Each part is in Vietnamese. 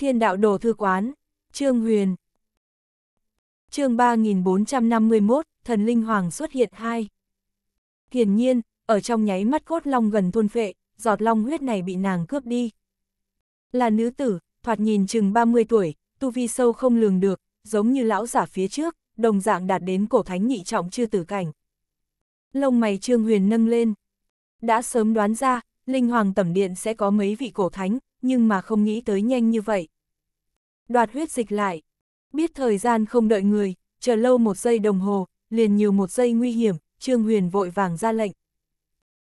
Thiên đạo đồ thư quán, Trương Huyền. Chương 3451, Thần Linh Hoàng xuất hiện hai. Hiển nhiên, ở trong nháy mắt cốt long gần thôn phệ, giọt long huyết này bị nàng cướp đi. Là nữ tử, thoạt nhìn chừng 30 tuổi, tu vi sâu không lường được, giống như lão giả phía trước, đồng dạng đạt đến cổ thánh nhị trọng chưa tử cảnh. Lông mày Trương Huyền nâng lên. Đã sớm đoán ra, Linh Hoàng Tẩm Điện sẽ có mấy vị cổ thánh, nhưng mà không nghĩ tới nhanh như vậy. Đoạt huyết dịch lại. Biết thời gian không đợi người, chờ lâu một giây đồng hồ, liền nhiều một giây nguy hiểm, Trương Huyền vội vàng ra lệnh.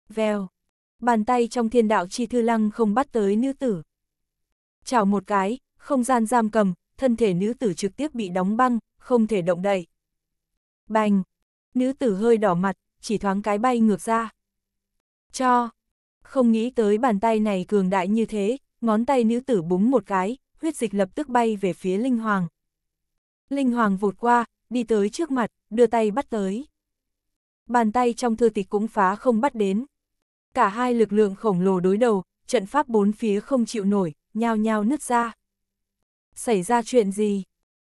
Vèo. Bàn tay trong thiên đạo chi thư lăng không bắt tới nữ tử. Chào một cái, không gian giam cầm, thân thể nữ tử trực tiếp bị đóng băng, không thể động đậy. Bành. Nữ tử hơi đỏ mặt, chỉ thoáng cái bay ngược ra. Cho. Không nghĩ tới bàn tay này cường đại như thế, ngón tay nữ tử búng một cái, huyết dịch lập tức bay về phía Linh Hoàng. Linh Hoàng vụt qua, đi tới trước mặt, đưa tay bắt tới. Bàn tay trong thư tịch cũng phá không bắt đến. Cả hai lực lượng khổng lồ đối đầu, trận pháp bốn phía không chịu nổi, nhao nhao nứt ra. Xảy ra chuyện gì?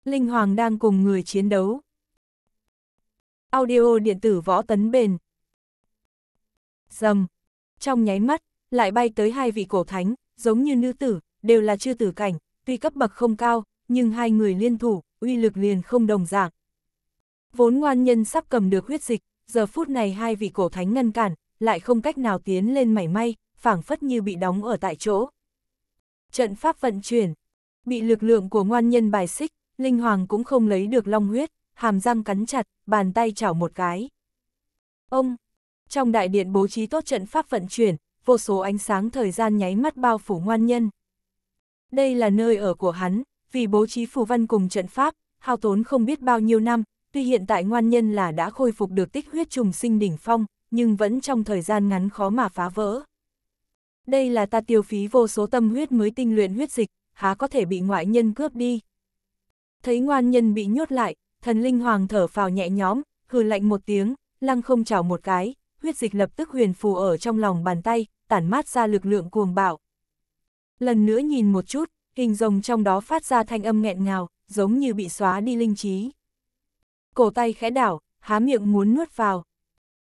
Linh Hoàng đang cùng người chiến đấu. Audio điện tử võ tấn bền. Dầm. Trong nháy mắt, lại bay tới hai vị cổ thánh, giống như nữ tử, đều là chư tử cảnh, tuy cấp bậc không cao, nhưng hai người liên thủ, uy lực liền không đồng dạng. Vốn ngoan nhân sắp cầm được huyết dịch, giờ phút này hai vị cổ thánh ngăn cản, lại không cách nào tiến lên mảy may, phảng phất như bị đóng ở tại chỗ. Trận pháp vận chuyển, bị lực lượng của ngoan nhân bài xích, Linh Hoàng cũng không lấy được long huyết, hàm răng cắn chặt, bàn tay chảo một cái. Ông, trong đại điện bố trí tốt trận pháp vận chuyển, vô số ánh sáng thời gian nháy mắt bao phủ ngoan nhân. Đây là nơi ở của hắn, vì bố trí phù văn cùng trận pháp, hao tốn không biết bao nhiêu năm, tuy hiện tại ngoan nhân là đã khôi phục được tích huyết trùng sinh đỉnh phong, nhưng vẫn trong thời gian ngắn khó mà phá vỡ. Đây là ta tiêu phí vô số tâm huyết mới tinh luyện huyết dịch, há có thể bị ngoại nhân cướp đi. Thấy ngoan nhân bị nhốt lại, thần linh hoàng thở phào nhẹ nhõm, hừ lạnh một tiếng, lăng không chảo một cái, huyết dịch lập tức huyền phù ở trong lòng bàn tay, tản mát ra lực lượng cuồng bạo. Lần nữa nhìn một chút, hình rồng trong đó phát ra thanh âm nghẹn ngào, giống như bị xóa đi linh trí. Cổ tay khẽ đảo, há miệng muốn nuốt vào.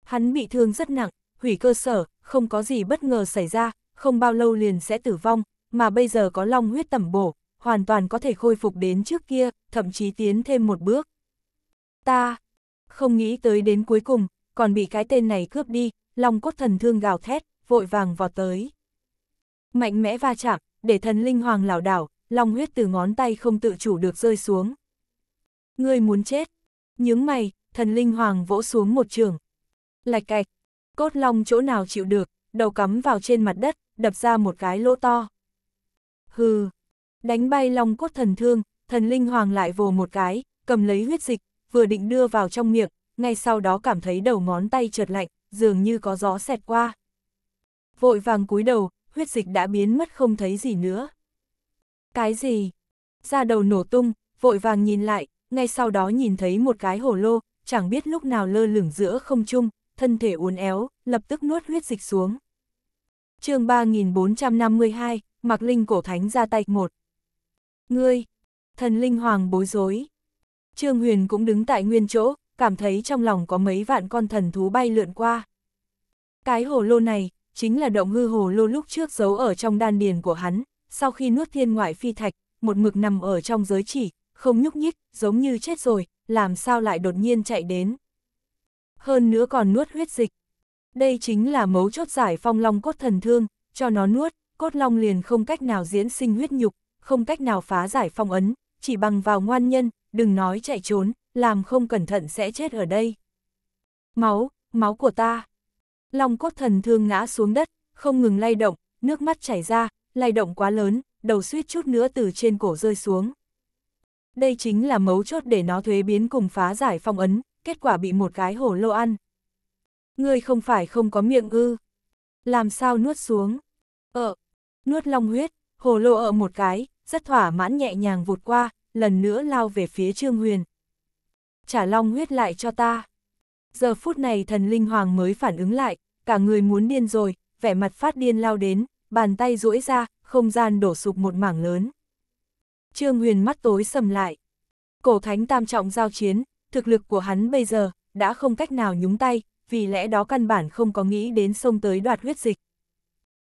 Hắn bị thương rất nặng, hủy cơ sở, không có gì bất ngờ xảy ra, không bao lâu liền sẽ tử vong, mà bây giờ có long huyết tẩm bổ, hoàn toàn có thể khôi phục đến trước kia, thậm chí tiến thêm một bước. Ta, không nghĩ tới đến cuối cùng, còn bị cái tên này cướp đi, long cốt thần thương gào thét vội vàng vọt tới. Mạnh mẽ va chạm, để thần linh hoàng lảo đảo, long huyết từ ngón tay không tự chủ được rơi xuống. Ngươi muốn chết. Nhướng mày, thần linh hoàng vỗ xuống một trường. Lạch cạch, cốt long chỗ nào chịu được, đầu cắm vào trên mặt đất, đập ra một cái lỗ to. Hừ, đánh bay long cốt thần thương, thần linh hoàng lại vồ một cái, cầm lấy huyết dịch, vừa định đưa vào trong miệng, ngay sau đó cảm thấy đầu ngón tay trượt lạnh, dường như có gió xẹt qua vội vàng cúi đầu, huyết dịch đã biến mất không thấy gì nữa. Cái gì? Ra đầu nổ tung, vội vàng nhìn lại, ngay sau đó nhìn thấy một cái hồ lô, chẳng biết lúc nào lơ lửng giữa không trung, thân thể uốn éo, lập tức nuốt huyết dịch xuống. chương 3452, Mạc Linh Cổ Thánh ra tay một. Ngươi! Thần Linh Hoàng bối rối. Trương Huyền cũng đứng tại nguyên chỗ, cảm thấy trong lòng có mấy vạn con thần thú bay lượn qua. Cái hồ lô này, chính là động hư hồ lô lúc trước giấu ở trong đan điền của hắn, sau khi nuốt thiên ngoại phi thạch, một mực nằm ở trong giới chỉ, không nhúc nhích, giống như chết rồi, làm sao lại đột nhiên chạy đến. Hơn nữa còn nuốt huyết dịch. Đây chính là mấu chốt giải phong long cốt thần thương, cho nó nuốt, cốt long liền không cách nào diễn sinh huyết nhục, không cách nào phá giải phong ấn, chỉ bằng vào ngoan nhân, đừng nói chạy trốn, làm không cẩn thận sẽ chết ở đây. Máu, máu của ta. Long cốt thần thương ngã xuống đất, không ngừng lay động, nước mắt chảy ra, lay động quá lớn, đầu suýt chút nữa từ trên cổ rơi xuống. Đây chính là mấu chốt để nó thuế biến cùng phá giải phong ấn, kết quả bị một cái hổ lô ăn. Ngươi không phải không có miệng ư. Làm sao nuốt xuống? Ờ, nuốt long huyết, hồ lô ở một cái, rất thỏa mãn nhẹ nhàng vụt qua, lần nữa lao về phía Trương Huyền. Trả long huyết lại cho ta. Giờ phút này thần linh hoàng mới phản ứng lại, cả người muốn điên rồi, vẻ mặt phát điên lao đến, bàn tay duỗi ra, không gian đổ sụp một mảng lớn. Trương Huyền mắt tối sầm lại. Cổ thánh tam trọng giao chiến, thực lực của hắn bây giờ, đã không cách nào nhúng tay, vì lẽ đó căn bản không có nghĩ đến sông tới đoạt huyết dịch.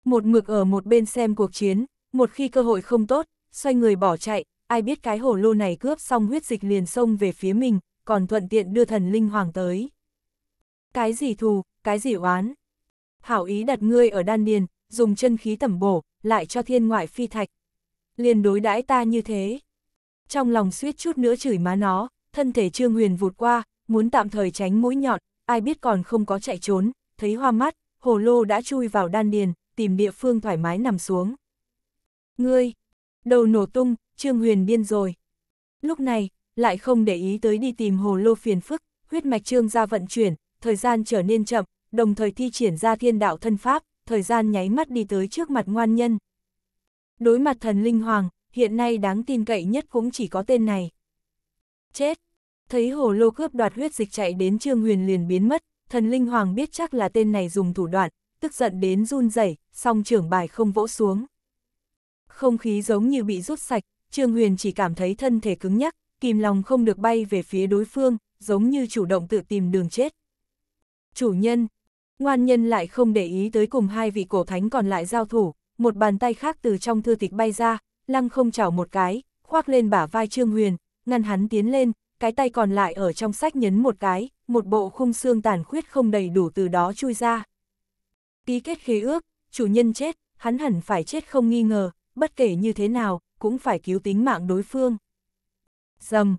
Một mực ở một bên xem cuộc chiến, một khi cơ hội không tốt, xoay người bỏ chạy, ai biết cái hồ lô này cướp xong huyết dịch liền sông về phía mình, còn thuận tiện đưa thần linh hoàng tới. Cái gì thù, cái gì oán? Hảo ý đặt ngươi ở đan điền, dùng chân khí tẩm bổ, lại cho thiên ngoại phi thạch. Liền đối đãi ta như thế. Trong lòng suýt chút nữa chửi má nó, thân thể Trương Huyền vụt qua, muốn tạm thời tránh mũi nhọn, ai biết còn không có chạy trốn, thấy hoa mắt, hồ lô đã chui vào đan điền, tìm địa phương thoải mái nằm xuống. Ngươi, đầu nổ tung, Trương Huyền điên rồi. Lúc này, lại không để ý tới đi tìm hồ lô phiền phức, huyết mạch Trương ra vận chuyển, thời gian trở nên chậm, đồng thời thi triển ra thiên đạo thân pháp, thời gian nháy mắt đi tới trước mặt ngoan nhân. Đối mặt thần linh hoàng, hiện nay đáng tin cậy nhất cũng chỉ có tên này. Chết! Thấy hồ lô cướp đoạt huyết dịch chạy đến Trương Huyền liền biến mất, thần linh hoàng biết chắc là tên này dùng thủ đoạn, tức giận đến run rẩy, song trưởng bài không vỗ xuống. Không khí giống như bị rút sạch, Trương Huyền chỉ cảm thấy thân thể cứng nhắc, kìm lòng không được bay về phía đối phương, giống như chủ động tự tìm đường chết. Chủ nhân, ngoan nhân lại không để ý tới cùng hai vị cổ thánh còn lại giao thủ, một bàn tay khác từ trong thư tịch bay ra, lăng không chảo một cái, khoác lên bả vai Trương Huyền, ngăn hắn tiến lên, cái tay còn lại ở trong sách nhấn một cái, một bộ khung xương tàn khuyết không đầy đủ từ đó chui ra. Ký kết khế ước, chủ nhân chết, hắn hẳn phải chết không nghi ngờ, bất kể như thế nào, cũng phải cứu tính mạng đối phương. Dầm!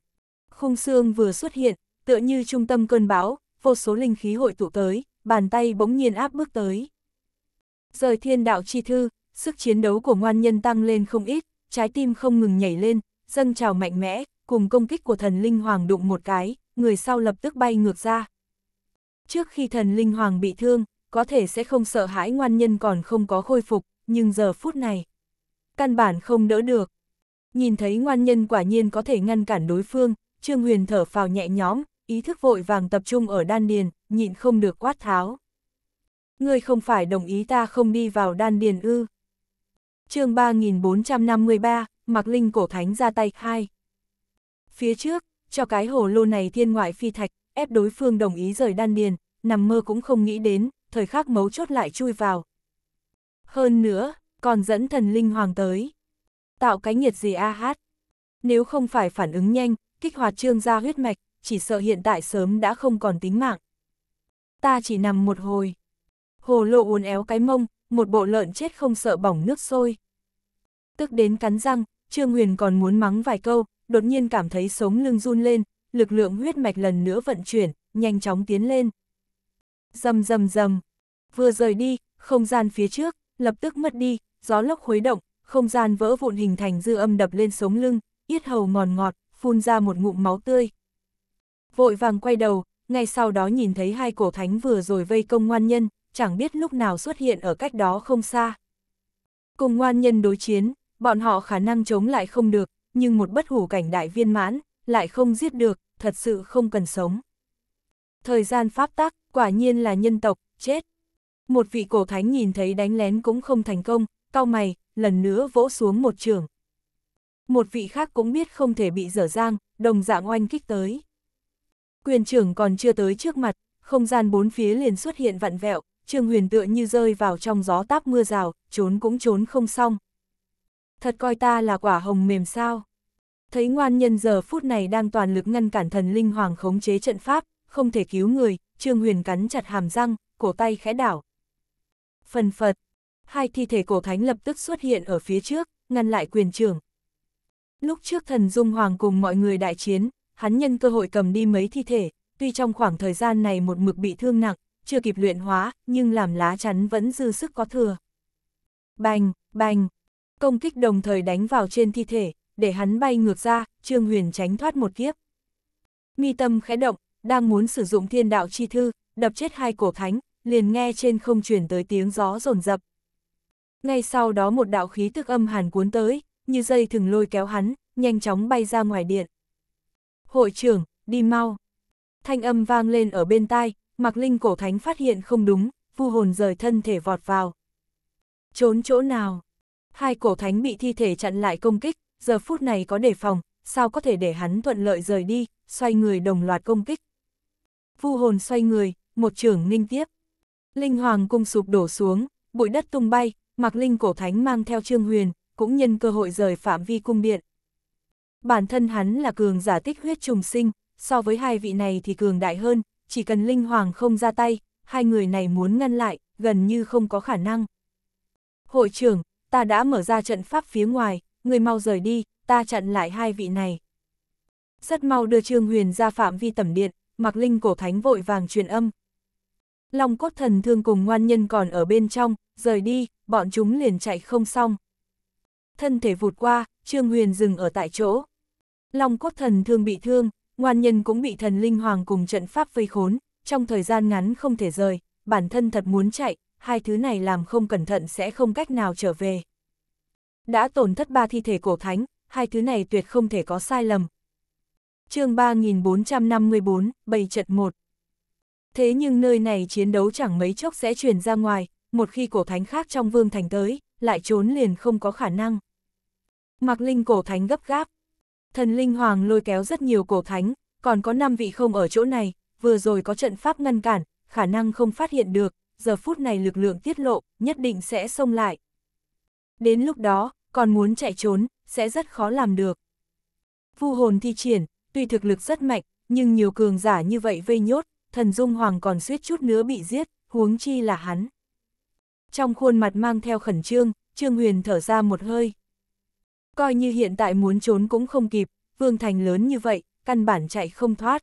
Khung xương vừa xuất hiện, tựa như trung tâm cơn bão, vô số linh khí hội tụ tới, bàn tay bỗng nhiên áp bước tới. Rời thiên đạo chi thư, sức chiến đấu của ngoan nhân tăng lên không ít, trái tim không ngừng nhảy lên, dâng trào mạnh mẽ, cùng công kích của thần linh hoàng đụng một cái, người sau lập tức bay ngược ra. Trước khi thần linh hoàng bị thương, có thể sẽ không sợ hãi ngoan nhân còn không có khôi phục, nhưng giờ phút này, căn bản không đỡ được. Nhìn thấy ngoan nhân quả nhiên có thể ngăn cản đối phương, Trương Huyền thở phào nhẹ nhõm, ý thức vội vàng tập trung ở đan điền, nhịn không được quát tháo. Ngươi không phải đồng ý ta không đi vào đan điền ư. chương 3453, Mạc Linh cổ thánh ra tay khai. Phía trước, cho cái hồ lô này thiên ngoại phi thạch, ép đối phương đồng ý rời đan điền, nằm mơ cũng không nghĩ đến, thời khắc mấu chốt lại chui vào. Hơn nữa, còn dẫn thần linh hoàng tới. Tạo cái nhiệt gì a hát. Nếu không phải phản ứng nhanh, kích hoạt trương gia huyết mạch, chỉ sợ hiện tại sớm đã không còn tính mạng. Ta chỉ nằm một hồi. Hồ lộ uốn éo cái mông, một bộ lợn chết không sợ bỏng nước sôi. Tức đến cắn răng, Trương Huyền còn muốn mắng vài câu, đột nhiên cảm thấy sống lưng run lên, lực lượng huyết mạch lần nữa vận chuyển, nhanh chóng tiến lên. Dầm dầm dầm, vừa rời đi, không gian phía trước, lập tức mất đi, gió lốc khuấy động, không gian vỡ vụn hình thành dư âm đập lên sống lưng, yết hầu ngòn ngọt, ngọt, phun ra một ngụm máu tươi vội vàng quay đầu, ngay sau đó nhìn thấy hai cổ thánh vừa rồi vây công ngoan nhân, chẳng biết lúc nào xuất hiện ở cách đó không xa. Cùng ngoan nhân đối chiến, bọn họ khả năng chống lại không được, nhưng một bất hủ cảnh đại viên mãn, lại không giết được, thật sự không cần sống. Thời gian pháp tác, quả nhiên là nhân tộc, chết. Một vị cổ thánh nhìn thấy đánh lén cũng không thành công, cau mày, lần nữa vỗ xuống một trường. Một vị khác cũng biết không thể bị dở dang, đồng dạng oanh kích tới. Quyền trưởng còn chưa tới trước mặt, không gian bốn phía liền xuất hiện vặn vẹo, Trương Huyền tựa như rơi vào trong gió táp mưa rào, trốn cũng trốn không xong. Thật coi ta là quả hồng mềm sao. Thấy ngoan nhân giờ phút này đang toàn lực ngăn cản thần linh hoàng khống chế trận pháp, không thể cứu người, Trương Huyền cắn chặt hàm răng, cổ tay khẽ đảo. Phần phật, hai thi thể cổ thánh lập tức xuất hiện ở phía trước, ngăn lại quyền trưởng. Lúc trước thần Dung Hoàng cùng mọi người đại chiến, hắn nhân cơ hội cầm đi mấy thi thể, tuy trong khoảng thời gian này một mực bị thương nặng, chưa kịp luyện hóa, nhưng làm lá chắn vẫn dư sức có thừa. Bành, bành, công kích đồng thời đánh vào trên thi thể, để hắn bay ngược ra, Trương Huyền tránh thoát một kiếp. Mi tâm khẽ động, đang muốn sử dụng thiên đạo chi thư, đập chết hai cổ thánh, liền nghe trên không truyền tới tiếng gió rồn rập. Ngay sau đó một đạo khí tức âm hàn cuốn tới, như dây thừng lôi kéo hắn, nhanh chóng bay ra ngoài điện hội trưởng, đi mau. Thanh âm vang lên ở bên tai, Mạc Linh cổ thánh phát hiện không đúng, vu hồn rời thân thể vọt vào. Trốn chỗ nào? Hai cổ thánh bị thi thể chặn lại công kích, giờ phút này có đề phòng, sao có thể để hắn thuận lợi rời đi, xoay người đồng loạt công kích. Vu hồn xoay người, một trưởng ninh tiếp. Linh hoàng cung sụp đổ xuống, bụi đất tung bay, Mạc Linh cổ thánh mang theo Trương Huyền, cũng nhân cơ hội rời phạm vi cung điện. Bản thân hắn là cường giả tích huyết trùng sinh, so với hai vị này thì cường đại hơn, chỉ cần Linh Hoàng không ra tay, hai người này muốn ngăn lại, gần như không có khả năng. Hội trưởng, ta đã mở ra trận pháp phía ngoài, người mau rời đi, ta chặn lại hai vị này. Rất mau đưa Trương Huyền ra phạm vi tẩm điện, mặc Linh cổ thánh vội vàng truyền âm. Long cốt thần thương cùng ngoan nhân còn ở bên trong, rời đi, bọn chúng liền chạy không xong. Thân thể vụt qua, Trương Huyền dừng ở tại chỗ. Long cốt thần thương bị thương, ngoan nhân cũng bị thần linh hoàng cùng trận pháp vây khốn, trong thời gian ngắn không thể rời, bản thân thật muốn chạy, hai thứ này làm không cẩn thận sẽ không cách nào trở về. Đã tổn thất ba thi thể cổ thánh, hai thứ này tuyệt không thể có sai lầm. chương 3454, bầy trận 1 Thế nhưng nơi này chiến đấu chẳng mấy chốc sẽ truyền ra ngoài, một khi cổ thánh khác trong vương thành tới, lại trốn liền không có khả năng. Mặc Linh cổ thánh gấp gáp, Thần Linh Hoàng lôi kéo rất nhiều cổ thánh, còn có 5 vị không ở chỗ này, vừa rồi có trận pháp ngăn cản, khả năng không phát hiện được, giờ phút này lực lượng tiết lộ, nhất định sẽ xông lại. Đến lúc đó, còn muốn chạy trốn, sẽ rất khó làm được. Vu hồn thi triển, tuy thực lực rất mạnh, nhưng nhiều cường giả như vậy vây nhốt, thần Dung Hoàng còn suýt chút nữa bị giết, huống chi là hắn. Trong khuôn mặt mang theo khẩn trương, Trương Huyền thở ra một hơi. Coi như hiện tại muốn trốn cũng không kịp, vương thành lớn như vậy, căn bản chạy không thoát.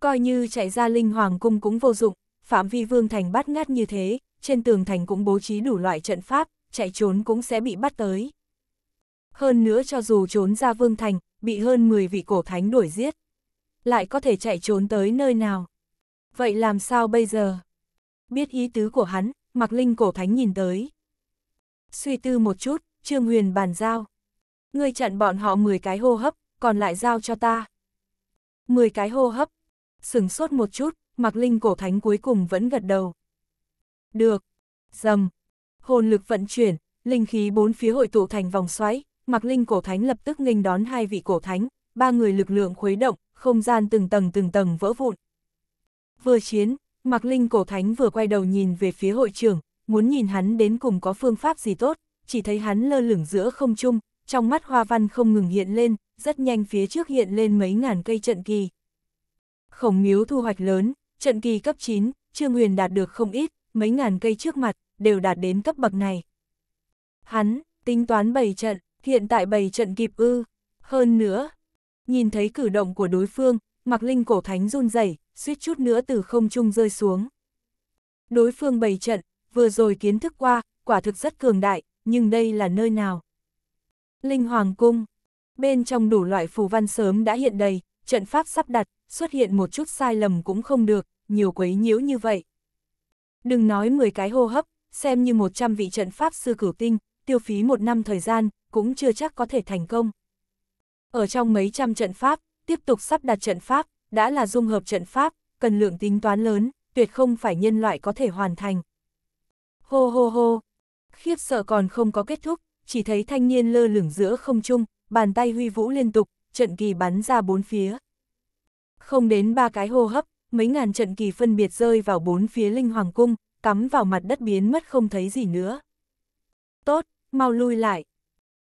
Coi như chạy ra linh hoàng cung cũng vô dụng, phạm vi vương thành bắt ngát như thế, trên tường thành cũng bố trí đủ loại trận pháp, chạy trốn cũng sẽ bị bắt tới. Hơn nữa cho dù trốn ra vương thành, bị hơn 10 vị cổ thánh đuổi giết. Lại có thể chạy trốn tới nơi nào? Vậy làm sao bây giờ? Biết ý tứ của hắn, mặc Linh cổ thánh nhìn tới. Suy tư một chút, Trương Huyền bàn giao, Ngươi chặn bọn họ 10 cái hô hấp, còn lại giao cho ta. 10 cái hô hấp. Sửng sốt một chút, mặc Linh cổ thánh cuối cùng vẫn gật đầu. Được. Dầm. Hồn lực vận chuyển, linh khí bốn phía hội tụ thành vòng xoáy, mặc Linh cổ thánh lập tức nghênh đón hai vị cổ thánh, ba người lực lượng khuấy động, không gian từng tầng từng tầng vỡ vụn. Vừa chiến, mặc Linh cổ thánh vừa quay đầu nhìn về phía hội trưởng, muốn nhìn hắn đến cùng có phương pháp gì tốt, chỉ thấy hắn lơ lửng giữa không trung, trong mắt hoa văn không ngừng hiện lên, rất nhanh phía trước hiện lên mấy ngàn cây trận kỳ. Khổng miếu thu hoạch lớn, trận kỳ cấp 9, Trương Huyền đạt được không ít, mấy ngàn cây trước mặt, đều đạt đến cấp bậc này. Hắn, tính toán bày trận, hiện tại bày trận kịp ư, hơn nữa. Nhìn thấy cử động của đối phương, mặc linh cổ thánh run rẩy suýt chút nữa từ không trung rơi xuống. Đối phương bày trận, vừa rồi kiến thức qua, quả thực rất cường đại, nhưng đây là nơi nào? Linh Hoàng Cung. Bên trong đủ loại phù văn sớm đã hiện đầy, trận pháp sắp đặt, xuất hiện một chút sai lầm cũng không được, nhiều quấy nhiễu như vậy. Đừng nói 10 cái hô hấp, xem như 100 vị trận pháp sư cửu tinh, tiêu phí một năm thời gian, cũng chưa chắc có thể thành công. Ở trong mấy trăm trận pháp, tiếp tục sắp đặt trận pháp, đã là dung hợp trận pháp, cần lượng tính toán lớn, tuyệt không phải nhân loại có thể hoàn thành. Hô hô hô, khiếp sợ còn không có kết thúc, chỉ thấy thanh niên lơ lửng giữa không trung, bàn tay huy vũ liên tục, trận kỳ bắn ra bốn phía. Không đến ba cái hô hấp, mấy ngàn trận kỳ phân biệt rơi vào bốn phía linh hoàng cung, cắm vào mặt đất biến mất không thấy gì nữa. Tốt, mau lui lại.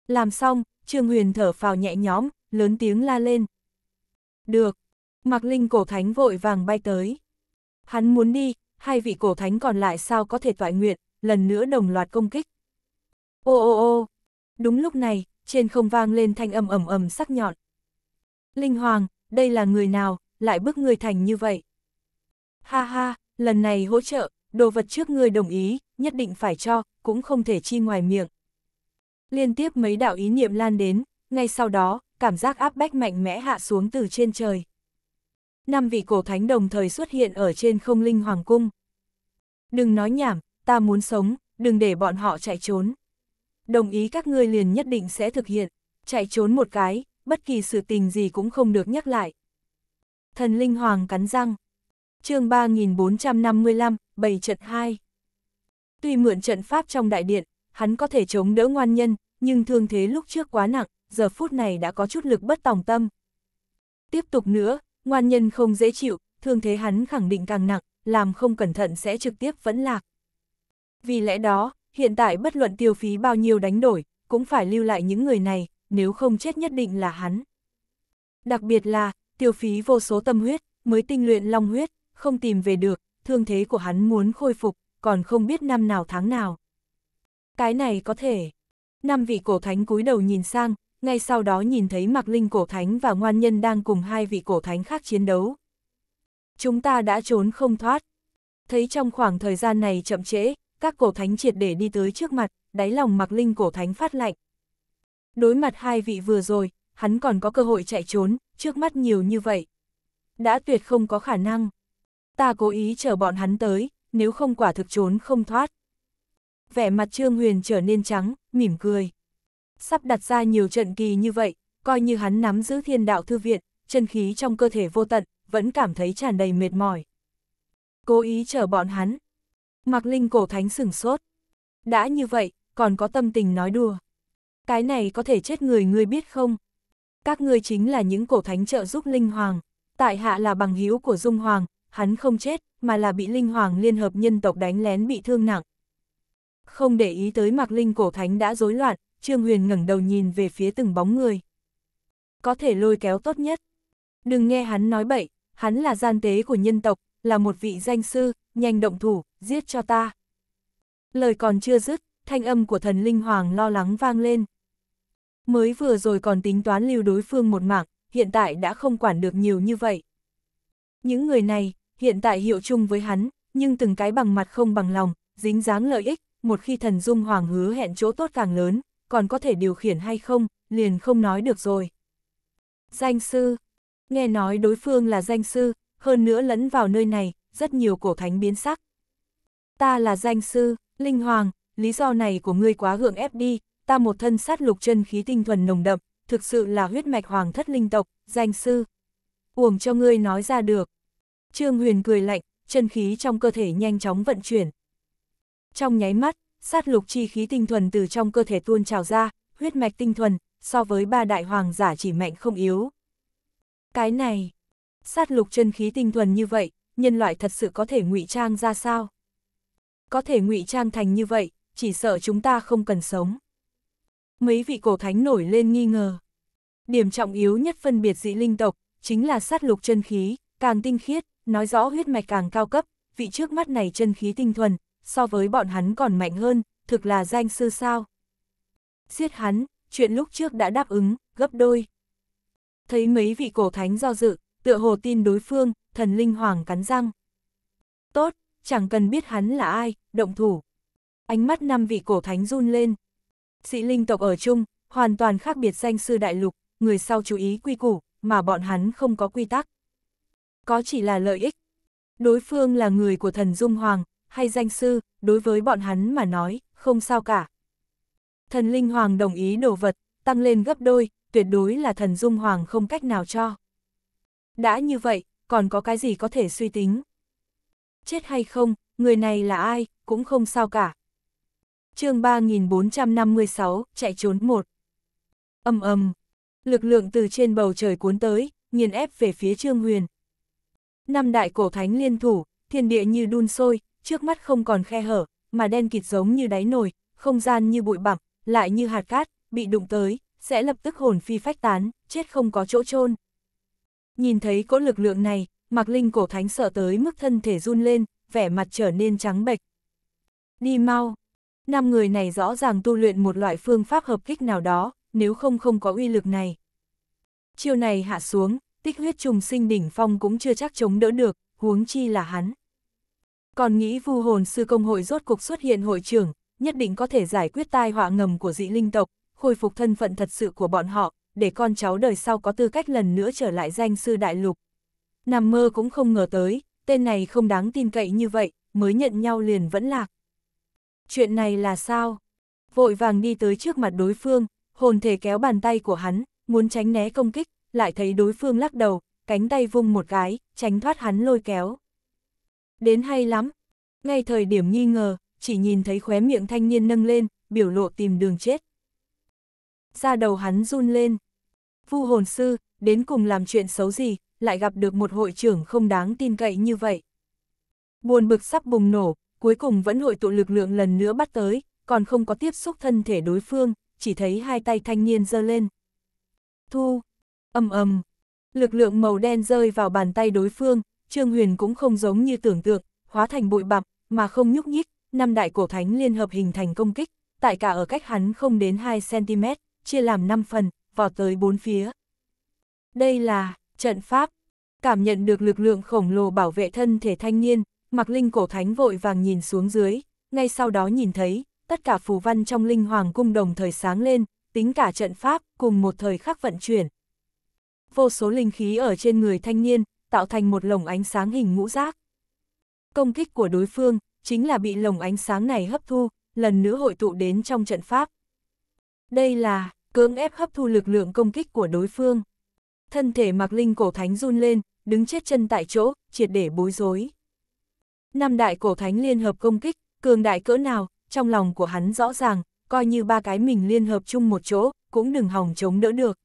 Làm xong, Trương Huyền thở phào nhẹ nhõm, lớn tiếng la lên. Được. mặc Linh cổ thánh vội vàng bay tới. Hắn muốn đi, hai vị cổ thánh còn lại sao có thể toại nguyện, lần nữa đồng loạt công kích. Ô ô ô, Đúng lúc này, trên không vang lên thanh âm ầm ầm sắc nhọn. Linh Hoàng, đây là người nào, lại bức người thành như vậy? Ha ha, lần này hỗ trợ, đồ vật trước người đồng ý, nhất định phải cho, cũng không thể chi ngoài miệng. Liên tiếp mấy đạo ý niệm lan đến, ngay sau đó, cảm giác áp bách mạnh mẽ hạ xuống từ trên trời. Năm vị cổ thánh đồng thời xuất hiện ở trên không linh hoàng cung. Đừng nói nhảm, ta muốn sống, đừng để bọn họ chạy trốn đồng ý các ngươi liền nhất định sẽ thực hiện, chạy trốn một cái, bất kỳ sự tình gì cũng không được nhắc lại. Thần Linh Hoàng cắn răng. chương 3455, bày trận 2. Tuy mượn trận pháp trong đại điện, hắn có thể chống đỡ ngoan nhân, nhưng thương thế lúc trước quá nặng, giờ phút này đã có chút lực bất tòng tâm. Tiếp tục nữa, ngoan nhân không dễ chịu, thương thế hắn khẳng định càng nặng, làm không cẩn thận sẽ trực tiếp vẫn lạc. Vì lẽ đó, Hiện tại bất luận tiêu phí bao nhiêu đánh đổi, cũng phải lưu lại những người này, nếu không chết nhất định là hắn. Đặc biệt là, tiêu phí vô số tâm huyết, mới tinh luyện long huyết, không tìm về được, thương thế của hắn muốn khôi phục, còn không biết năm nào tháng nào. Cái này có thể. Năm vị cổ thánh cúi đầu nhìn sang, ngay sau đó nhìn thấy Mạc Linh cổ thánh và ngoan nhân đang cùng hai vị cổ thánh khác chiến đấu. Chúng ta đã trốn không thoát. Thấy trong khoảng thời gian này chậm trễ, các cổ thánh triệt để đi tới trước mặt, đáy lòng mặc linh cổ thánh phát lạnh. Đối mặt hai vị vừa rồi, hắn còn có cơ hội chạy trốn, trước mắt nhiều như vậy. Đã tuyệt không có khả năng. Ta cố ý chờ bọn hắn tới, nếu không quả thực trốn không thoát. Vẻ mặt Trương Huyền trở nên trắng, mỉm cười. Sắp đặt ra nhiều trận kỳ như vậy, coi như hắn nắm giữ thiên đạo thư viện, chân khí trong cơ thể vô tận, vẫn cảm thấy tràn đầy mệt mỏi. Cố ý chờ bọn hắn. Mạc Linh cổ thánh sửng sốt. Đã như vậy, còn có tâm tình nói đùa. Cái này có thể chết người ngươi biết không? Các ngươi chính là những cổ thánh trợ giúp Linh Hoàng. Tại hạ là bằng hữu của Dung Hoàng, hắn không chết, mà là bị Linh Hoàng Liên Hợp Nhân Tộc đánh lén bị thương nặng. Không để ý tới Mạc Linh cổ thánh đã rối loạn, Trương Huyền ngẩng đầu nhìn về phía từng bóng người. Có thể lôi kéo tốt nhất. Đừng nghe hắn nói bậy, hắn là gian tế của nhân tộc, là một vị danh sư, nhanh động thủ, giết cho ta. Lời còn chưa dứt, thanh âm của thần linh hoàng lo lắng vang lên. Mới vừa rồi còn tính toán lưu đối phương một mạng, hiện tại đã không quản được nhiều như vậy. Những người này, hiện tại hiệu chung với hắn, nhưng từng cái bằng mặt không bằng lòng, dính dáng lợi ích, một khi thần dung hoàng hứa hẹn chỗ tốt càng lớn, còn có thể điều khiển hay không, liền không nói được rồi. Danh sư Nghe nói đối phương là danh sư, hơn nữa lẫn vào nơi này, rất nhiều cổ thánh biến sắc. Ta là danh sư, linh hoàng, lý do này của ngươi quá gượng ép đi, ta một thân sát lục chân khí tinh thuần nồng đậm, thực sự là huyết mạch hoàng thất linh tộc, danh sư. Uổng cho ngươi nói ra được. Trương Huyền cười lạnh, chân khí trong cơ thể nhanh chóng vận chuyển. Trong nháy mắt, sát lục chi khí tinh thuần từ trong cơ thể tuôn trào ra, huyết mạch tinh thuần, so với ba đại hoàng giả chỉ mạnh không yếu. Cái này, sát lục chân khí tinh thuần như vậy, nhân loại thật sự có thể ngụy trang ra sao? Có thể ngụy trang thành như vậy, chỉ sợ chúng ta không cần sống. Mấy vị cổ thánh nổi lên nghi ngờ. Điểm trọng yếu nhất phân biệt dị linh tộc, chính là sát lục chân khí, càng tinh khiết, nói rõ huyết mạch càng cao cấp, vị trước mắt này chân khí tinh thuần, so với bọn hắn còn mạnh hơn, thực là danh sư sao. Giết hắn, chuyện lúc trước đã đáp ứng, gấp đôi. Thấy mấy vị cổ thánh do dự, tựa hồ tin đối phương, thần linh hoàng cắn răng. Tốt, chẳng cần biết hắn là ai, động thủ. Ánh mắt năm vị cổ thánh run lên. Sĩ linh tộc ở chung, hoàn toàn khác biệt danh sư đại lục, người sau chú ý quy củ, mà bọn hắn không có quy tắc. Có chỉ là lợi ích. Đối phương là người của thần Dung Hoàng, hay danh sư, đối với bọn hắn mà nói, không sao cả. Thần Linh Hoàng đồng ý đồ vật, tăng lên gấp đôi, tuyệt đối là thần Dung Hoàng không cách nào cho đã như vậy, còn có cái gì có thể suy tính. Chết hay không, người này là ai, cũng không sao cả. chương 3456, chạy trốn một. Âm âm, lực lượng từ trên bầu trời cuốn tới, nghiền ép về phía Trương Huyền. Năm đại cổ thánh liên thủ, thiên địa như đun sôi, trước mắt không còn khe hở, mà đen kịt giống như đáy nồi, không gian như bụi bặm, lại như hạt cát, bị đụng tới, sẽ lập tức hồn phi phách tán, chết không có chỗ chôn Nhìn thấy cỗ lực lượng này, Mạc Linh cổ thánh sợ tới mức thân thể run lên, vẻ mặt trở nên trắng bệch. Đi mau! Năm người này rõ ràng tu luyện một loại phương pháp hợp kích nào đó, nếu không không có uy lực này. chiêu này hạ xuống, tích huyết trùng sinh đỉnh phong cũng chưa chắc chống đỡ được, huống chi là hắn. Còn nghĩ vu hồn sư công hội rốt cục xuất hiện hội trưởng, nhất định có thể giải quyết tai họa ngầm của dị linh tộc, khôi phục thân phận thật sự của bọn họ, để con cháu đời sau có tư cách lần nữa trở lại danh sư đại lục. Nằm mơ cũng không ngờ tới, tên này không đáng tin cậy như vậy, mới nhận nhau liền vẫn lạc. Chuyện này là sao? Vội vàng đi tới trước mặt đối phương, hồn thể kéo bàn tay của hắn, muốn tránh né công kích, lại thấy đối phương lắc đầu, cánh tay vung một cái, tránh thoát hắn lôi kéo. Đến hay lắm. Ngay thời điểm nghi ngờ, chỉ nhìn thấy khóe miệng thanh niên nâng lên, biểu lộ tìm đường chết. Ra đầu hắn run lên. Vu hồn sư, đến cùng làm chuyện xấu gì, lại gặp được một hội trưởng không đáng tin cậy như vậy. Buồn bực sắp bùng nổ, cuối cùng vẫn hội tụ lực lượng lần nữa bắt tới, còn không có tiếp xúc thân thể đối phương, chỉ thấy hai tay thanh niên giơ lên. Thu, âm âm, lực lượng màu đen rơi vào bàn tay đối phương, Trương Huyền cũng không giống như tưởng tượng, hóa thành bụi bặm, mà không nhúc nhích, năm đại cổ thánh liên hợp hình thành công kích, tại cả ở cách hắn không đến 2cm, chia làm 5 phần, vọt tới bốn phía. Đây là trận pháp. Cảm nhận được lực lượng khổng lồ bảo vệ thân thể thanh niên, Mạc Linh cổ thánh vội vàng nhìn xuống dưới, ngay sau đó nhìn thấy, tất cả phù văn trong linh hoàng cung đồng thời sáng lên, tính cả trận pháp, cùng một thời khắc vận chuyển. Vô số linh khí ở trên người thanh niên, tạo thành một lồng ánh sáng hình ngũ giác. Công kích của đối phương, chính là bị lồng ánh sáng này hấp thu, lần nữa hội tụ đến trong trận pháp. Đây là, cưỡng ép hấp thu lực lượng công kích của đối phương. Thân thể mặc Linh cổ thánh run lên, đứng chết chân tại chỗ, triệt để bối rối. Năm đại cổ thánh liên hợp công kích, cường đại cỡ nào, trong lòng của hắn rõ ràng, coi như ba cái mình liên hợp chung một chỗ, cũng đừng hòng chống đỡ được.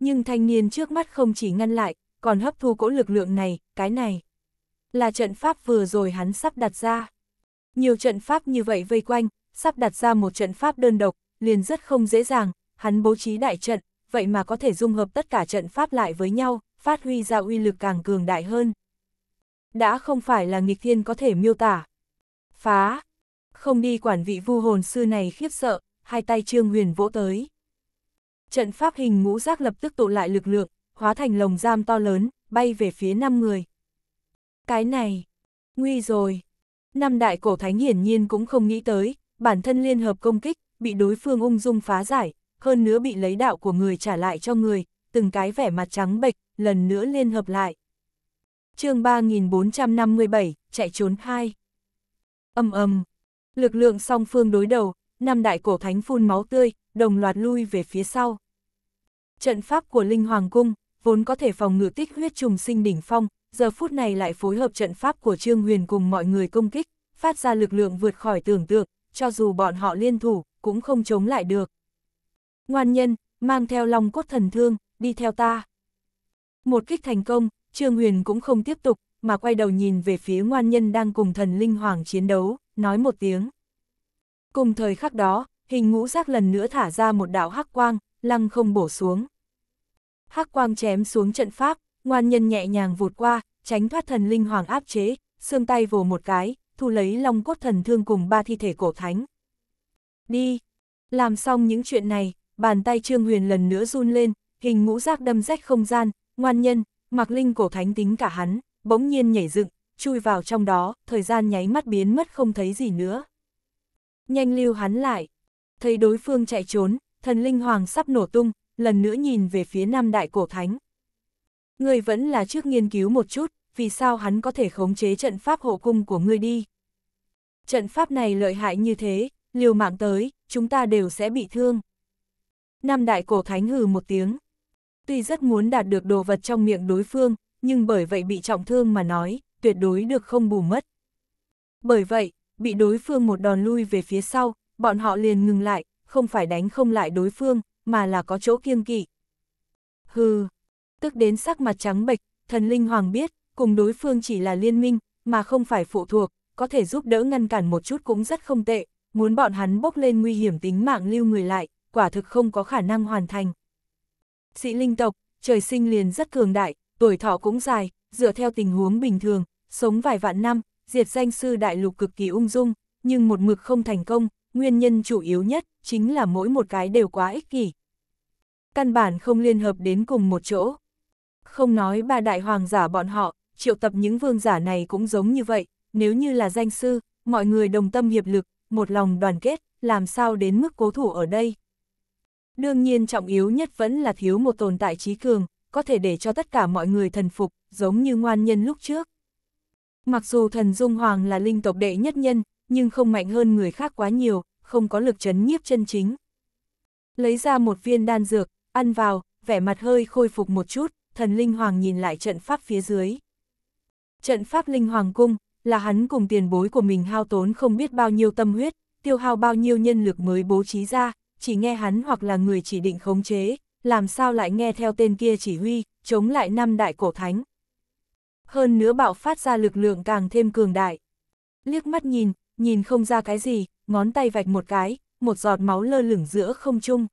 Nhưng thanh niên trước mắt không chỉ ngăn lại, còn hấp thu cỗ lực lượng này, cái này. Là trận pháp vừa rồi hắn sắp đặt ra. Nhiều trận pháp như vậy vây quanh, sắp đặt ra một trận pháp đơn độc, liền rất không dễ dàng, hắn bố trí đại trận, vậy mà có thể dung hợp tất cả trận pháp lại với nhau, phát huy ra uy lực càng cường đại hơn. Đã không phải là nghịch thiên có thể miêu tả. Phá! Không đi quản vị vu hồn sư này khiếp sợ, hai tay trương huyền vỗ tới. Trận pháp hình ngũ giác lập tức tụ lại lực lượng, hóa thành lồng giam to lớn, bay về phía năm người. Cái này, nguy rồi. Năm đại cổ thánh hiển nhiên cũng không nghĩ tới, bản thân liên hợp công kích, bị đối phương ung dung phá giải, hơn nữa bị lấy đạo của người trả lại cho người, từng cái vẻ mặt trắng bệch, lần nữa liên hợp lại. chương 3457, chạy trốn 2. Âm âm, lực lượng song phương đối đầu, năm đại cổ thánh phun máu tươi, đồng loạt lui về phía sau. Trận pháp của Linh Hoàng Cung, vốn có thể phòng ngự tích huyết trùng sinh đỉnh phong, giờ phút này lại phối hợp trận pháp của Trương Huyền cùng mọi người công kích, phát ra lực lượng vượt khỏi tưởng tượng, cho dù bọn họ liên thủ, cũng không chống lại được ngoan nhân, mang theo long cốt thần thương, đi theo ta. Một kích thành công, Trương Huyền cũng không tiếp tục, mà quay đầu nhìn về phía ngoan nhân đang cùng thần linh hoàng chiến đấu, nói một tiếng. Cùng thời khắc đó, hình ngũ giác lần nữa thả ra một đạo hắc quang, lăng không bổ xuống. Hắc quang chém xuống trận pháp, ngoan nhân nhẹ nhàng vụt qua, tránh thoát thần linh hoàng áp chế, xương tay vồ một cái, thu lấy long cốt thần thương cùng ba thi thể cổ thánh. Đi! Làm xong những chuyện này, bàn tay Trương Huyền lần nữa run lên, hình ngũ giác đâm rách không gian, ngoan nhân, mặc linh cổ thánh tính cả hắn, bỗng nhiên nhảy dựng, chui vào trong đó, thời gian nháy mắt biến mất không thấy gì nữa. Nhanh lưu hắn lại, thấy đối phương chạy trốn, thần linh hoàng sắp nổ tung, lần nữa nhìn về phía nam đại cổ thánh. Người vẫn là trước nghiên cứu một chút, vì sao hắn có thể khống chế trận pháp hộ cung của ngươi đi. Trận pháp này lợi hại như thế, liều mạng tới, chúng ta đều sẽ bị thương. Nam đại cổ thánh hừ một tiếng. Tuy rất muốn đạt được đồ vật trong miệng đối phương, nhưng bởi vậy bị trọng thương mà nói, tuyệt đối được không bù mất. Bởi vậy, bị đối phương một đòn lui về phía sau, bọn họ liền ngừng lại, không phải đánh không lại đối phương, mà là có chỗ kiêng kỵ. Hừ, tức đến sắc mặt trắng bệch, thần linh hoàng biết, cùng đối phương chỉ là liên minh, mà không phải phụ thuộc, có thể giúp đỡ ngăn cản một chút cũng rất không tệ, muốn bọn hắn bốc lên nguy hiểm tính mạng lưu người lại, quả thực không có khả năng hoàn thành. Sĩ linh tộc, trời sinh liền rất cường đại, tuổi thọ cũng dài, dựa theo tình huống bình thường, sống vài vạn năm, diệt danh sư đại lục cực kỳ ung dung, nhưng một mực không thành công, nguyên nhân chủ yếu nhất chính là mỗi một cái đều quá ích kỷ. Căn bản không liên hợp đến cùng một chỗ. Không nói ba đại hoàng giả bọn họ, triệu tập những vương giả này cũng giống như vậy, nếu như là danh sư, mọi người đồng tâm hiệp lực, một lòng đoàn kết, làm sao đến mức cố thủ ở đây. Đương nhiên trọng yếu nhất vẫn là thiếu một tồn tại trí cường, có thể để cho tất cả mọi người thần phục, giống như ngoan nhân lúc trước. Mặc dù thần Dung Hoàng là linh tộc đệ nhất nhân, nhưng không mạnh hơn người khác quá nhiều, không có lực chấn nhiếp chân chính. Lấy ra một viên đan dược, ăn vào, vẻ mặt hơi khôi phục một chút, thần Linh Hoàng nhìn lại trận pháp phía dưới. Trận pháp Linh Hoàng Cung, là hắn cùng tiền bối của mình hao tốn không biết bao nhiêu tâm huyết, tiêu hao bao nhiêu nhân lực mới bố trí ra, chỉ nghe hắn hoặc là người chỉ định khống chế, làm sao lại nghe theo tên kia chỉ huy, chống lại năm đại cổ thánh. Hơn nữa bạo phát ra lực lượng càng thêm cường đại. Liếc mắt nhìn, nhìn không ra cái gì, ngón tay vạch một cái, một giọt máu lơ lửng giữa không trung.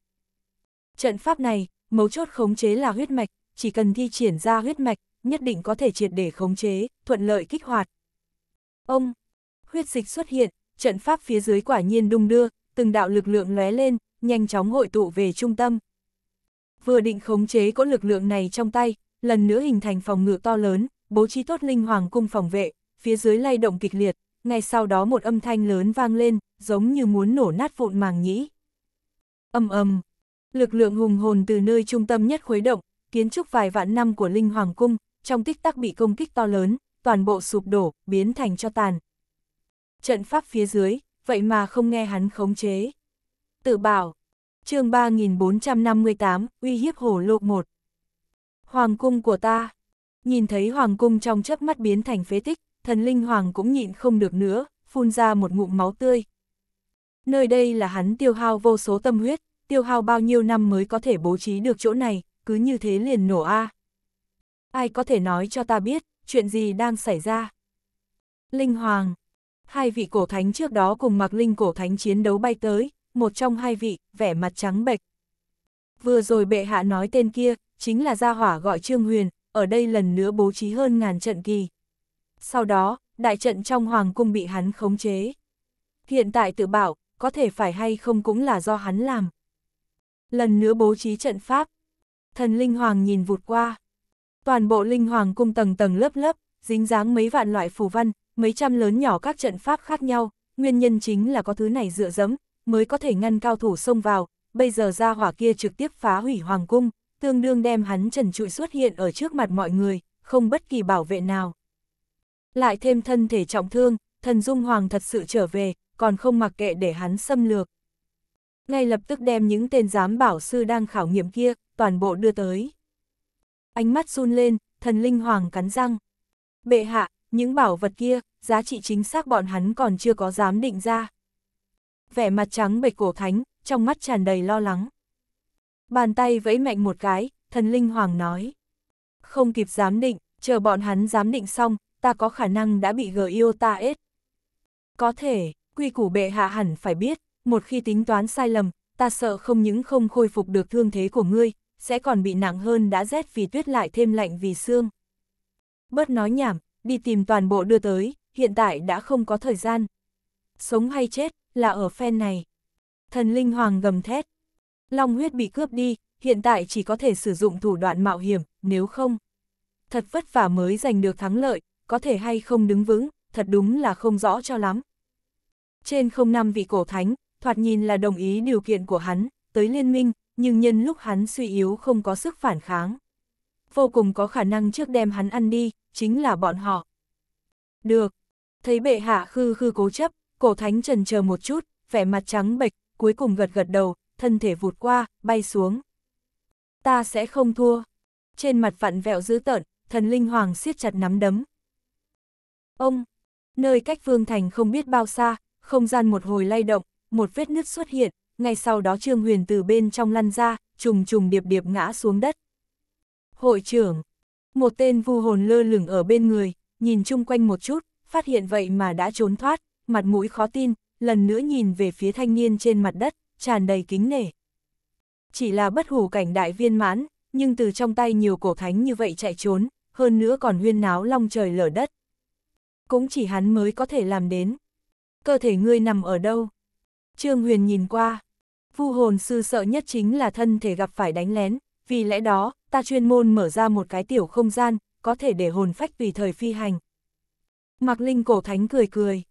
Trận pháp này, mấu chốt khống chế là huyết mạch, chỉ cần thi triển ra huyết mạch, nhất định có thể triệt để khống chế, thuận lợi kích hoạt. Ông, huyết dịch xuất hiện, trận pháp phía dưới quả nhiên đung đưa, từng đạo lực lượng lóe lên, nhanh chóng hội tụ về trung tâm. Vừa định khống chế cỗ lực lượng này trong tay, lần nữa hình thành phòng ngự to lớn, bố trí tốt linh hoàng cung phòng vệ, phía dưới lay động kịch liệt, ngay sau đó một âm thanh lớn vang lên, giống như muốn nổ nát vụn màng nhĩ. Âm âm, lực lượng hùng hồn từ nơi trung tâm nhất khuấy động, kiến trúc vài vạn năm của linh hoàng cung, trong tích tắc bị công kích to lớn, toàn bộ sụp đổ, biến thành cho tàn. Trận pháp phía dưới, vậy mà không nghe hắn khống chế. Tự bảo, chương 3458, uy hiếp hổ lộ một. Hoàng cung của ta. Nhìn thấy hoàng cung trong chớp mắt biến thành phế tích, thần linh hoàng cũng nhịn không được nữa, phun ra một ngụm máu tươi. Nơi đây là hắn tiêu hao vô số tâm huyết, tiêu hao bao nhiêu năm mới có thể bố trí được chỗ này, cứ như thế liền nổ a. À. Ai có thể nói cho ta biết, chuyện gì đang xảy ra? Linh Hoàng, hai vị cổ thánh trước đó cùng mặc Linh cổ thánh chiến đấu bay tới, một trong hai vị, vẻ mặt trắng bệch. Vừa rồi bệ hạ nói tên kia, chính là gia hỏa gọi Trương Huyền, ở đây lần nữa bố trí hơn ngàn trận kỳ. Sau đó, đại trận trong hoàng cung bị hắn khống chế. Hiện tại tự bảo, có thể phải hay không cũng là do hắn làm. Lần nữa bố trí trận pháp, thần linh hoàng nhìn vụt qua. Toàn bộ linh hoàng cung tầng tầng lớp lớp, dính dáng mấy vạn loại phù văn, mấy trăm lớn nhỏ các trận pháp khác nhau, nguyên nhân chính là có thứ này dựa dẫm, mới có thể ngăn cao thủ xông vào, bây giờ ra hỏa kia trực tiếp phá hủy hoàng cung, tương đương đem hắn trần trụi xuất hiện ở trước mặt mọi người, không bất kỳ bảo vệ nào. Lại thêm thân thể trọng thương, thần Dung Hoàng thật sự trở về, còn không mặc kệ để hắn xâm lược. Ngay lập tức đem những tên giám bảo sư đang khảo nghiệm kia, toàn bộ đưa tới. Ánh mắt run lên, thần Linh Hoàng cắn răng. Bệ hạ, những bảo vật kia, giá trị chính xác bọn hắn còn chưa có dám định ra vẻ mặt trắng bệch cổ thánh trong mắt tràn đầy lo lắng. Bàn tay vẫy mạnh một cái, thần linh hoàng nói. Không kịp giám định, chờ bọn hắn giám định xong, ta có khả năng đã bị gờ yêu ta ết. Có thể, quy củ bệ hạ hẳn phải biết, một khi tính toán sai lầm, ta sợ không những không khôi phục được thương thế của ngươi, sẽ còn bị nặng hơn đã rét vì tuyết lại thêm lạnh vì xương. Bớt nói nhảm, đi tìm toàn bộ đưa tới, hiện tại đã không có thời gian. Sống hay chết, là ở phen này. Thần Linh Hoàng gầm thét. Long huyết bị cướp đi, hiện tại chỉ có thể sử dụng thủ đoạn mạo hiểm, nếu không. Thật vất vả mới giành được thắng lợi, có thể hay không đứng vững, thật đúng là không rõ cho lắm. Trên không năm vị cổ thánh, thoạt nhìn là đồng ý điều kiện của hắn, tới liên minh, nhưng nhân lúc hắn suy yếu không có sức phản kháng. Vô cùng có khả năng trước đem hắn ăn đi, chính là bọn họ. Được. Thấy bệ hạ khư khư cố chấp, Cổ thánh trần chờ một chút, vẻ mặt trắng bệch, cuối cùng gật gật đầu, thân thể vụt qua, bay xuống. Ta sẽ không thua. Trên mặt vặn vẹo dữ tợn, thần linh hoàng siết chặt nắm đấm. Ông, nơi cách vương thành không biết bao xa, không gian một hồi lay động, một vết nứt xuất hiện, ngay sau đó Trương Huyền từ bên trong lăn ra, trùng trùng điệp điệp ngã xuống đất. Hội trưởng, một tên vu hồn lơ lửng ở bên người, nhìn chung quanh một chút, phát hiện vậy mà đã trốn thoát, mặt mũi khó tin, lần nữa nhìn về phía thanh niên trên mặt đất, tràn đầy kính nể. Chỉ là bất hủ cảnh đại viên mãn, nhưng từ trong tay nhiều cổ thánh như vậy chạy trốn, hơn nữa còn huyên náo long trời lở đất. Cũng chỉ hắn mới có thể làm đến. Cơ thể ngươi nằm ở đâu? Trương Huyền nhìn qua. Vu hồn sư sợ nhất chính là thân thể gặp phải đánh lén, vì lẽ đó, ta chuyên môn mở ra một cái tiểu không gian, có thể để hồn phách tùy thời phi hành. Mạc Linh cổ thánh cười cười.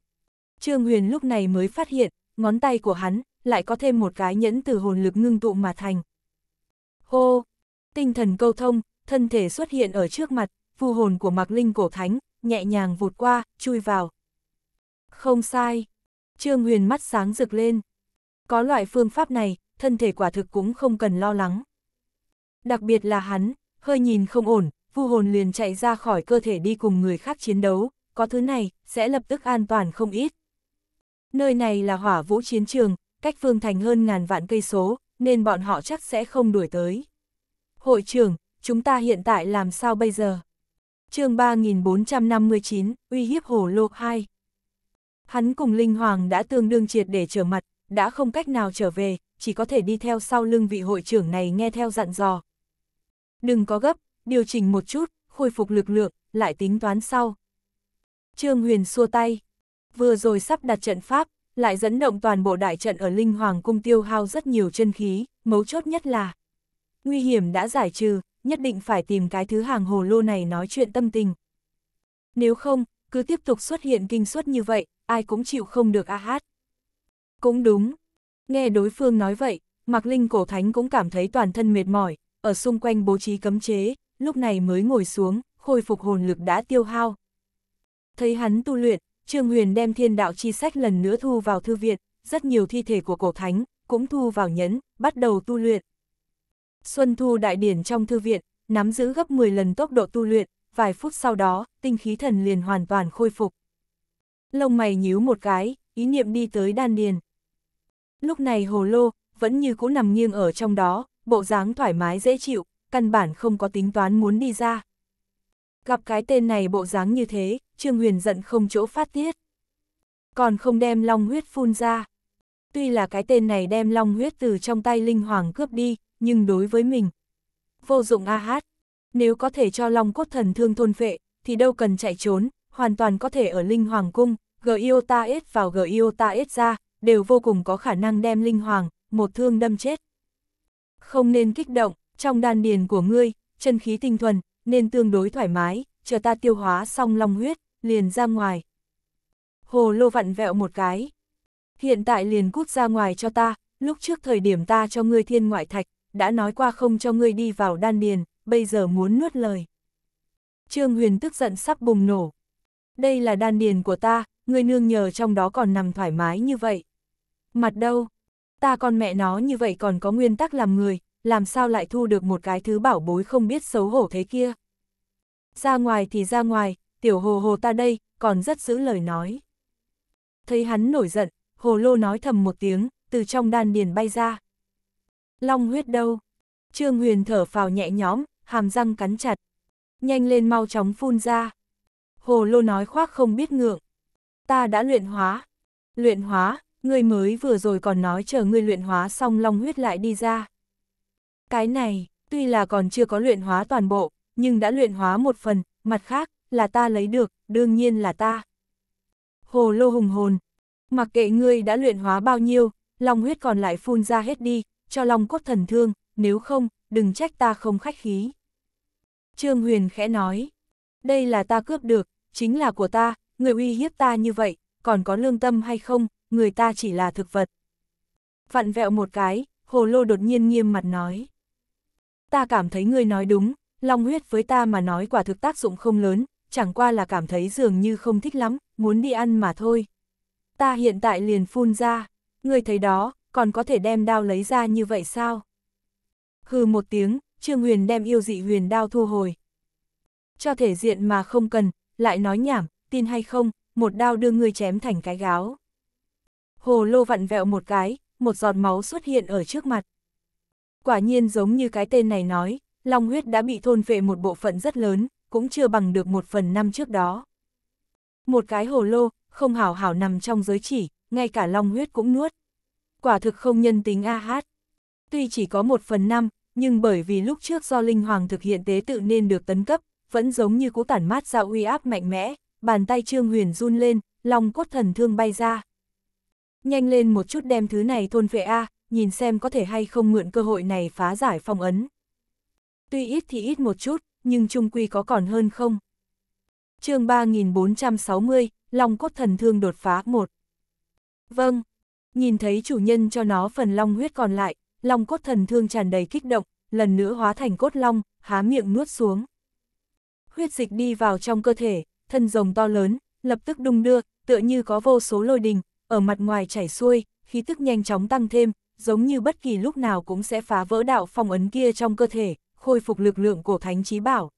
Trương Huyền lúc này mới phát hiện, ngón tay của hắn lại có thêm một cái nhẫn từ hồn lực ngưng tụ mà thành. Hô! Tinh thần câu thông, thân thể xuất hiện ở trước mặt, phù hồn của Mạc Linh cổ thánh, nhẹ nhàng vụt qua, chui vào. Không sai! Trương Huyền mắt sáng rực lên. Có loại phương pháp này, thân thể quả thực cũng không cần lo lắng. Đặc biệt là hắn, hơi nhìn không ổn, phù hồn liền chạy ra khỏi cơ thể đi cùng người khác chiến đấu, có thứ này, sẽ lập tức an toàn không ít. Nơi này là hỏa vũ chiến trường, cách phương Thành hơn ngàn vạn cây số, nên bọn họ chắc sẽ không đuổi tới. Hội trưởng, chúng ta hiện tại làm sao bây giờ? chương 3459, uy hiếp hồ lô 2. Hắn cùng Linh Hoàng đã tương đương triệt để trở mặt, đã không cách nào trở về, chỉ có thể đi theo sau lưng vị hội trưởng này nghe theo dặn dò. Đừng có gấp, điều chỉnh một chút, khôi phục lực lượng, lại tính toán sau. Trương Huyền xua tay vừa rồi sắp đặt trận pháp, lại dẫn động toàn bộ đại trận ở Linh Hoàng Cung tiêu hao rất nhiều chân khí, mấu chốt nhất là nguy hiểm đã giải trừ, nhất định phải tìm cái thứ hàng hồ lô này nói chuyện tâm tình. Nếu không, cứ tiếp tục xuất hiện kinh suất như vậy, ai cũng chịu không được a hát. Cũng đúng. Nghe đối phương nói vậy, Mạc Linh cổ thánh cũng cảm thấy toàn thân mệt mỏi, ở xung quanh bố trí cấm chế, lúc này mới ngồi xuống, khôi phục hồn lực đã tiêu hao. Thấy hắn tu luyện, Trương Huyền đem thiên đạo chi sách lần nữa thu vào thư viện, rất nhiều thi thể của cổ thánh, cũng thu vào nhẫn, bắt đầu tu luyện. Xuân thu đại điển trong thư viện, nắm giữ gấp 10 lần tốc độ tu luyện, vài phút sau đó, tinh khí thần liền hoàn toàn khôi phục. Lông mày nhíu một cái, ý niệm đi tới đan điền. Lúc này hồ lô, vẫn như cũ nằm nghiêng ở trong đó, bộ dáng thoải mái dễ chịu, căn bản không có tính toán muốn đi ra. Gặp cái tên này bộ dáng như thế, Trương Huyền giận không chỗ phát tiết. Còn không đem long huyết phun ra. Tuy là cái tên này đem long huyết từ trong tay Linh Hoàng cướp đi, nhưng đối với mình. Vô dụng a hát. Nếu có thể cho long cốt thần thương thôn phệ, thì đâu cần chạy trốn, hoàn toàn có thể ở Linh Hoàng cung, G.I.O.T.A.S vào G.I.O.T.A.S ra, đều vô cùng có khả năng đem Linh Hoàng, một thương đâm chết. Không nên kích động, trong đan điền của ngươi, chân khí tinh thuần, nên tương đối thoải mái, chờ ta tiêu hóa xong long huyết, liền ra ngoài. Hồ lô vặn vẹo một cái. Hiện tại liền cút ra ngoài cho ta, lúc trước thời điểm ta cho ngươi thiên ngoại thạch, đã nói qua không cho ngươi đi vào đan điền, bây giờ muốn nuốt lời. Trương Huyền tức giận sắp bùng nổ. Đây là đan điền của ta, ngươi nương nhờ trong đó còn nằm thoải mái như vậy. Mặt đâu? Ta con mẹ nó như vậy còn có nguyên tắc làm người, làm sao lại thu được một cái thứ bảo bối không biết xấu hổ thế kia. Ra ngoài thì ra ngoài, tiểu hồ hồ ta đây, còn rất giữ lời nói. Thấy hắn nổi giận, hồ lô nói thầm một tiếng, từ trong đan điền bay ra. Long huyết đâu? Trương Huyền thở phào nhẹ nhõm, hàm răng cắn chặt. Nhanh lên mau chóng phun ra. Hồ lô nói khoác không biết ngượng. Ta đã luyện hóa. Luyện hóa, ngươi mới vừa rồi còn nói chờ ngươi luyện hóa xong long huyết lại đi ra. Cái này, tuy là còn chưa có luyện hóa toàn bộ, nhưng đã luyện hóa một phần, mặt khác, là ta lấy được, đương nhiên là ta. Hồ lô hùng hồn, mặc kệ ngươi đã luyện hóa bao nhiêu, lòng huyết còn lại phun ra hết đi, cho lòng cốt thần thương, nếu không, đừng trách ta không khách khí. Trương Huyền khẽ nói, đây là ta cướp được, chính là của ta, người uy hiếp ta như vậy, còn có lương tâm hay không, người ta chỉ là thực vật. Vặn vẹo một cái, hồ lô đột nhiên nghiêm mặt nói. Ta cảm thấy ngươi nói đúng, long huyết với ta mà nói quả thực tác dụng không lớn, chẳng qua là cảm thấy dường như không thích lắm, muốn đi ăn mà thôi. Ta hiện tại liền phun ra, người thấy đó, còn có thể đem đao lấy ra như vậy sao? Hừ một tiếng, Trương Huyền đem yêu dị huyền đao thu hồi. Cho thể diện mà không cần, lại nói nhảm, tin hay không, một đao đưa người chém thành cái gáo. Hồ lô vặn vẹo một cái, một giọt máu xuất hiện ở trước mặt. Quả nhiên giống như cái tên này nói, long huyết đã bị thôn về một bộ phận rất lớn, cũng chưa bằng được một phần năm trước đó. Một cái hồ lô, không hảo hảo nằm trong giới chỉ, ngay cả long huyết cũng nuốt. Quả thực không nhân tính a hát. Tuy chỉ có một phần năm, nhưng bởi vì lúc trước do Linh Hoàng thực hiện tế tự nên được tấn cấp, vẫn giống như cú tản mát ra uy áp mạnh mẽ, bàn tay Trương Huyền run lên, long cốt thần thương bay ra. Nhanh lên một chút đem thứ này thôn vệ A, nhìn xem có thể hay không mượn cơ hội này phá giải phong ấn. Tuy ít thì ít một chút, nhưng trung quy có còn hơn không? chương 3460, Long cốt thần thương đột phá 1. Vâng, nhìn thấy chủ nhân cho nó phần long huyết còn lại, long cốt thần thương tràn đầy kích động, lần nữa hóa thành cốt long, há miệng nuốt xuống. Huyết dịch đi vào trong cơ thể, thân rồng to lớn, lập tức đung đưa, tựa như có vô số lôi đình, ở mặt ngoài chảy xuôi, khí tức nhanh chóng tăng thêm, giống như bất kỳ lúc nào cũng sẽ phá vỡ đạo phong ấn kia trong cơ thể, khôi phục lực lượng của thánh trí bảo.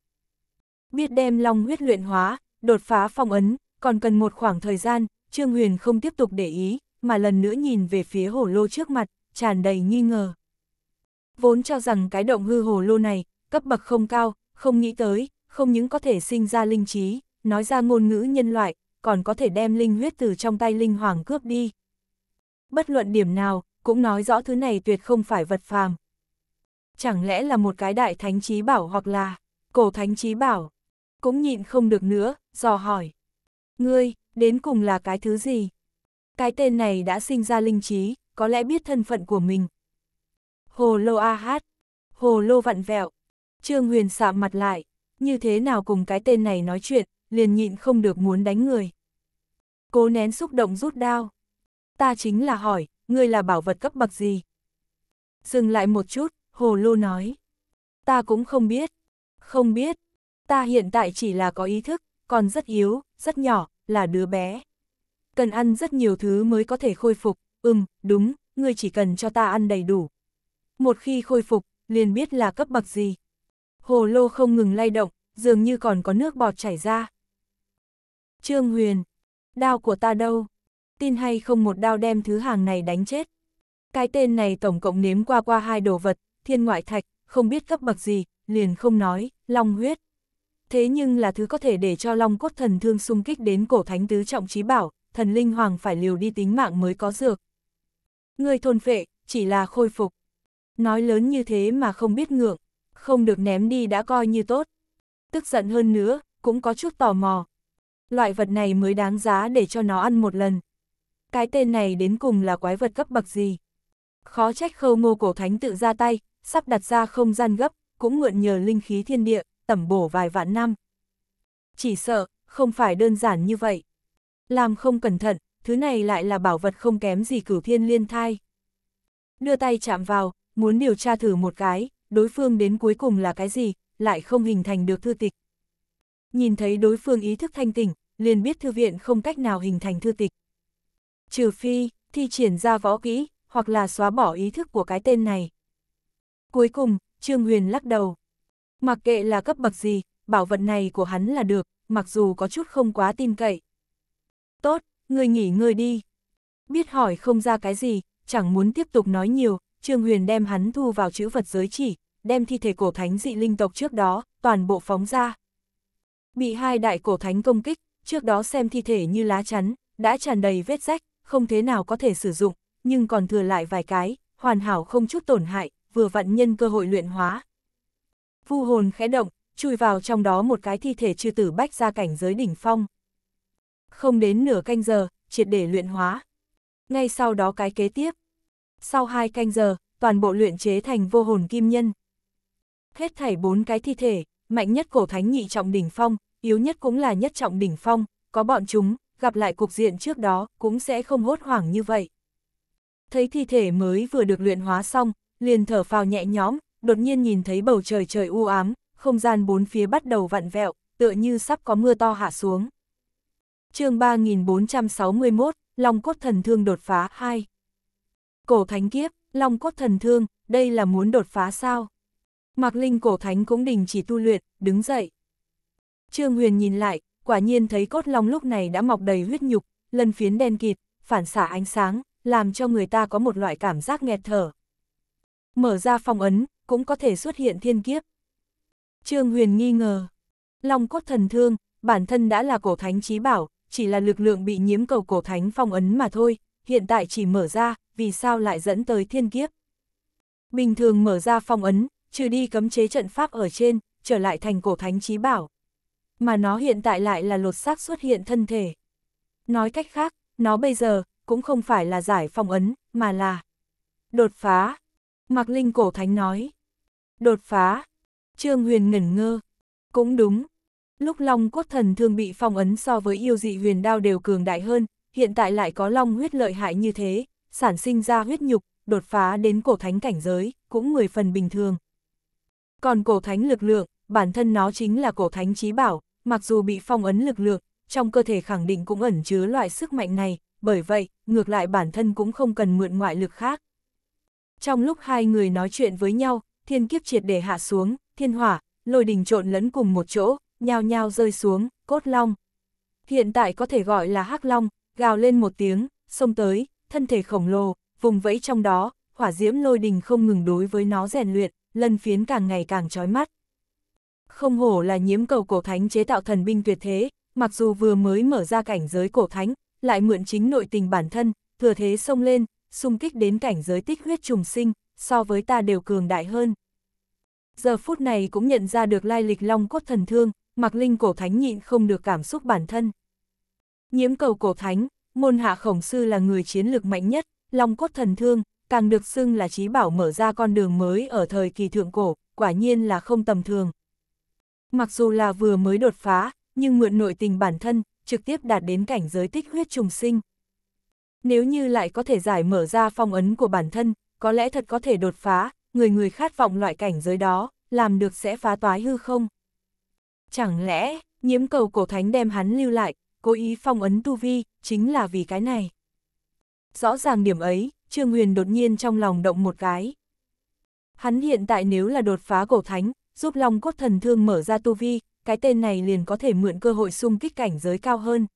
Biết đem long huyết luyện hóa, đột phá phong ấn, còn cần một khoảng thời gian, Trương Huyền không tiếp tục để ý, mà lần nữa nhìn về phía hồ lô trước mặt, tràn đầy nghi ngờ. Vốn cho rằng cái động hư hồ lô này, cấp bậc không cao, không nghĩ tới, không những có thể sinh ra linh trí, nói ra ngôn ngữ nhân loại, còn có thể đem linh huyết từ trong tay linh hoàng cướp đi. Bất luận điểm nào, cũng nói rõ thứ này tuyệt không phải vật phàm, chẳng lẽ là một cái đại thánh trí bảo hoặc là cổ thánh trí bảo. Cũng nhịn không được nữa, dò hỏi. Ngươi, đến cùng là cái thứ gì? Cái tên này đã sinh ra linh trí, có lẽ biết thân phận của mình. Hồ Lô A Hát, Hồ Lô Vặn Vẹo, Trương Huyền sạm mặt lại, như thế nào cùng cái tên này nói chuyện, liền nhịn không được muốn đánh người. Cố nén xúc động rút đao. Ta chính là hỏi, ngươi là bảo vật cấp bậc gì? Dừng lại một chút, Hồ Lô nói. Ta cũng không biết. Không biết. Ta hiện tại chỉ là có ý thức, còn rất yếu, rất nhỏ, là đứa bé. Cần ăn rất nhiều thứ mới có thể khôi phục. Ừm, đúng, ngươi chỉ cần cho ta ăn đầy đủ. Một khi khôi phục, liền biết là cấp bậc gì. Hồ Lô không ngừng lay động, dường như còn có nước bọt chảy ra. Trương Huyền, đao của ta đâu? Tin hay không một đao đem thứ hàng này đánh chết? Cái tên này tổng cộng nếm qua qua hai đồ vật, thiên ngoại thạch, không biết cấp bậc gì, liền không nói, long huyết. Thế nhưng là thứ có thể để cho long cốt thần thương xung kích đến cổ thánh tứ trọng trí bảo, thần linh hoàng phải liều đi tính mạng mới có dược. Người thôn phệ, chỉ là khôi phục. Nói lớn như thế mà không biết ngượng, không được ném đi đã coi như tốt. Tức giận hơn nữa, cũng có chút tò mò. Loại vật này mới đáng giá để cho nó ăn một lần. Cái tên này đến cùng là quái vật cấp bậc gì? Khó trách khâu ngô cổ thánh tự ra tay, sắp đặt ra không gian gấp, cũng mượn nhờ linh khí thiên địa, tẩm bổ vài vạn năm. Chỉ sợ, không phải đơn giản như vậy. Làm không cẩn thận, thứ này lại là bảo vật không kém gì cửu thiên liên thai. Đưa tay chạm vào, muốn điều tra thử một cái, đối phương đến cuối cùng là cái gì, lại không hình thành được thư tịch. Nhìn thấy đối phương ý thức thanh tỉnh, liền biết thư viện không cách nào hình thành thư tịch. Trừ phi, thi triển ra võ kỹ, hoặc là xóa bỏ ý thức của cái tên này. Cuối cùng, Trương Huyền lắc đầu. Mặc kệ là cấp bậc gì, bảo vật này của hắn là được, mặc dù có chút không quá tin cậy. Tốt, người nghỉ ngơi đi. Biết hỏi không ra cái gì, chẳng muốn tiếp tục nói nhiều, Trương Huyền đem hắn thu vào chữ vật giới chỉ, đem thi thể cổ thánh dị linh tộc trước đó, toàn bộ phóng ra. Bị hai đại cổ thánh công kích, trước đó xem thi thể như lá chắn, đã tràn đầy vết rách, không thế nào có thể sử dụng, nhưng còn thừa lại vài cái, hoàn hảo không chút tổn hại, vừa vặn nhân cơ hội luyện hóa. Vu hồn khẽ động, chui vào trong đó một cái thi thể chư tử bách ra cảnh giới đỉnh phong. Không đến nửa canh giờ, triệt để luyện hóa. Ngay sau đó cái kế tiếp. Sau hai canh giờ, toàn bộ luyện chế thành vô hồn kim nhân. Hết thảy bốn cái thi thể, mạnh nhất cổ thánh nhị trọng đỉnh phong, yếu nhất cũng là nhất trọng đỉnh phong, có bọn chúng, gặp lại cục diện trước đó, cũng sẽ không hốt hoảng như vậy. Thấy thi thể mới vừa được luyện hóa xong, liền thở phào nhẹ nhõm, đột nhiên nhìn thấy bầu trời trời u ám, không gian bốn phía bắt đầu vặn vẹo, tựa như sắp có mưa to hạ xuống. chương 3461, Long Cốt Thần Thương đột phá 2 Cổ Thánh Kiếp, Long Cốt Thần Thương, đây là muốn đột phá sao? Mạc Linh Cổ Thánh cũng đình chỉ tu luyện, đứng dậy. Trương Huyền nhìn lại, quả nhiên thấy cốt long lúc này đã mọc đầy huyết nhục, lân phiến đen kịt, phản xả ánh sáng, làm cho người ta có một loại cảm giác nghẹt thở mở ra phong ấn, cũng có thể xuất hiện thiên kiếp. Trương Huyền nghi ngờ, Long cốt thần thương, bản thân đã là cổ thánh trí bảo, chỉ là lực lượng bị nhiễm cầu cổ thánh phong ấn mà thôi, hiện tại chỉ mở ra, vì sao lại dẫn tới thiên kiếp. Bình thường mở ra phong ấn, trừ đi cấm chế trận pháp ở trên, trở lại thành cổ thánh trí bảo. Mà nó hiện tại lại là lột xác xuất hiện thân thể. Nói cách khác, nó bây giờ, cũng không phải là giải phong ấn, mà là đột phá, Mạc Linh cổ thánh nói. Đột phá. Trương Huyền ngẩn ngơ. Cũng đúng. Lúc Long cốt thần thường bị phong ấn so với yêu dị huyền đao đều cường đại hơn, hiện tại lại có Long huyết lợi hại như thế, sản sinh ra huyết nhục, đột phá đến cổ thánh cảnh giới, cũng người phần bình thường. Còn cổ thánh lực lượng, bản thân nó chính là cổ thánh trí bảo, mặc dù bị phong ấn lực lượng, trong cơ thể khẳng định cũng ẩn chứa loại sức mạnh này, bởi vậy, ngược lại bản thân cũng không cần mượn ngoại lực khác. Trong lúc hai người nói chuyện với nhau, thiên kiếp triệt để hạ xuống, thiên hỏa, lôi đình trộn lẫn cùng một chỗ, nhao nhao rơi xuống, cốt long. Hiện tại có thể gọi là hắc long, gào lên một tiếng, xông tới, thân thể khổng lồ, vùng vẫy trong đó, hỏa diễm lôi đình không ngừng đối với nó rèn luyện, lần phiến càng ngày càng chói mắt. Không hổ là nhiễm cầu cổ thánh chế tạo thần binh tuyệt thế, mặc dù vừa mới mở ra cảnh giới cổ thánh, lại mượn chính nội tình bản thân, thừa thế xông lên, xung kích đến cảnh giới tích huyết trùng sinh, so với ta đều cường đại hơn. Giờ phút này cũng nhận ra được lai lịch long cốt thần thương, mặc linh cổ thánh nhịn không được cảm xúc bản thân. Nhiễm cầu cổ thánh, môn hạ khổng sư là người chiến lược mạnh nhất, long cốt thần thương, càng được xưng là trí bảo mở ra con đường mới ở thời kỳ thượng cổ, quả nhiên là không tầm thường. Mặc dù là vừa mới đột phá, nhưng mượn nội tình bản thân, trực tiếp đạt đến cảnh giới tích huyết trùng sinh. Nếu như lại có thể giải mở ra phong ấn của bản thân, có lẽ thật có thể đột phá, người người khát vọng loại cảnh giới đó, làm được sẽ phá toái hư không? Chẳng lẽ, nhiễm cầu cổ thánh đem hắn lưu lại, cố ý phong ấn tu vi, chính là vì cái này. Rõ ràng điểm ấy, Trương Huyền đột nhiên trong lòng động một cái. Hắn hiện tại nếu là đột phá cổ thánh, giúp Long cốt thần thương mở ra tu vi, cái tên này liền có thể mượn cơ hội xung kích cảnh giới cao hơn.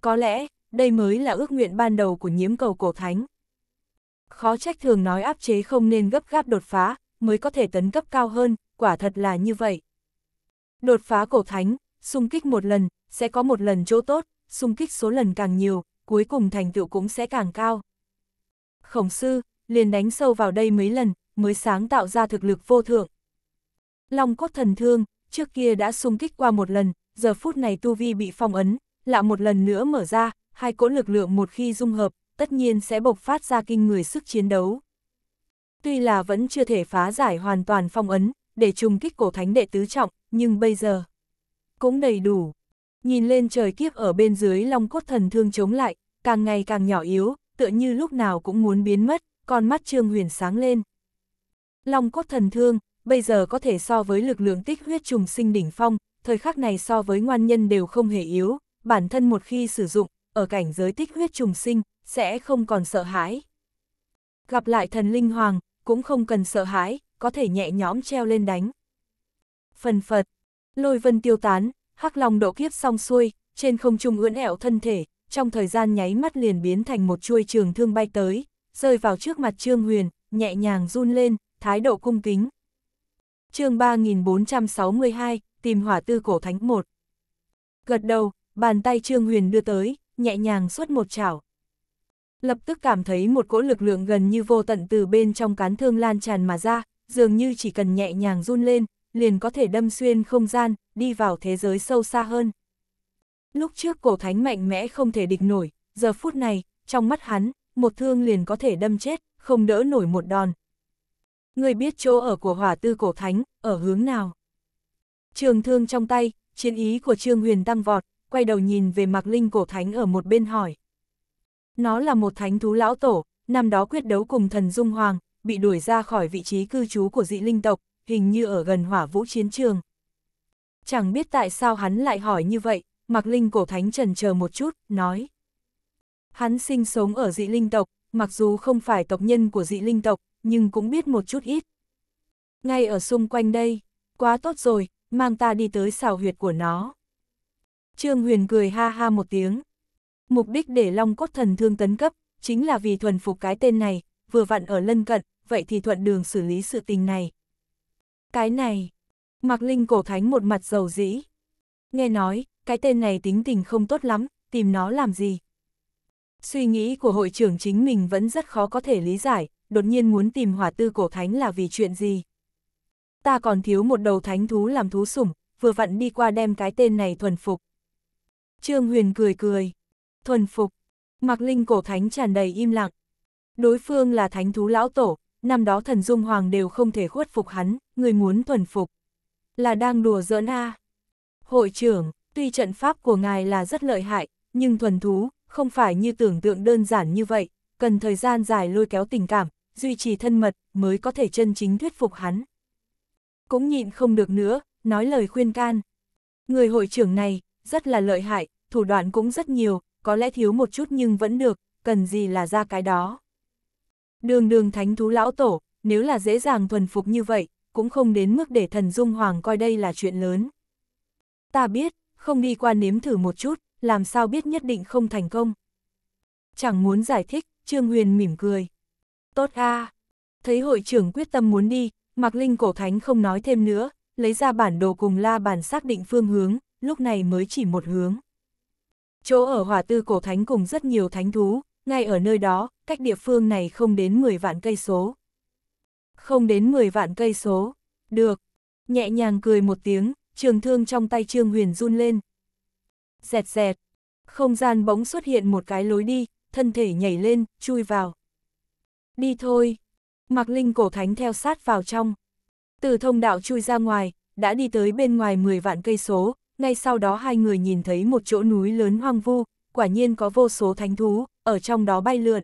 Có lẽ, đây mới là ước nguyện ban đầu của nhiễm cầu cổ thánh. Khó trách thường nói áp chế không nên gấp gáp đột phá, mới có thể tấn cấp cao hơn, quả thật là như vậy. Đột phá cổ thánh, xung kích một lần, sẽ có một lần chỗ tốt, xung kích số lần càng nhiều, cuối cùng thành tựu cũng sẽ càng cao. Khổng sư, liền đánh sâu vào đây mấy lần, mới sáng tạo ra thực lực vô thượng. Long cốt thần thương, trước kia đã xung kích qua một lần, giờ phút này tu vi bị phong ấn, lạ một lần nữa mở ra, hai cỗ lực lượng một khi dung hợp, tất nhiên sẽ bộc phát ra kinh người sức chiến đấu. Tuy là vẫn chưa thể phá giải hoàn toàn phong ấn, để trùng kích cổ thánh đệ tứ trọng, nhưng bây giờ cũng đầy đủ. Nhìn lên trời kiếp ở bên dưới long cốt thần thương chống lại, càng ngày càng nhỏ yếu, tựa như lúc nào cũng muốn biến mất, con mắt Trương Huyền sáng lên. Long cốt thần thương, bây giờ có thể so với lực lượng tích huyết trùng sinh đỉnh phong, thời khắc này so với ngoan nhân đều không hề yếu, bản thân một khi sử dụng, ở cảnh giới tích huyết trùng sinh, sẽ không còn sợ hãi. Gặp lại thần linh hoàng, cũng không cần sợ hãi, có thể nhẹ nhõm treo lên đánh. Phần phật, lôi vân tiêu tán, hắc long độ kiếp xong xuôi, trên không trung ưỡn ẹo thân thể, trong thời gian nháy mắt liền biến thành một chuôi trường thương bay tới, rơi vào trước mặt Trương Huyền, nhẹ nhàng run lên, thái độ cung kính. chương 3462, tìm hỏa tư cổ thánh một Gật đầu, bàn tay Trương Huyền đưa tới, nhẹ nhàng xuất một chảo. Lập tức cảm thấy một cỗ lực lượng gần như vô tận từ bên trong cán thương lan tràn mà ra, dường như chỉ cần nhẹ nhàng run lên, liền có thể đâm xuyên không gian, đi vào thế giới sâu xa hơn. Lúc trước cổ thánh mạnh mẽ không thể địch nổi, giờ phút này, trong mắt hắn, một thương liền có thể đâm chết, không đỡ nổi một đòn. Người biết chỗ ở của hỏa tư cổ thánh, ở hướng nào? Trường thương trong tay, chiến ý của Trương Huyền tăng vọt, quay đầu nhìn về Mặc Linh cổ thánh ở một bên hỏi. Nó là một thánh thú lão tổ, năm đó quyết đấu cùng thần Dung Hoàng, bị đuổi ra khỏi vị trí cư trú của dị linh tộc, hình như ở gần hỏa vũ chiến trường. Chẳng biết tại sao hắn lại hỏi như vậy, Mặc Linh cổ thánh trần chờ một chút, nói. Hắn sinh sống ở dị linh tộc, mặc dù không phải tộc nhân của dị linh tộc, nhưng cũng biết một chút ít. Ngay ở xung quanh đây, quá tốt rồi, mang ta đi tới xào huyệt của nó. Trương Huyền cười ha ha một tiếng. Mục đích để Long Cốt Thần Thương tấn cấp, chính là vì thuần phục cái tên này, vừa vặn ở lân cận, vậy thì thuận đường xử lý sự tình này. Cái này, Mạc Linh cổ thánh một mặt dầu dĩ. Nghe nói, cái tên này tính tình không tốt lắm, tìm nó làm gì? Suy nghĩ của hội trưởng chính mình vẫn rất khó có thể lý giải, đột nhiên muốn tìm hỏa tư cổ thánh là vì chuyện gì? Ta còn thiếu một đầu thánh thú làm thú sủng, vừa vặn đi qua đem cái tên này thuần phục. Trương Huyền cười cười. Thuần phục. Mặc Linh cổ thánh tràn đầy im lặng. Đối phương là thánh thú lão tổ, năm đó thần dung hoàng đều không thể khuất phục hắn, người muốn thuần phục. Là đang đùa giỡn a à. Hội trưởng, tuy trận pháp của ngài là rất lợi hại, nhưng thuần thú, không phải như tưởng tượng đơn giản như vậy, cần thời gian dài lôi kéo tình cảm, duy trì thân mật mới có thể chân chính thuyết phục hắn. Cũng nhịn không được nữa, nói lời khuyên can. Người hội trưởng này, rất là lợi hại, thủ đoạn cũng rất nhiều, có lẽ thiếu một chút nhưng vẫn được, cần gì là ra cái đó. Đường đường thánh thú lão tổ, nếu là dễ dàng thuần phục như vậy, cũng không đến mức để thần Dung Hoàng coi đây là chuyện lớn. Ta biết, không đi qua nếm thử một chút, làm sao biết nhất định không thành công. Chẳng muốn giải thích, Trương Huyền mỉm cười. Tốt a Thấy hội trưởng quyết tâm muốn đi, Mạc Linh cổ thánh không nói thêm nữa, lấy ra bản đồ cùng la bàn xác định phương hướng, lúc này mới chỉ một hướng. Chỗ ở hỏa tư cổ thánh cùng rất nhiều thánh thú, ngay ở nơi đó, cách địa phương này không đến 10 vạn cây số. Không đến 10 vạn cây số. Được. Nhẹ nhàng cười một tiếng, trường thương trong tay Trương Huyền run lên. Dẹt dẹt. Không gian bỗng xuất hiện một cái lối đi, thân thể nhảy lên, chui vào. Đi thôi. mặc Linh cổ thánh theo sát vào trong. Từ thông đạo chui ra ngoài, đã đi tới bên ngoài 10 vạn cây số, ngay sau đó hai người nhìn thấy một chỗ núi lớn hoang vu, quả nhiên có vô số thánh thú, ở trong đó bay lượn.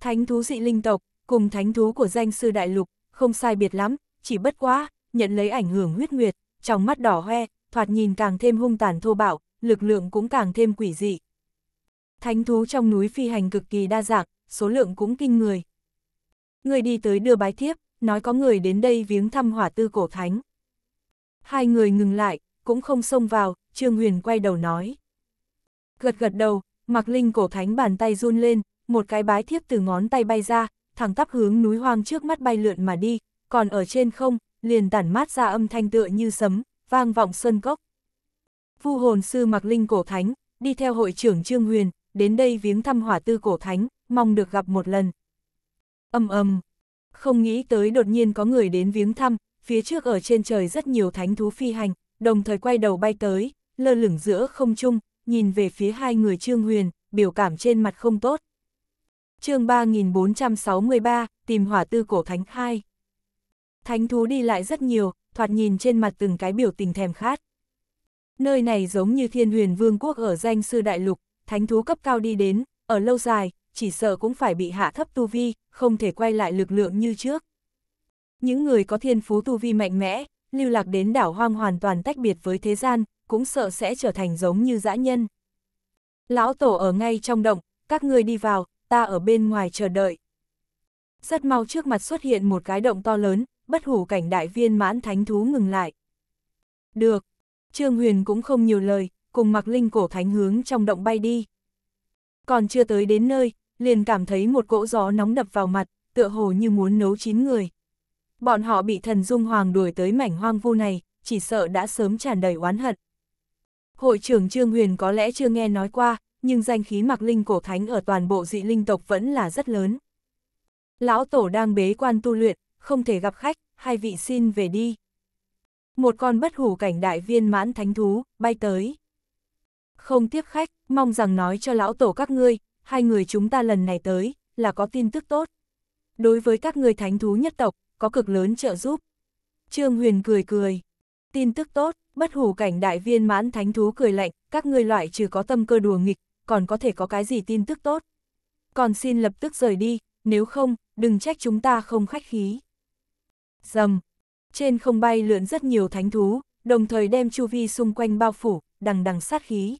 Thánh thú dị linh tộc, cùng thánh thú của danh sư đại lục, không sai biệt lắm, chỉ bất quá, nhận lấy ảnh hưởng huyết nguyệt, trong mắt đỏ hoe, thoạt nhìn càng thêm hung tàn thô bạo, lực lượng cũng càng thêm quỷ dị. Thánh thú trong núi phi hành cực kỳ đa dạng, số lượng cũng kinh người. Người đi tới đưa bái thiếp, nói có người đến đây viếng thăm hỏa tư cổ thánh. Hai người ngừng lại, cũng không xông vào, Trương Huyền quay đầu nói. Gật gật đầu, Mạc Linh cổ thánh bàn tay run lên, một cái bái thiếp từ ngón tay bay ra, thẳng tắp hướng núi hoang trước mắt bay lượn mà đi, còn ở trên không, liền tản mát ra âm thanh tựa như sấm, vang vọng sơn cốc. Vu hồn sư Mạc Linh cổ thánh, đi theo hội trưởng Trương Huyền, đến đây viếng thăm hỏa tư cổ thánh, mong được gặp một lần. Âm âm, không nghĩ tới đột nhiên có người đến viếng thăm, phía trước ở trên trời rất nhiều thánh thú phi hành, đồng thời quay đầu bay tới, lơ lửng giữa không trung, nhìn về phía hai người Trương Huyền, biểu cảm trên mặt không tốt. chương 3463, tìm hỏa tư cổ thánh 2. Thánh thú đi lại rất nhiều, thoạt nhìn trên mặt từng cái biểu tình thèm khát. Nơi này giống như thiên huyền vương quốc ở danh sư đại lục, thánh thú cấp cao đi đến, ở lâu dài, chỉ sợ cũng phải bị hạ thấp tu vi, không thể quay lại lực lượng như trước. Những người có thiên phú tu vi mạnh mẽ, lưu lạc đến đảo hoang hoàn toàn tách biệt với thế gian, cũng sợ sẽ trở thành giống như dã nhân. Lão tổ ở ngay trong động, các ngươi đi vào, ta ở bên ngoài chờ đợi. Rất mau trước mặt xuất hiện một cái động to lớn, bất hủ cảnh đại viên mãn thánh thú ngừng lại. Được, Trương Huyền cũng không nhiều lời, cùng mặc linh cổ thánh hướng trong động bay đi. Còn chưa tới đến nơi, liền cảm thấy một cỗ gió nóng đập vào mặt, tựa hồ như muốn nấu chín người. Bọn họ bị thần Dung Hoàng đuổi tới mảnh hoang vu này, chỉ sợ đã sớm tràn đầy oán hận. Hội trưởng Trương Huyền có lẽ chưa nghe nói qua, nhưng danh khí mặc linh cổ thánh ở toàn bộ dị linh tộc vẫn là rất lớn. Lão Tổ đang bế quan tu luyện, không thể gặp khách, hai vị xin về đi. Một con bất hủ cảnh đại viên mãn thánh thú, bay tới. Không tiếp khách, mong rằng nói cho lão tổ các ngươi, hai người chúng ta lần này tới, là có tin tức tốt. Đối với các người thánh thú nhất tộc, có cực lớn trợ giúp. Trương Huyền cười cười. Tin tức tốt, bất hủ cảnh đại viên mãn thánh thú cười lạnh, các ngươi loại trừ có tâm cơ đùa nghịch, còn có thể có cái gì tin tức tốt. Còn xin lập tức rời đi, nếu không, đừng trách chúng ta không khách khí. Dầm, trên không bay lượn rất nhiều thánh thú, đồng thời đem chu vi xung quanh bao phủ, đằng đằng sát khí.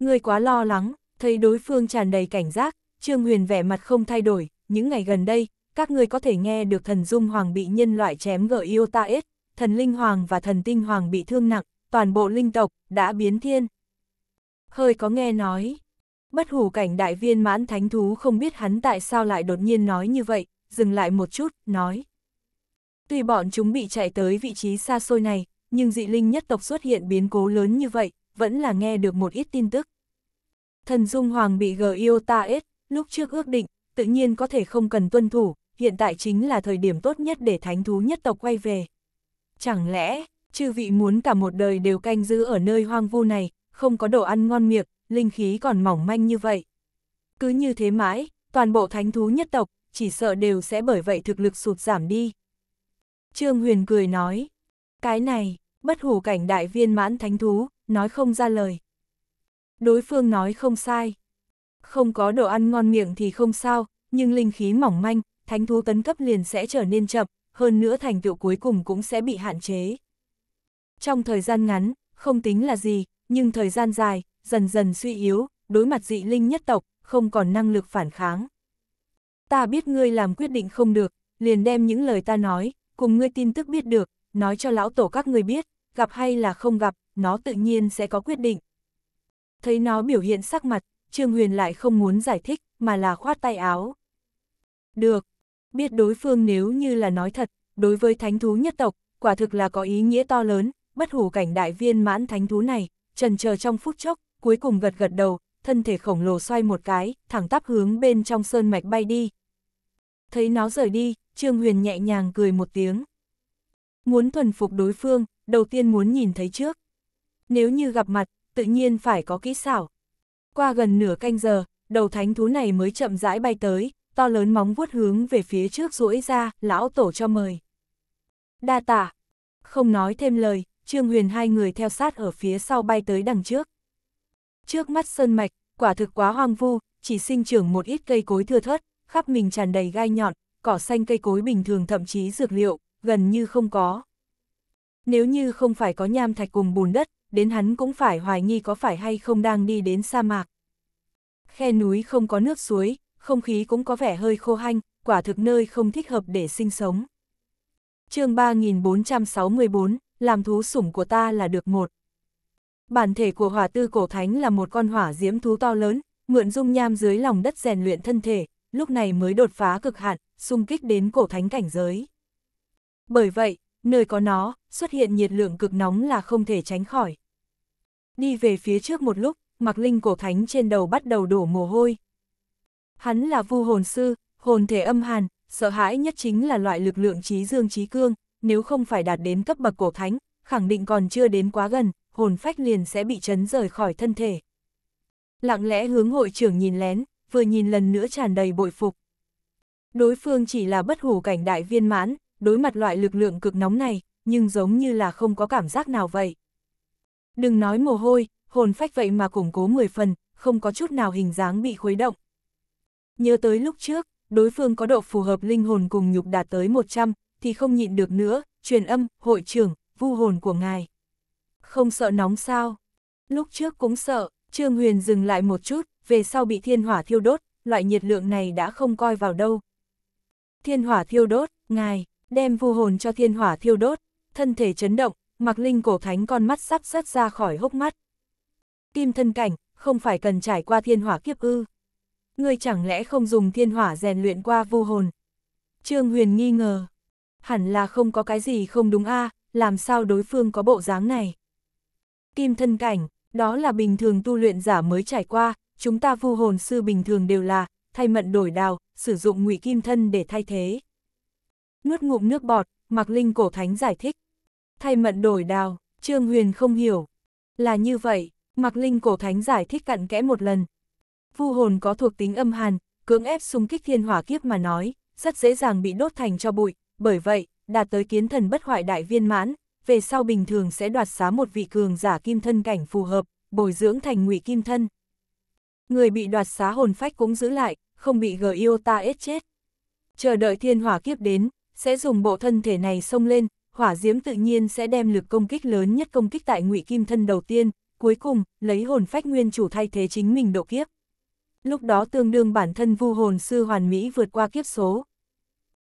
Người quá lo lắng, thấy đối phương tràn đầy cảnh giác, Trương Huyền vẻ mặt không thay đổi, những ngày gần đây, các người có thể nghe được thần Dung Hoàng bị nhân loại chém gở Iotaes, thần Linh Hoàng và thần Tinh Hoàng bị thương nặng, toàn bộ linh tộc đã biến thiên. Hơi có nghe nói, bất hủ cảnh đại viên mãn thánh thú không biết hắn tại sao lại đột nhiên nói như vậy, dừng lại một chút, nói. Tuy bọn chúng bị chạy tới vị trí xa xôi này, nhưng dị linh nhất tộc xuất hiện biến cố lớn như vậy, vẫn là nghe được một ít tin tức. Thần Dung Hoàng bị gờ i o t s lúc trước ước định, tự nhiên có thể không cần tuân thủ, hiện tại chính là thời điểm tốt nhất để thánh thú nhất tộc quay về. Chẳng lẽ, chư vị muốn cả một đời đều canh giữ ở nơi hoang vu này, không có đồ ăn ngon miệng, linh khí còn mỏng manh như vậy. Cứ như thế mãi, toàn bộ thánh thú nhất tộc, chỉ sợ đều sẽ bởi vậy thực lực sụt giảm đi. Trương Huyền cười nói, cái này, bất hủ cảnh đại viên mãn thánh thú, nói không ra lời. Đối phương nói không sai. Không có đồ ăn ngon miệng thì không sao, nhưng linh khí mỏng manh, thánh thú tấn cấp liền sẽ trở nên chậm, hơn nữa thành tựu cuối cùng cũng sẽ bị hạn chế. Trong thời gian ngắn, không tính là gì, nhưng thời gian dài, dần dần suy yếu, đối mặt dị linh nhất tộc, không còn năng lực phản kháng. Ta biết ngươi làm quyết định không được, liền đem những lời ta nói, cùng ngươi tin tức biết được, nói cho lão tổ các ngươi biết, gặp hay là không gặp, nó tự nhiên sẽ có quyết định. Thấy nó biểu hiện sắc mặt, Trương Huyền lại không muốn giải thích, mà là khoát tay áo. Được, biết đối phương nếu như là nói thật, đối với thánh thú nhất tộc, quả thực là có ý nghĩa to lớn, bất hủ cảnh đại viên mãn thánh thú này, trần chờ trong phút chốc, cuối cùng gật gật đầu, thân thể khổng lồ xoay một cái, thẳng tắp hướng bên trong sơn mạch bay đi. Thấy nó rời đi, Trương Huyền nhẹ nhàng cười một tiếng. Muốn thuần phục đối phương, đầu tiên muốn nhìn thấy trước. Nếu như gặp mặt, tự nhiên phải có kỹ xảo. Qua gần nửa canh giờ, đầu thánh thú này mới chậm rãi bay tới, to lớn móng vuốt hướng về phía trước duỗi ra, lão tổ cho mời. Đa tạ không nói thêm lời, Trương Huyền hai người theo sát ở phía sau bay tới đằng trước. Trước mắt sơn mạch, quả thực quá hoang vu, chỉ sinh trưởng một ít cây cối thưa thớt, khắp mình tràn đầy gai nhọn, cỏ xanh cây cối bình thường thậm chí dược liệu, gần như không có. Nếu như không phải có nham thạch cùng bùn đất, đến hắn cũng phải hoài nghi có phải hay không đang đi đến sa mạc. Khe núi không có nước suối, không khí cũng có vẻ hơi khô hanh, quả thực nơi không thích hợp để sinh sống. chương 3464, làm thú sủng của ta là được một. Bản thể của hỏa tư cổ thánh là một con hỏa diễm thú to lớn, mượn dung nham dưới lòng đất rèn luyện thân thể, lúc này mới đột phá cực hạn, xung kích đến cổ thánh cảnh giới. Bởi vậy, nơi có nó, xuất hiện nhiệt lượng cực nóng là không thể tránh khỏi. Đi về phía trước một lúc, mặc Linh cổ thánh trên đầu bắt đầu đổ mồ hôi, Hắn là vu hồn sư, hồn thể âm hàn, sợ hãi nhất chính là loại lực lượng trí dương trí cương, nếu không phải đạt đến cấp bậc cổ thánh, khẳng định còn chưa đến quá gần, hồn phách liền sẽ bị chấn rời khỏi thân thể. Lặng lẽ hướng hội trưởng nhìn lén, vừa nhìn lần nữa tràn đầy bội phục. Đối phương chỉ là bất hủ cảnh đại viên mãn, đối mặt loại lực lượng cực nóng này, nhưng giống như là không có cảm giác nào vậy. Đừng nói mồ hôi, hồn phách vậy mà củng cố 10 phần, không có chút nào hình dáng bị khuấy động, Nhớ tới lúc trước, đối phương có độ phù hợp linh hồn cùng nhục đạt tới 100, thì không nhịn được nữa, truyền âm, hội trưởng, vu hồn của ngài. Không sợ nóng sao? Lúc trước cũng sợ, Trương Huyền dừng lại một chút, về sau bị thiên hỏa thiêu đốt, loại nhiệt lượng này đã không coi vào đâu. Thiên hỏa thiêu đốt, ngài, đem vu hồn cho thiên hỏa thiêu đốt, thân thể chấn động, mặc linh cổ thánh con mắt sắp rớt ra khỏi hốc mắt. Kim thân cảnh, không phải cần trải qua thiên hỏa kiếp ư ngươi chẳng lẽ không dùng thiên hỏa rèn luyện qua vô hồn? Trương Huyền nghi ngờ, hẳn là không có cái gì không đúng a à, làm sao đối phương có bộ dáng này? Kim thân cảnh, đó là bình thường tu luyện giả mới trải qua, chúng ta vu hồn sư bình thường đều là thay mận đổi đào, sử dụng ngụy kim thân để thay thế. Nuốt ngụm nước bọt, Mạc Linh cổ thánh giải thích. Thay mận đổi đào, Trương Huyền không hiểu. Là như vậy, Mạc Linh cổ thánh giải thích cặn kẽ một lần, vu hồn có thuộc tính âm hàn, cưỡng ép xung kích thiên hỏa kiếp mà nói, rất dễ dàng bị đốt thành cho bụi, bởi vậy, đạt tới kiến thần bất hoại đại viên mãn, về sau bình thường sẽ đoạt xá một vị cường giả kim thân cảnh phù hợp, bồi dưỡng thành ngụy kim thân. Người bị đoạt xá hồn phách cũng giữ lại, không bị gờ yêu ta ết chết. Chờ đợi thiên hỏa kiếp đến, sẽ dùng bộ thân thể này xông lên, hỏa diễm tự nhiên sẽ đem lực công kích lớn nhất công kích tại ngụy kim thân đầu tiên, cuối cùng, lấy hồn phách nguyên chủ thay thế chính mình độ kiếp lúc đó tương đương bản thân vu hồn sư hoàn mỹ vượt qua kiếp số.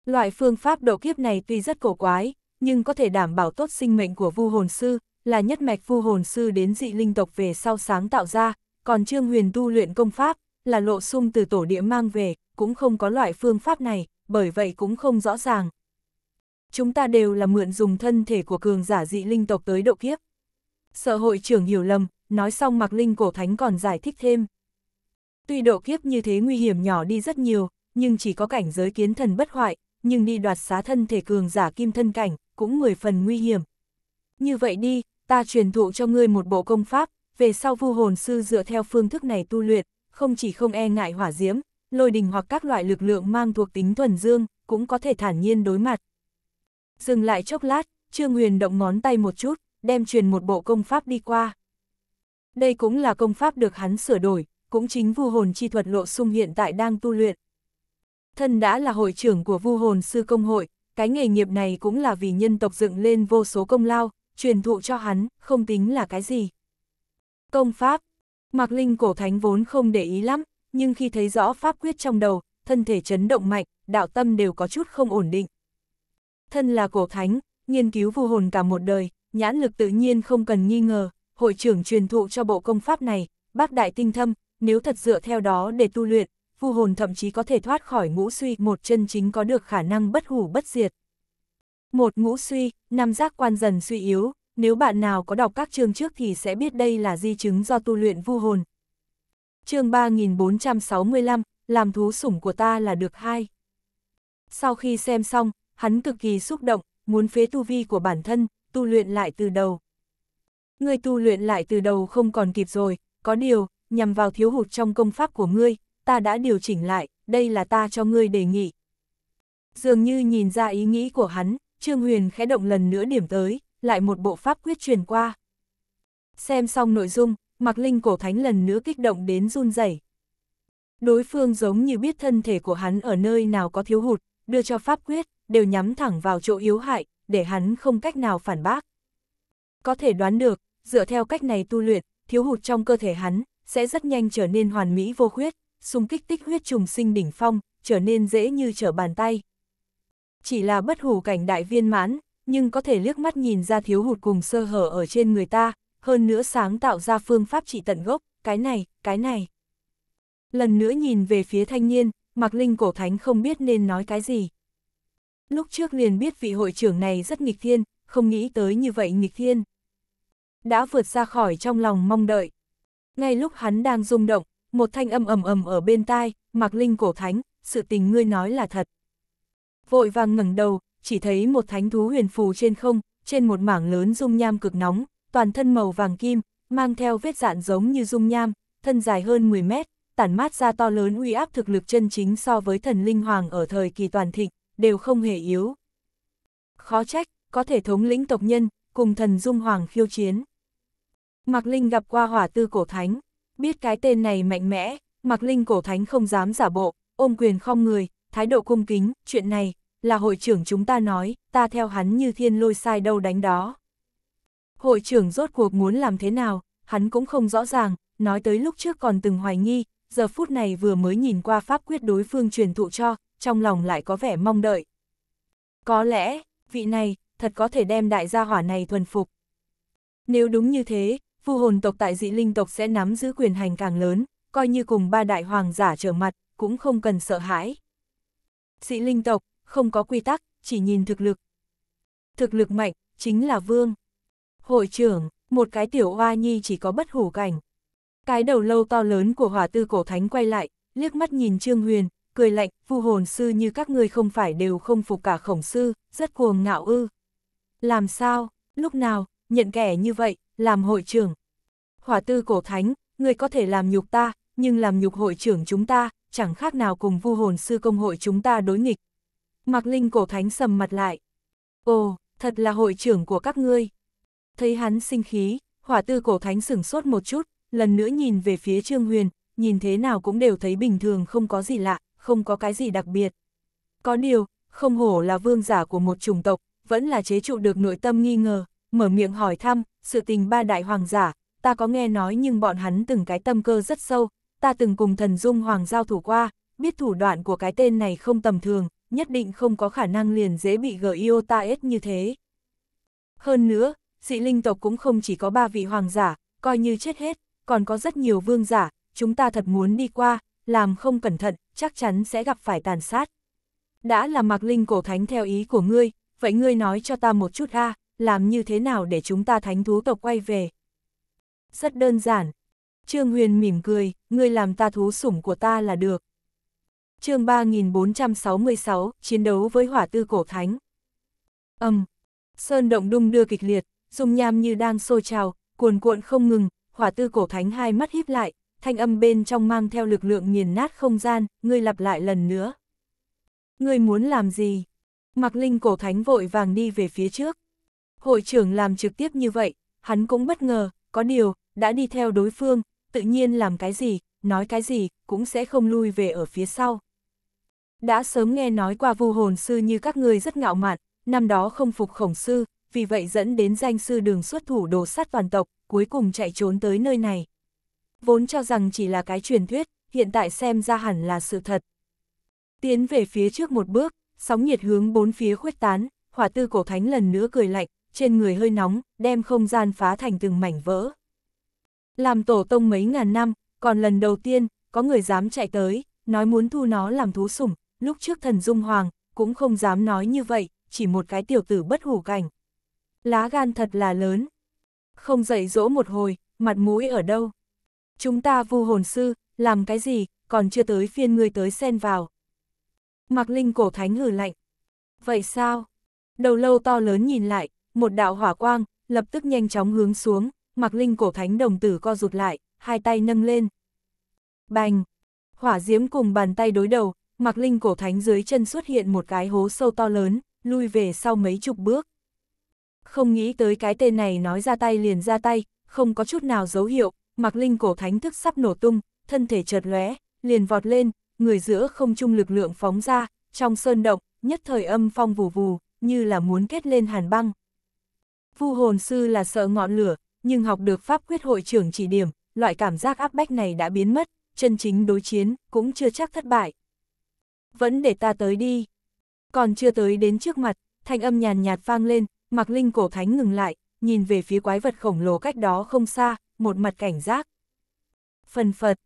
Loại phương pháp độ kiếp này tuy rất cổ quái, nhưng có thể đảm bảo tốt sinh mệnh của vu hồn sư, là nhất mạch vu hồn sư đến dị linh tộc về sau sáng tạo ra, còn Trương Huyền tu luyện công pháp, là lộ sung từ tổ địa mang về, cũng không có loại phương pháp này, bởi vậy cũng không rõ ràng. Chúng ta đều là mượn dùng thân thể của cường giả dị linh tộc tới độ kiếp. Sợ hội trưởng hiểu lầm, nói xong Mặc Linh Cổ Thánh còn giải thích thêm. Tuy độ kiếp như thế nguy hiểm nhỏ đi rất nhiều, nhưng chỉ có cảnh giới kiến thần bất hoại, nhưng đi đoạt xá thân thể cường giả kim thân cảnh, cũng mười phần nguy hiểm. Như vậy đi, ta truyền thụ cho ngươi một bộ công pháp, về sau vu hồn sư dựa theo phương thức này tu luyện, không chỉ không e ngại hỏa diễm, lôi đình hoặc các loại lực lượng mang thuộc tính thuần dương, cũng có thể thản nhiên đối mặt. Dừng lại chốc lát, Trương Huyền động ngón tay một chút, đem truyền một bộ công pháp đi qua. Đây cũng là công pháp được hắn sửa đổi, cũng chính vu hồn chi thuật lộ sung hiện tại đang tu luyện. Thân đã là hội trưởng của vu hồn sư công hội, cái nghề nghiệp này cũng là vì nhân tộc dựng lên vô số công lao, truyền thụ cho hắn, không tính là cái gì. Công pháp Mạc Linh cổ thánh vốn không để ý lắm, nhưng khi thấy rõ pháp quyết trong đầu, thân thể chấn động mạnh, đạo tâm đều có chút không ổn định. Thân là cổ thánh, nghiên cứu vô hồn cả một đời, nhãn lực tự nhiên không cần nghi ngờ, hội trưởng truyền thụ cho bộ công pháp này, bác đại tinh thâm, nếu thật dựa theo đó để tu luyện, phu hồn thậm chí có thể thoát khỏi ngũ suy một chân chính có được khả năng bất hủ bất diệt. Một ngũ suy, năm giác quan dần suy yếu, nếu bạn nào có đọc các chương trước thì sẽ biết đây là di chứng do tu luyện vu hồn. Chương 3465, làm thú sủng của ta là được hai. Sau khi xem xong, hắn cực kỳ xúc động, muốn phế tu vi của bản thân, tu luyện lại từ đầu. Người tu luyện lại từ đầu không còn kịp rồi, có điều, nhằm vào thiếu hụt trong công pháp của ngươi, ta đã điều chỉnh lại, đây là ta cho ngươi đề nghị. Dường như nhìn ra ý nghĩ của hắn, Trương Huyền khẽ động lần nữa điểm tới, lại một bộ pháp quyết truyền qua. Xem xong nội dung, Mạc Linh cổ thánh lần nữa kích động đến run rẩy. Đối phương giống như biết thân thể của hắn ở nơi nào có thiếu hụt, đưa cho pháp quyết, đều nhắm thẳng vào chỗ yếu hại, để hắn không cách nào phản bác. Có thể đoán được, dựa theo cách này tu luyện, thiếu hụt trong cơ thể hắn, sẽ rất nhanh trở nên hoàn mỹ vô khuyết, xung kích tích huyết trùng sinh đỉnh phong, trở nên dễ như trở bàn tay. Chỉ là bất hủ cảnh đại viên mãn, nhưng có thể liếc mắt nhìn ra thiếu hụt cùng sơ hở ở trên người ta, hơn nữa sáng tạo ra phương pháp trị tận gốc, cái này, cái này. Lần nữa nhìn về phía thanh niên, Mạc Linh cổ thánh không biết nên nói cái gì. Lúc trước liền biết vị hội trưởng này rất nghịch thiên, không nghĩ tới như vậy nghịch thiên. Đã vượt ra khỏi trong lòng mong đợi. Ngay lúc hắn đang rung động, một thanh âm ầm ầm ở bên tai, Mạc Linh cổ thánh, sự tình ngươi nói là thật. Vội vàng ngẩng đầu, chỉ thấy một thánh thú huyền phù trên không, trên một mảng lớn dung nham cực nóng, toàn thân màu vàng kim, mang theo vết dạn giống như dung nham, thân dài hơn 10 mét, tản mát ra to lớn uy áp thực lực chân chính so với thần linh hoàng ở thời kỳ toàn thịnh, đều không hề yếu. Khó trách, có thể thống lĩnh tộc nhân, cùng thần dung hoàng khiêu chiến. Mạc Linh gặp qua hỏa tư cổ thánh, biết cái tên này mạnh mẽ, Mạc Linh cổ thánh không dám giả bộ, ôm quyền không người, thái độ cung kính, chuyện này, là hội trưởng chúng ta nói, ta theo hắn như thiên lôi sai đâu đánh đó. Hội trưởng rốt cuộc muốn làm thế nào, hắn cũng không rõ ràng, nói tới lúc trước còn từng hoài nghi, giờ phút này vừa mới nhìn qua pháp quyết đối phương truyền thụ cho, trong lòng lại có vẻ mong đợi. Có lẽ, vị này, thật có thể đem đại gia hỏa này thuần phục. Nếu đúng như thế, Phu hồn tộc tại dị linh tộc sẽ nắm giữ quyền hành càng lớn, coi như cùng ba đại hoàng giả trở mặt, cũng không cần sợ hãi. Dị linh tộc, không có quy tắc, chỉ nhìn thực lực. Thực lực mạnh, chính là vương. Hội trưởng, một cái tiểu hoa nhi chỉ có bất hủ cảnh. Cái đầu lâu to lớn của hỏa tư cổ thánh quay lại, liếc mắt nhìn Trương Huyền, cười lạnh, Phu hồn sư như các ngươi không phải đều không phục cả khổng sư, rất cuồng ngạo ư. Làm sao, lúc nào, nhận kẻ như vậy, làm hội trưởng. Hỏa tư cổ thánh, người có thể làm nhục ta, nhưng làm nhục hội trưởng chúng ta, chẳng khác nào cùng vu hồn sư công hội chúng ta đối nghịch. Mạc Linh cổ thánh sầm mặt lại. Ồ, thật là hội trưởng của các ngươi. Thấy hắn sinh khí, hỏa tư cổ thánh sửng sốt một chút, lần nữa nhìn về phía Trương Huyền, nhìn thế nào cũng đều thấy bình thường không có gì lạ, không có cái gì đặc biệt. Có điều, không hổ là vương giả của một chủng tộc, vẫn là chế trụ được nội tâm nghi ngờ, mở miệng hỏi thăm, sự tình ba đại hoàng giả, ta có nghe nói nhưng bọn hắn từng cái tâm cơ rất sâu, ta từng cùng thần dung hoàng giao thủ qua, biết thủ đoạn của cái tên này không tầm thường, nhất định không có khả năng liền dễ bị Giotaes như thế. Hơn nữa, dị linh tộc cũng không chỉ có ba vị hoàng giả, coi như chết hết, còn có rất nhiều vương giả, chúng ta thật muốn đi qua, làm không cẩn thận, chắc chắn sẽ gặp phải tàn sát. Đã là mặc linh cổ thánh theo ý của ngươi, vậy ngươi nói cho ta một chút ha làm như thế nào để chúng ta thánh thú tộc quay về? Rất đơn giản. Trương Huyền mỉm cười, ngươi làm ta thú sủng của ta là được. chương 3466, chiến đấu với hỏa tư cổ thánh. Âm. Um, sơn động đung đưa kịch liệt, dung nham như đang sôi trào, cuồn cuộn không ngừng, hỏa tư cổ thánh hai mắt híp lại, thanh âm bên trong mang theo lực lượng nghiền nát không gian, ngươi lặp lại lần nữa. Ngươi muốn làm gì? mặc Linh cổ thánh vội vàng đi về phía trước hội trưởng làm trực tiếp như vậy, hắn cũng bất ngờ, có điều, đã đi theo đối phương, tự nhiên làm cái gì, nói cái gì, cũng sẽ không lui về ở phía sau. Đã sớm nghe nói qua vu hồn sư như các ngươi rất ngạo mạn, năm đó không phục khổng sư, vì vậy dẫn đến danh sư đường xuất thủ đồ sát toàn tộc, cuối cùng chạy trốn tới nơi này. Vốn cho rằng chỉ là cái truyền thuyết, hiện tại xem ra hẳn là sự thật. Tiến về phía trước một bước, sóng nhiệt hướng bốn phía khuếch tán, hỏa tư cổ thánh lần nữa cười lạnh, trên người hơi nóng, đem không gian phá thành từng mảnh vỡ. Làm tổ tông mấy ngàn năm, còn lần đầu tiên, có người dám chạy tới, nói muốn thu nó làm thú sủng, lúc trước thần Dung Hoàng, cũng không dám nói như vậy, chỉ một cái tiểu tử bất hủ cảnh. Lá gan thật là lớn. Không dậy dỗ một hồi, mặt mũi ở đâu. Chúng ta vu hồn sư, làm cái gì, còn chưa tới phiên ngươi tới xen vào. mặc Linh cổ thánh hử lạnh. Vậy sao? Đầu lâu to lớn nhìn lại, một đạo hỏa quang, lập tức nhanh chóng hướng xuống, mặc Linh cổ thánh đồng tử co rụt lại, hai tay nâng lên. Bành! Hỏa diễm cùng bàn tay đối đầu, mặc Linh cổ thánh dưới chân xuất hiện một cái hố sâu to lớn, lui về sau mấy chục bước. Không nghĩ tới cái tên này nói ra tay liền ra tay, không có chút nào dấu hiệu, mặc Linh cổ thánh thức sắp nổ tung, thân thể chợt lóe, liền vọt lên, người giữa không trung lực lượng phóng ra, trong sơn động, nhất thời âm phong vù vù, như là muốn kết lên hàn băng. Vu hồn sư là sợ ngọn lửa, nhưng học được pháp quyết hội trưởng chỉ điểm, loại cảm giác áp bách này đã biến mất, chân chính đối chiến cũng chưa chắc thất bại. Vẫn để ta tới đi. Còn chưa tới đến trước mặt, thanh âm nhàn nhạt vang lên, Mạc Linh cổ thánh ngừng lại, nhìn về phía quái vật khổng lồ cách đó không xa, một mặt cảnh giác. Phần phật,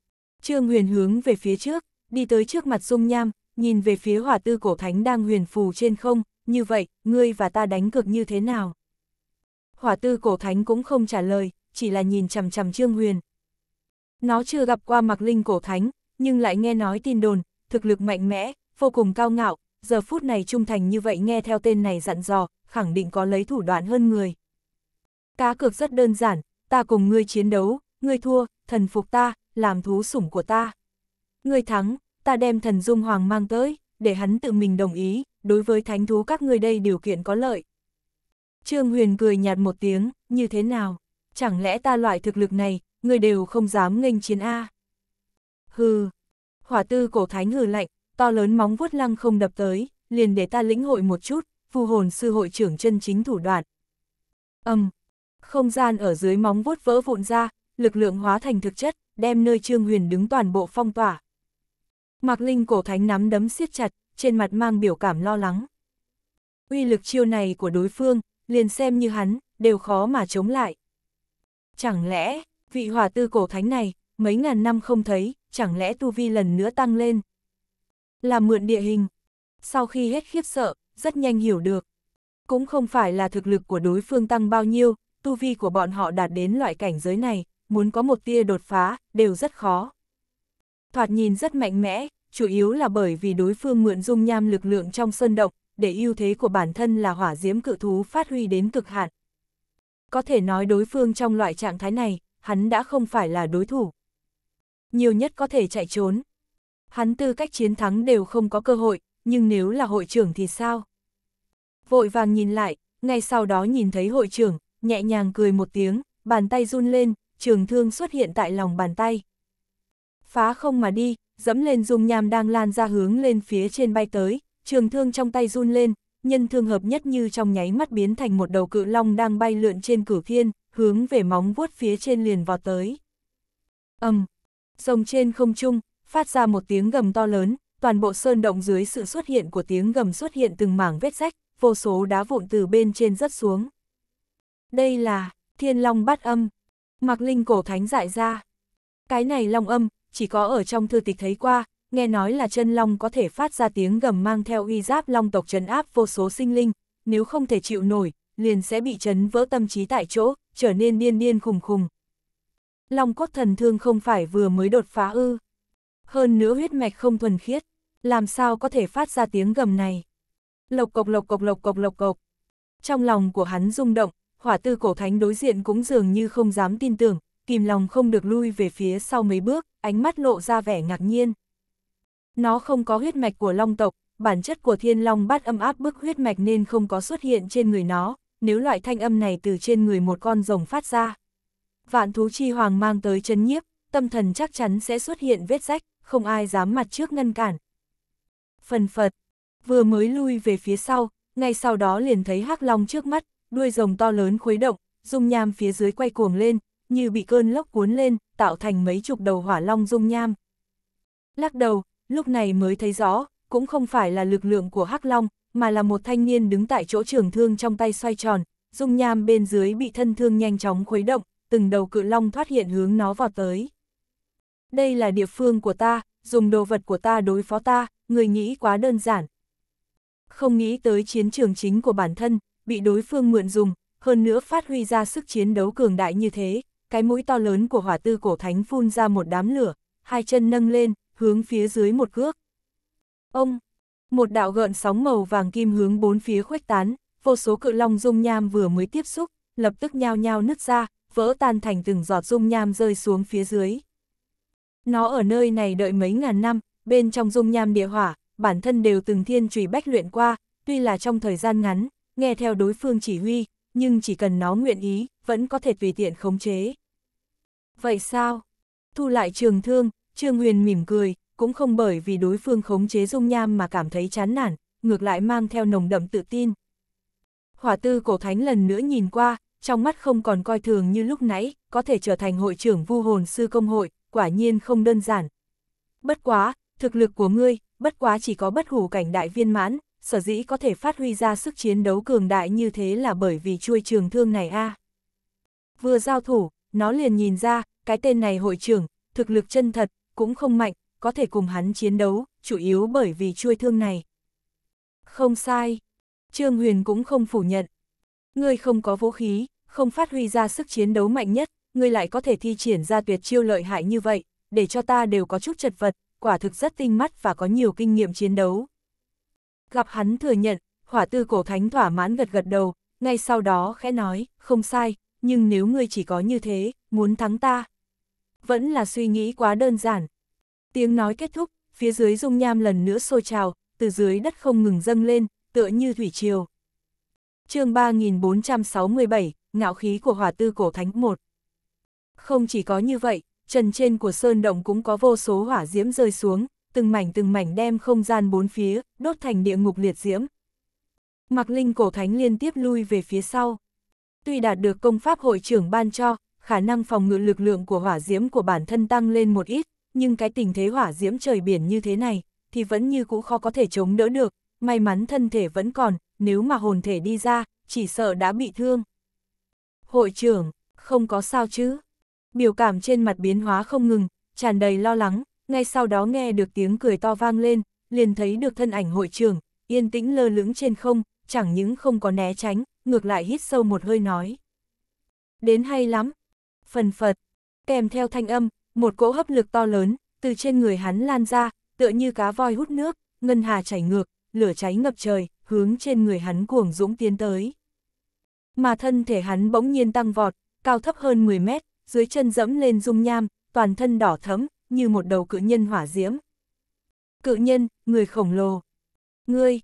Trương Huyền hướng về phía trước, đi tới trước mặt Dung Nham, nhìn về phía hỏa tư cổ thánh đang huyền phù trên không, như vậy, ngươi và ta đánh cực như thế nào? hỏa tư cổ thánh cũng không trả lời, chỉ là nhìn chằm chằm Trương Huyền. Nó chưa gặp qua mặc linh cổ thánh, nhưng lại nghe nói tin đồn, thực lực mạnh mẽ, vô cùng cao ngạo, giờ phút này trung thành như vậy nghe theo tên này dặn dò, khẳng định có lấy thủ đoạn hơn người. Cá cược rất đơn giản, ta cùng ngươi chiến đấu, ngươi thua, thần phục ta, làm thú sủng của ta. Ngươi thắng, ta đem thần dung hoàng mang tới, để hắn tự mình đồng ý, đối với thánh thú các ngươi đây điều kiện có lợi. Trương Huyền cười nhạt một tiếng, như thế nào? Chẳng lẽ ta loại thực lực này, người đều không dám nghênh chiến A? Hừ, hỏa tư cổ thánh hừ lạnh, to lớn móng vuốt lăng không đập tới, liền để ta lĩnh hội một chút, phù hồn sư hội trưởng chân chính thủ đoạn. Âm, không gian ở dưới móng vuốt vỡ vụn ra, lực lượng hóa thành thực chất, đem nơi Trương Huyền đứng toàn bộ phong tỏa. Mạc Linh cổ thánh nắm đấm siết chặt, trên mặt mang biểu cảm lo lắng. Uy lực chiêu này của đối phương, liền xem như hắn, đều khó mà chống lại. Chẳng lẽ, vị hòa tư cổ thánh này, mấy ngàn năm không thấy, chẳng lẽ tu vi lần nữa tăng lên? Là mượn địa hình. Sau khi hết khiếp sợ, rất nhanh hiểu được. Cũng không phải là thực lực của đối phương tăng bao nhiêu, tu vi của bọn họ đạt đến loại cảnh giới này, muốn có một tia đột phá, đều rất khó. Thoạt nhìn rất mạnh mẽ, chủ yếu là bởi vì đối phương mượn dung nham lực lượng trong sơn động, để ưu thế của bản thân là hỏa diễm cự thú phát huy đến cực hạn. Có thể nói đối phương trong loại trạng thái này, hắn đã không phải là đối thủ. Nhiều nhất có thể chạy trốn. Hắn tư cách chiến thắng đều không có cơ hội, nhưng nếu là hội trưởng thì sao? Vội vàng nhìn lại, ngay sau đó nhìn thấy hội trưởng, nhẹ nhàng cười một tiếng, bàn tay run lên, trường thương xuất hiện tại lòng bàn tay. Phá không mà đi, dẫm lên dung nham đang lan ra hướng lên phía trên bay tới, trường thương trong tay run lên, nhân thương hợp nhất như trong nháy mắt biến thành một đầu cự long đang bay lượn trên cửu thiên, hướng về móng vuốt phía trên liền vọt tới. âm rồng trên không trung, phát ra một tiếng gầm to lớn, toàn bộ sơn động dưới sự xuất hiện của tiếng gầm xuất hiện từng mảng vết rách, vô số đá vụn từ bên trên rớt xuống. Đây là Thiên Long Bát Âm, mặc Linh cổ thánh dại ra. Cái này Long Âm, chỉ có ở trong thư tịch thấy qua, nghe nói là chân long có thể phát ra tiếng gầm mang theo uy giáp long tộc trấn áp vô số sinh linh, nếu không thể chịu nổi, liền sẽ bị chấn vỡ tâm trí tại chỗ, trở nên điên điên khùng khùng. Long cốt thần thương không phải vừa mới đột phá ư. Hơn nữa huyết mạch không thuần khiết, làm sao có thể phát ra tiếng gầm này. Lộc cộc lộc cộc lộc cộc lộc cộc. Trong lòng của hắn rung động, hỏa tư cổ thánh đối diện cũng dường như không dám tin tưởng, kìm lòng không được lui về phía sau mấy bước, ánh mắt lộ ra vẻ ngạc nhiên. Nó không có huyết mạch của long tộc, bản chất của thiên long bát âm áp bức huyết mạch nên không có xuất hiện trên người nó, nếu loại thanh âm này từ trên người một con rồng phát ra. Vạn thú chi hoàng mang tới chấn nhiếp, tâm thần chắc chắn sẽ xuất hiện vết rách, không ai dám mặt trước ngăn cản. Phần phật, vừa mới lui về phía sau, ngay sau đó liền thấy hắc long trước mắt, đuôi rồng to lớn khuấy động, dung nham phía dưới quay cuồng lên, như bị cơn lốc cuốn lên, tạo thành mấy chục đầu hỏa long dung nham. Lắc đầu, lúc này mới thấy rõ, cũng không phải là lực lượng của Hắc Long, mà là một thanh niên đứng tại chỗ trường thương trong tay xoay tròn, dung nham bên dưới bị thân thương nhanh chóng khuấy động, từng đầu cự long thoát hiện hướng nó vào tới. Đây là địa phương của ta, dùng đồ vật của ta đối phó ta, người nghĩ quá đơn giản. Không nghĩ tới chiến trường chính của bản thân, bị đối phương mượn dùng, hơn nữa phát huy ra sức chiến đấu cường đại như thế, cái mũi to lớn của hỏa tư cổ thánh phun ra một đám lửa, hai chân nâng lên, hướng phía dưới một cước. Ông, một đạo gợn sóng màu vàng kim hướng bốn phía khuếch tán, vô số cự long dung nham vừa mới tiếp xúc, lập tức nhao nhao nứt ra, vỡ tan thành từng giọt dung nham rơi xuống phía dưới. Nó ở nơi này đợi mấy ngàn năm, bên trong dung nham địa hỏa, bản thân đều từng thiên trùy bách luyện qua, tuy là trong thời gian ngắn, nghe theo đối phương chỉ huy, nhưng chỉ cần nó nguyện ý, vẫn có thể tùy tiện khống chế. Vậy sao? Thu lại trường thương, Trương Huyền mỉm cười, cũng không bởi vì đối phương khống chế dung nham mà cảm thấy chán nản, ngược lại mang theo nồng đậm tự tin. Hỏa tư cổ thánh lần nữa nhìn qua, trong mắt không còn coi thường như lúc nãy, có thể trở thành hội trưởng vu hồn sư công hội, quả nhiên không đơn giản. Bất quá, thực lực của ngươi, bất quá chỉ có bất hủ cảnh đại viên mãn, sở dĩ có thể phát huy ra sức chiến đấu cường đại như thế là bởi vì chuôi trường thương này a. Vừa giao thủ, nó liền nhìn ra, cái tên này hội trưởng, thực lực chân thật, cũng không mạnh, có thể cùng hắn chiến đấu, chủ yếu bởi vì chuôi thương này. Không sai, Trương Huyền cũng không phủ nhận. Ngươi không có vũ khí, không phát huy ra sức chiến đấu mạnh nhất, ngươi lại có thể thi triển ra tuyệt chiêu lợi hại như vậy, để cho ta đều có chút chật vật, quả thực rất tinh mắt và có nhiều kinh nghiệm chiến đấu. Gặp hắn thừa nhận, hỏa tư cổ thánh thỏa mãn gật gật đầu, ngay sau đó khẽ nói, không sai, nhưng nếu ngươi chỉ có như thế, muốn thắng ta, vẫn là suy nghĩ quá đơn giản. Tiếng nói kết thúc, phía dưới dung nham lần nữa sôi trào, từ dưới đất không ngừng dâng lên, tựa như thủy triều. chương 3467, Ngạo khí của hỏa tư cổ thánh 1 Không chỉ có như vậy, trần trên của sơn động cũng có vô số hỏa diễm rơi xuống, từng mảnh từng mảnh đem không gian bốn phía, đốt thành địa ngục liệt diễm. mặc Linh cổ thánh liên tiếp lui về phía sau. Tuy đạt được công pháp hội trưởng ban cho, khả năng phòng ngự lực lượng của hỏa diễm của bản thân tăng lên một ít, nhưng cái tình thế hỏa diễm trời biển như thế này, thì vẫn như cũ khó có thể chống đỡ được, may mắn thân thể vẫn còn, nếu mà hồn thể đi ra, chỉ sợ đã bị thương. Hội trưởng, không có sao chứ. Biểu cảm trên mặt biến hóa không ngừng, tràn đầy lo lắng, ngay sau đó nghe được tiếng cười to vang lên, liền thấy được thân ảnh hội trưởng, yên tĩnh lơ lửng trên không, chẳng những không có né tránh, ngược lại hít sâu một hơi nói. Đến hay lắm, phần phật, kèm theo thanh âm, một cỗ hấp lực to lớn, từ trên người hắn lan ra, tựa như cá voi hút nước, ngân hà chảy ngược, lửa cháy ngập trời, hướng trên người hắn cuồng dũng tiến tới. Mà thân thể hắn bỗng nhiên tăng vọt, cao thấp hơn 10 mét, dưới chân dẫm lên dung nham, toàn thân đỏ thấm, như một đầu cự nhân hỏa diễm. Cự nhân, người khổng lồ. Ngươi,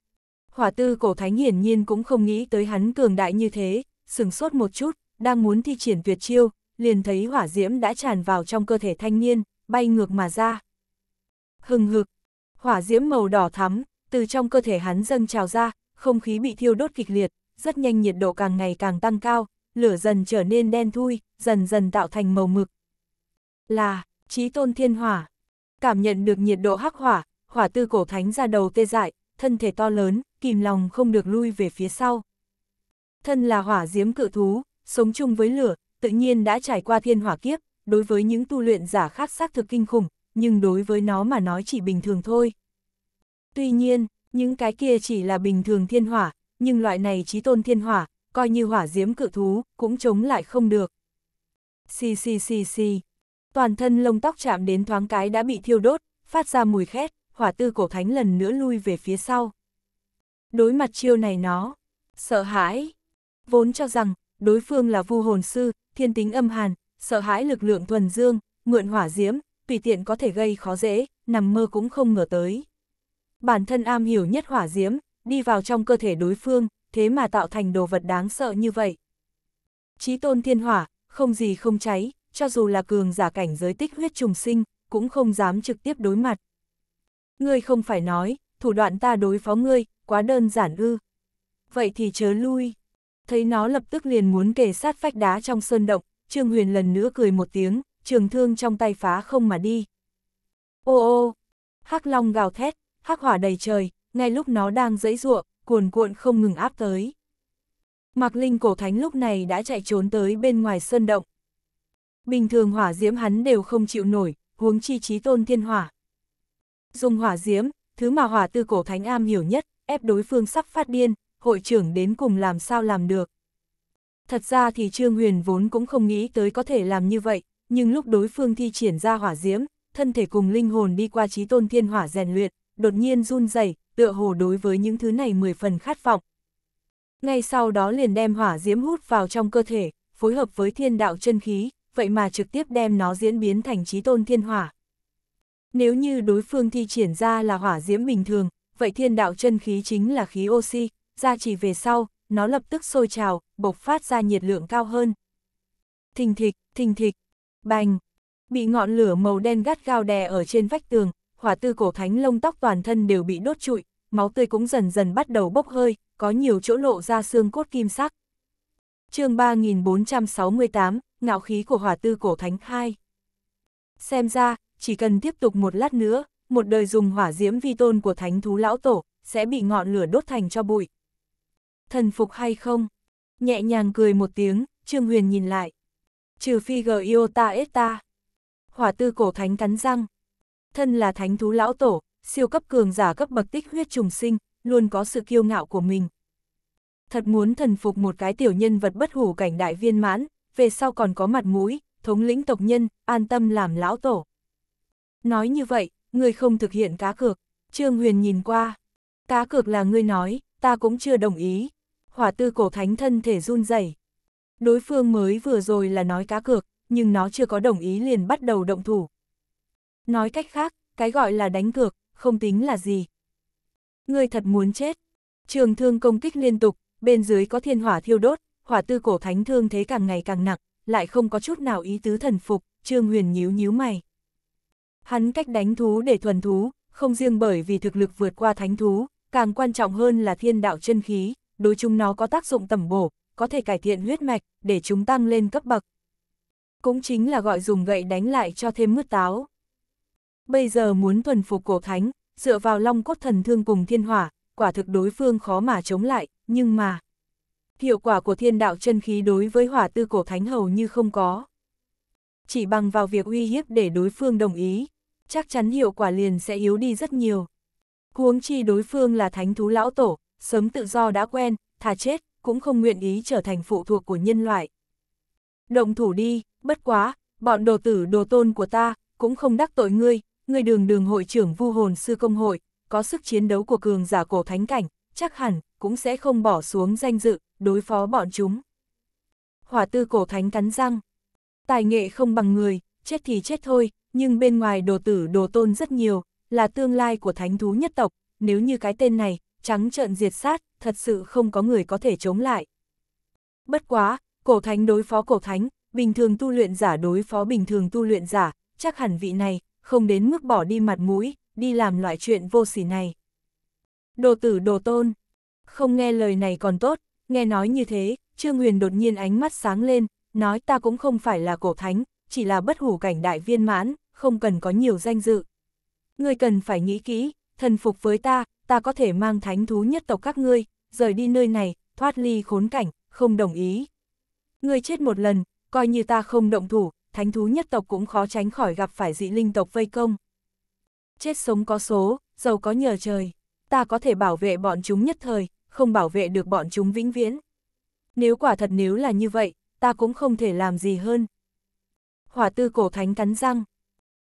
hỏa tư cổ thánh hiển nhiên cũng không nghĩ tới hắn cường đại như thế, sừng sốt một chút, đang muốn thi triển tuyệt chiêu, liền thấy hỏa diễm đã tràn vào trong cơ thể thanh niên, bay ngược mà ra. Hừng hực, hỏa diễm màu đỏ thắm, từ trong cơ thể hắn dâng trào ra, không khí bị thiêu đốt kịch liệt, rất nhanh nhiệt độ càng ngày càng tăng cao, lửa dần trở nên đen thui, dần dần tạo thành màu mực. Là, trí tôn thiên hỏa. Cảm nhận được nhiệt độ hắc hỏa, hỏa tư cổ thánh ra đầu tê dại, thân thể to lớn, kìm lòng không được lui về phía sau. Thân là hỏa diễm cự thú, sống chung với lửa, tự nhiên đã trải qua thiên hỏa kiếp, đối với những tu luyện giả khác xác thực kinh khủng, nhưng đối với nó mà nói chỉ bình thường thôi. Tuy nhiên, những cái kia chỉ là bình thường thiên hỏa, nhưng loại này trí tôn thiên hỏa, coi như hỏa diễm cự thú, cũng chống lại không được. Xì xì xì xì, toàn thân lông tóc chạm đến thoáng cái đã bị thiêu đốt, phát ra mùi khét, hỏa tư cổ thánh lần nữa lui về phía sau. Đối mặt chiêu này nó, sợ hãi, vốn cho rằng đối phương là vu hồn sư, thiên tính âm hàn, sợ hãi lực lượng thuần dương, mượn hỏa diễm, tùy tiện có thể gây khó dễ, nằm mơ cũng không ngờ tới. Bản thân am hiểu nhất hỏa diễm, đi vào trong cơ thể đối phương, thế mà tạo thành đồ vật đáng sợ như vậy. Chí tôn thiên hỏa, không gì không cháy, cho dù là cường giả cảnh giới tích huyết trùng sinh, cũng không dám trực tiếp đối mặt. Ngươi không phải nói, thủ đoạn ta đối phó ngươi, quá đơn giản ư. Vậy thì chớ lui thấy nó lập tức liền muốn kề sát vách đá trong sơn động, Trương Huyền lần nữa cười một tiếng, trường thương trong tay phá không mà đi. Ô ô, hắc long gào thét, hắc hỏa đầy trời, ngay lúc nó đang dẫy ruộng, cuồn cuộn không ngừng áp tới. Mạc Linh cổ thánh lúc này đã chạy trốn tới bên ngoài sơn động. Bình thường hỏa diễm hắn đều không chịu nổi, huống chi trí tôn thiên hỏa. Dùng hỏa diễm, thứ mà hỏa tư cổ thánh am hiểu nhất, ép đối phương sắp phát điên, hội trưởng đến cùng làm sao làm được. Thật ra thì Trương Huyền vốn cũng không nghĩ tới có thể làm như vậy, nhưng lúc đối phương thi triển ra hỏa diễm, thân thể cùng linh hồn đi qua trí tôn thiên hỏa rèn luyện, đột nhiên run rẩy, tựa hồ đối với những thứ này mười phần khát vọng. Ngay sau đó liền đem hỏa diễm hút vào trong cơ thể, phối hợp với thiên đạo chân khí, vậy mà trực tiếp đem nó diễn biến thành trí tôn thiên hỏa. Nếu như đối phương thi triển ra là hỏa diễm bình thường, vậy thiên đạo chân khí chính là khí oxy, ra chỉ về sau, nó lập tức sôi trào, bộc phát ra nhiệt lượng cao hơn. Thình thịch, thình thịch, bành, bị ngọn lửa màu đen gắt gao đè ở trên vách tường, hỏa tư cổ thánh lông tóc toàn thân đều bị đốt trụi, máu tươi cũng dần dần bắt đầu bốc hơi, có nhiều chỗ lộ ra xương cốt kim sắc. chương 3468, ngạo khí của hỏa tư cổ thánh 2. Xem ra, chỉ cần tiếp tục một lát nữa, một đời dùng hỏa diễm vi tôn của thánh thú lão tổ, sẽ bị ngọn lửa đốt thành cho bụi. Thần phục hay không? Nhẹ nhàng cười một tiếng, Trương Huyền nhìn lại. Trừ phi gờ yêu ta ết ta. Hỏa tư cổ thánh cắn răng. Thân là thánh thú lão tổ, siêu cấp cường giả cấp bậc tích huyết trùng sinh, luôn có sự kiêu ngạo của mình. Thật muốn thần phục một cái tiểu nhân vật bất hủ cảnh đại viên mãn, về sau còn có mặt mũi, thống lĩnh tộc nhân, an tâm làm lão tổ. Nói như vậy, người không thực hiện cá cược, Trương Huyền nhìn qua. Cá cược là ngươi nói, ta cũng chưa đồng ý hỏa tư cổ thánh thân thể run rẩy. Đối phương mới vừa rồi là nói cá cược, nhưng nó chưa có đồng ý liền bắt đầu động thủ. Nói cách khác, cái gọi là đánh cược, không tính là gì. Ngươi thật muốn chết. Trường thương công kích liên tục, bên dưới có thiên hỏa thiêu đốt, hỏa tư cổ thánh thương thế càng ngày càng nặng, lại không có chút nào ý tứ thần phục, Trương Huyền nhíu nhíu mày. Hắn cách đánh thú để thuần thú, không riêng bởi vì thực lực vượt qua thánh thú, càng quan trọng hơn là thiên đạo chân khí, đối chúng nó có tác dụng tẩm bổ, có thể cải thiện huyết mạch, để chúng tăng lên cấp bậc. Cũng chính là gọi dùng gậy đánh lại cho thêm mứt táo. Bây giờ muốn thuần phục cổ thánh, dựa vào long cốt thần thương cùng thiên hỏa, quả thực đối phương khó mà chống lại, nhưng mà... Hiệu quả của thiên đạo chân khí đối với hỏa tư cổ thánh hầu như không có. Chỉ bằng vào việc uy hiếp để đối phương đồng ý, chắc chắn hiệu quả liền sẽ yếu đi rất nhiều. Huống chi đối phương là thánh thú lão tổ, sớm tự do đã quen, thà chết, cũng không nguyện ý trở thành phụ thuộc của nhân loại. Động thủ đi, bất quá, bọn đồ tử đồ tôn của ta, cũng không đắc tội ngươi, ngươi đường đường hội trưởng vu hồn sư công hội, có sức chiến đấu của cường giả cổ thánh cảnh, chắc hẳn, cũng sẽ không bỏ xuống danh dự, đối phó bọn chúng. Hỏa tư cổ thánh cắn răng, tài nghệ không bằng người, chết thì chết thôi, nhưng bên ngoài đồ tử đồ tôn rất nhiều, là tương lai của thánh thú nhất tộc, nếu như cái tên này, trắng trợn diệt sát, thật sự không có người có thể chống lại. Bất quá, cổ thánh đối phó cổ thánh, bình thường tu luyện giả đối phó bình thường tu luyện giả, chắc hẳn vị này, không đến mức bỏ đi mặt mũi, đi làm loại chuyện vô sỉ này. Đồ tử đồ tôn, không nghe lời này còn tốt, nghe nói như thế, Trương Huyền đột nhiên ánh mắt sáng lên, nói ta cũng không phải là cổ thánh, chỉ là bất hủ cảnh đại viên mãn, không cần có nhiều danh dự. người cần phải nghĩ kỹ, thần phục với ta, ta có thể mang thánh thú nhất tộc các ngươi, rời đi nơi này, thoát ly khốn cảnh, không đồng ý. Ngươi chết một lần, coi như ta không động thủ, thánh thú nhất tộc cũng khó tránh khỏi gặp phải dị linh tộc vây công. Chết sống có số, giàu có nhờ trời, ta có thể bảo vệ bọn chúng nhất thời, không bảo vệ được bọn chúng vĩnh viễn. Nếu quả thật nếu là như vậy, ta cũng không thể làm gì hơn. Hỏa tư cổ thánh cắn răng.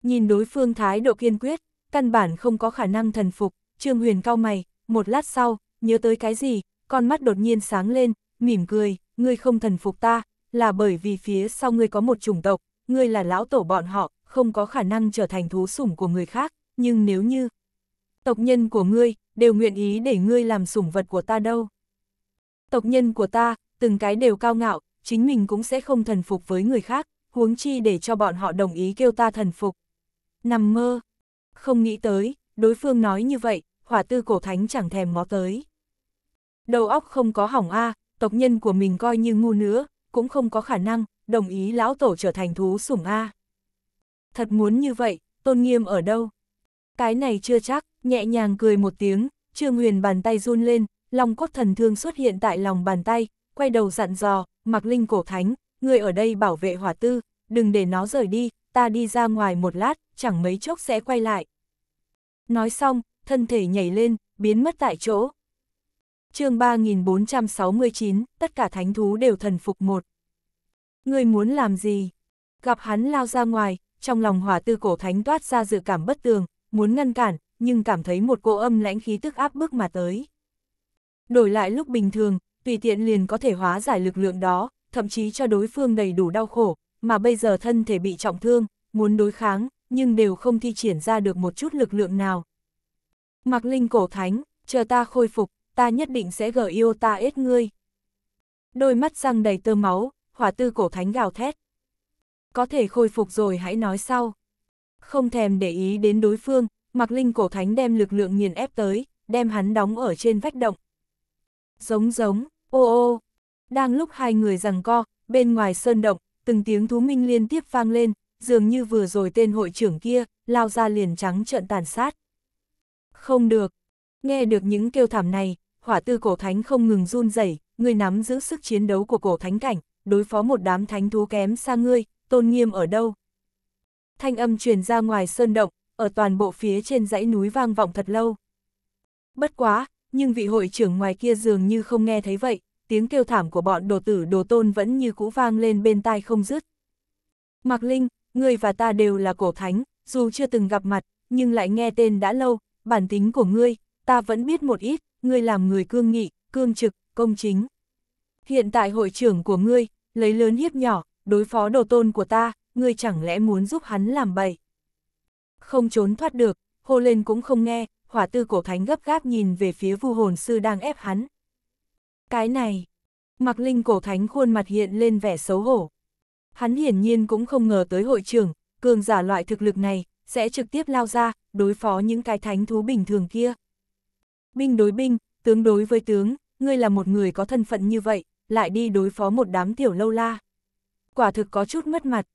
Nhìn đối phương thái độ kiên quyết, căn bản không có khả năng thần phục. Trương Huyền cau mày, một lát sau, nhớ tới cái gì, con mắt đột nhiên sáng lên, mỉm cười, ngươi không thần phục ta, là bởi vì phía sau ngươi có một chủng tộc, ngươi là lão tổ bọn họ, không có khả năng trở thành thú sủng của người khác, nhưng nếu như tộc nhân của ngươi đều nguyện ý để ngươi làm sủng vật của ta đâu. Tộc nhân của ta, từng cái đều cao ngạo, chính mình cũng sẽ không thần phục với người khác, huống chi để cho bọn họ đồng ý kêu ta thần phục. Nằm mơ, không nghĩ tới, đối phương nói như vậy, hỏa tư cổ thánh chẳng thèm ngó tới. Đầu óc không có hỏng a, tộc nhân của mình coi như ngu nữa, cũng không có khả năng, đồng ý lão tổ trở thành thú sủng a. Thật muốn như vậy, tôn nghiêm ở đâu? Cái này chưa chắc, nhẹ nhàng cười một tiếng, Trương Huyền bàn tay run lên, lòng cốt thần thương xuất hiện tại lòng bàn tay, quay đầu dặn dò, mặc linh cổ thánh, người ở đây bảo vệ hỏa tư, đừng để nó rời đi, ta đi ra ngoài một lát, chẳng mấy chốc sẽ quay lại. Nói xong, thân thể nhảy lên, biến mất tại chỗ. chương 3469, tất cả thánh thú đều thần phục một. Người muốn làm gì? Gặp hắn lao ra ngoài, trong lòng hỏa tư cổ thánh toát ra dự cảm bất tường, muốn ngăn cản, nhưng cảm thấy một cỗ âm lãnh khí tức áp bức mà tới. Đổi lại lúc bình thường, tùy tiện liền có thể hóa giải lực lượng đó, thậm chí cho đối phương đầy đủ đau khổ, mà bây giờ thân thể bị trọng thương, muốn đối kháng, nhưng đều không thi triển ra được một chút lực lượng nào, Mạc Linh cổ thánh, chờ ta khôi phục, ta nhất định sẽ gở yêu ta ết ngươi. Đôi mắt răng đầy tơ máu, hỏa tư cổ thánh gào thét. Có thể khôi phục rồi hãy nói sau. Không thèm để ý đến đối phương, Mạc Linh cổ thánh đem lực lượng nghiền ép tới, đem hắn đóng ở trên vách động. Giống giống, ô ô. Đang lúc hai người rằng co, bên ngoài sơn động, từng tiếng thú minh liên tiếp vang lên, dường như vừa rồi tên hội trưởng kia, lao ra liền trắng trợn tàn sát. Không được. Nghe được những kêu thảm này, hỏa tư cổ thánh không ngừng run rẩy, ngươi nắm giữ sức chiến đấu của cổ thánh cảnh, đối phó một đám thánh thú kém xa ngươi, tôn nghiêm ở đâu? Thanh âm truyền ra ngoài sơn động, ở toàn bộ phía trên dãy núi vang vọng thật lâu. Bất quá, nhưng vị hội trưởng ngoài kia dường như không nghe thấy vậy, tiếng kêu thảm của bọn đồ tử đồ tôn vẫn như cũ vang lên bên tai không dứt. Mạc Linh, ngươi và ta đều là cổ thánh, dù chưa từng gặp mặt, nhưng lại nghe tên đã lâu, bản tính của ngươi, ta vẫn biết một ít, ngươi làm người cương nghị, cương trực, công chính. Hiện tại hội trưởng của ngươi, lấy lớn hiếp nhỏ, đối phó đồ tôn của ta, ngươi chẳng lẽ muốn giúp hắn làm bậy. Không trốn thoát được, hô lên cũng không nghe, hỏa tư cổ thánh gấp gáp nhìn về phía vu hồn sư đang ép hắn. Cái này, mặc linh cổ thánh khuôn mặt hiện lên vẻ xấu hổ. Hắn hiển nhiên cũng không ngờ tới hội trưởng, cường giả loại thực lực này, sẽ trực tiếp lao ra, đối phó những cái thánh thú bình thường kia. Binh đối binh, tướng đối với tướng, ngươi là một người có thân phận như vậy, lại đi đối phó một đám tiểu lâu la. Quả thực có chút mất mặt.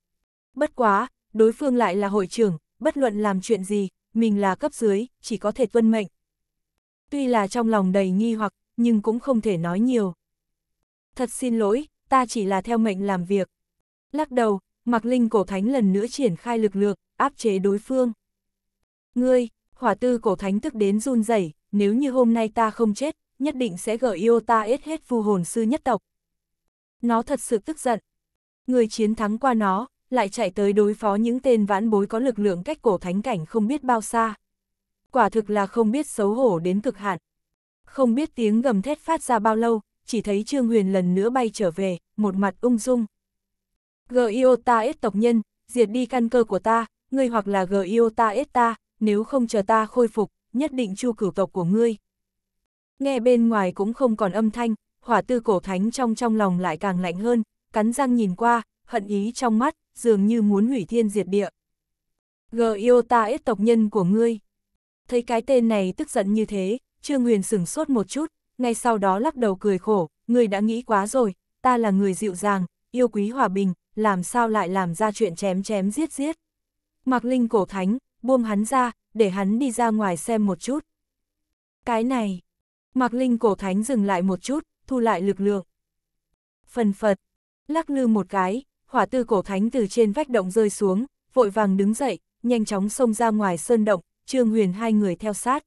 Bất quá, đối phương lại là hội trưởng, bất luận làm chuyện gì, mình là cấp dưới, chỉ có thể tuân mệnh. Tuy là trong lòng đầy nghi hoặc, nhưng cũng không thể nói nhiều. Thật xin lỗi, ta chỉ là theo mệnh làm việc. Lắc đầu, Mạc Linh cổ thánh lần nữa triển khai lực lượng, áp chế đối phương. Ngươi, hỏa tư cổ thánh tức đến run rẩy nếu như hôm nay ta không chết, nhất định sẽ gợi yêu ta ết hết phù hồn sư nhất tộc. Nó thật sự tức giận. Người chiến thắng qua nó, lại chạy tới đối phó những tên vãn bối có lực lượng cách cổ thánh cảnh không biết bao xa. Quả thực là không biết xấu hổ đến cực hạn. Không biết tiếng gầm thét phát ra bao lâu, chỉ thấy Trương Huyền lần nữa bay trở về, một mặt ung dung g i tộc nhân, diệt đi căn cơ của ta, ngươi hoặc là g i ta, nếu không chờ ta khôi phục, nhất định chu cửu tộc của ngươi. Nghe bên ngoài cũng không còn âm thanh, hỏa tư cổ thánh trong trong lòng lại càng lạnh hơn, cắn răng nhìn qua, hận ý trong mắt, dường như muốn hủy thiên diệt địa. g i tộc nhân của ngươi. Thấy cái tên này tức giận như thế, Trương Huyền sửng sốt một chút, ngay sau đó lắc đầu cười khổ, ngươi đã nghĩ quá rồi, ta là người dịu dàng, yêu quý hòa bình, làm sao lại làm ra chuyện chém chém giết giết. Mạc Linh cổ thánh, buông hắn ra, để hắn đi ra ngoài xem một chút. Cái này, Mạc Linh cổ thánh dừng lại một chút, thu lại lực lượng. Phần phật, lắc lư một cái, hỏa tư cổ thánh từ trên vách động rơi xuống, vội vàng đứng dậy, nhanh chóng xông ra ngoài sơn động, Trương Huyền hai người theo sát.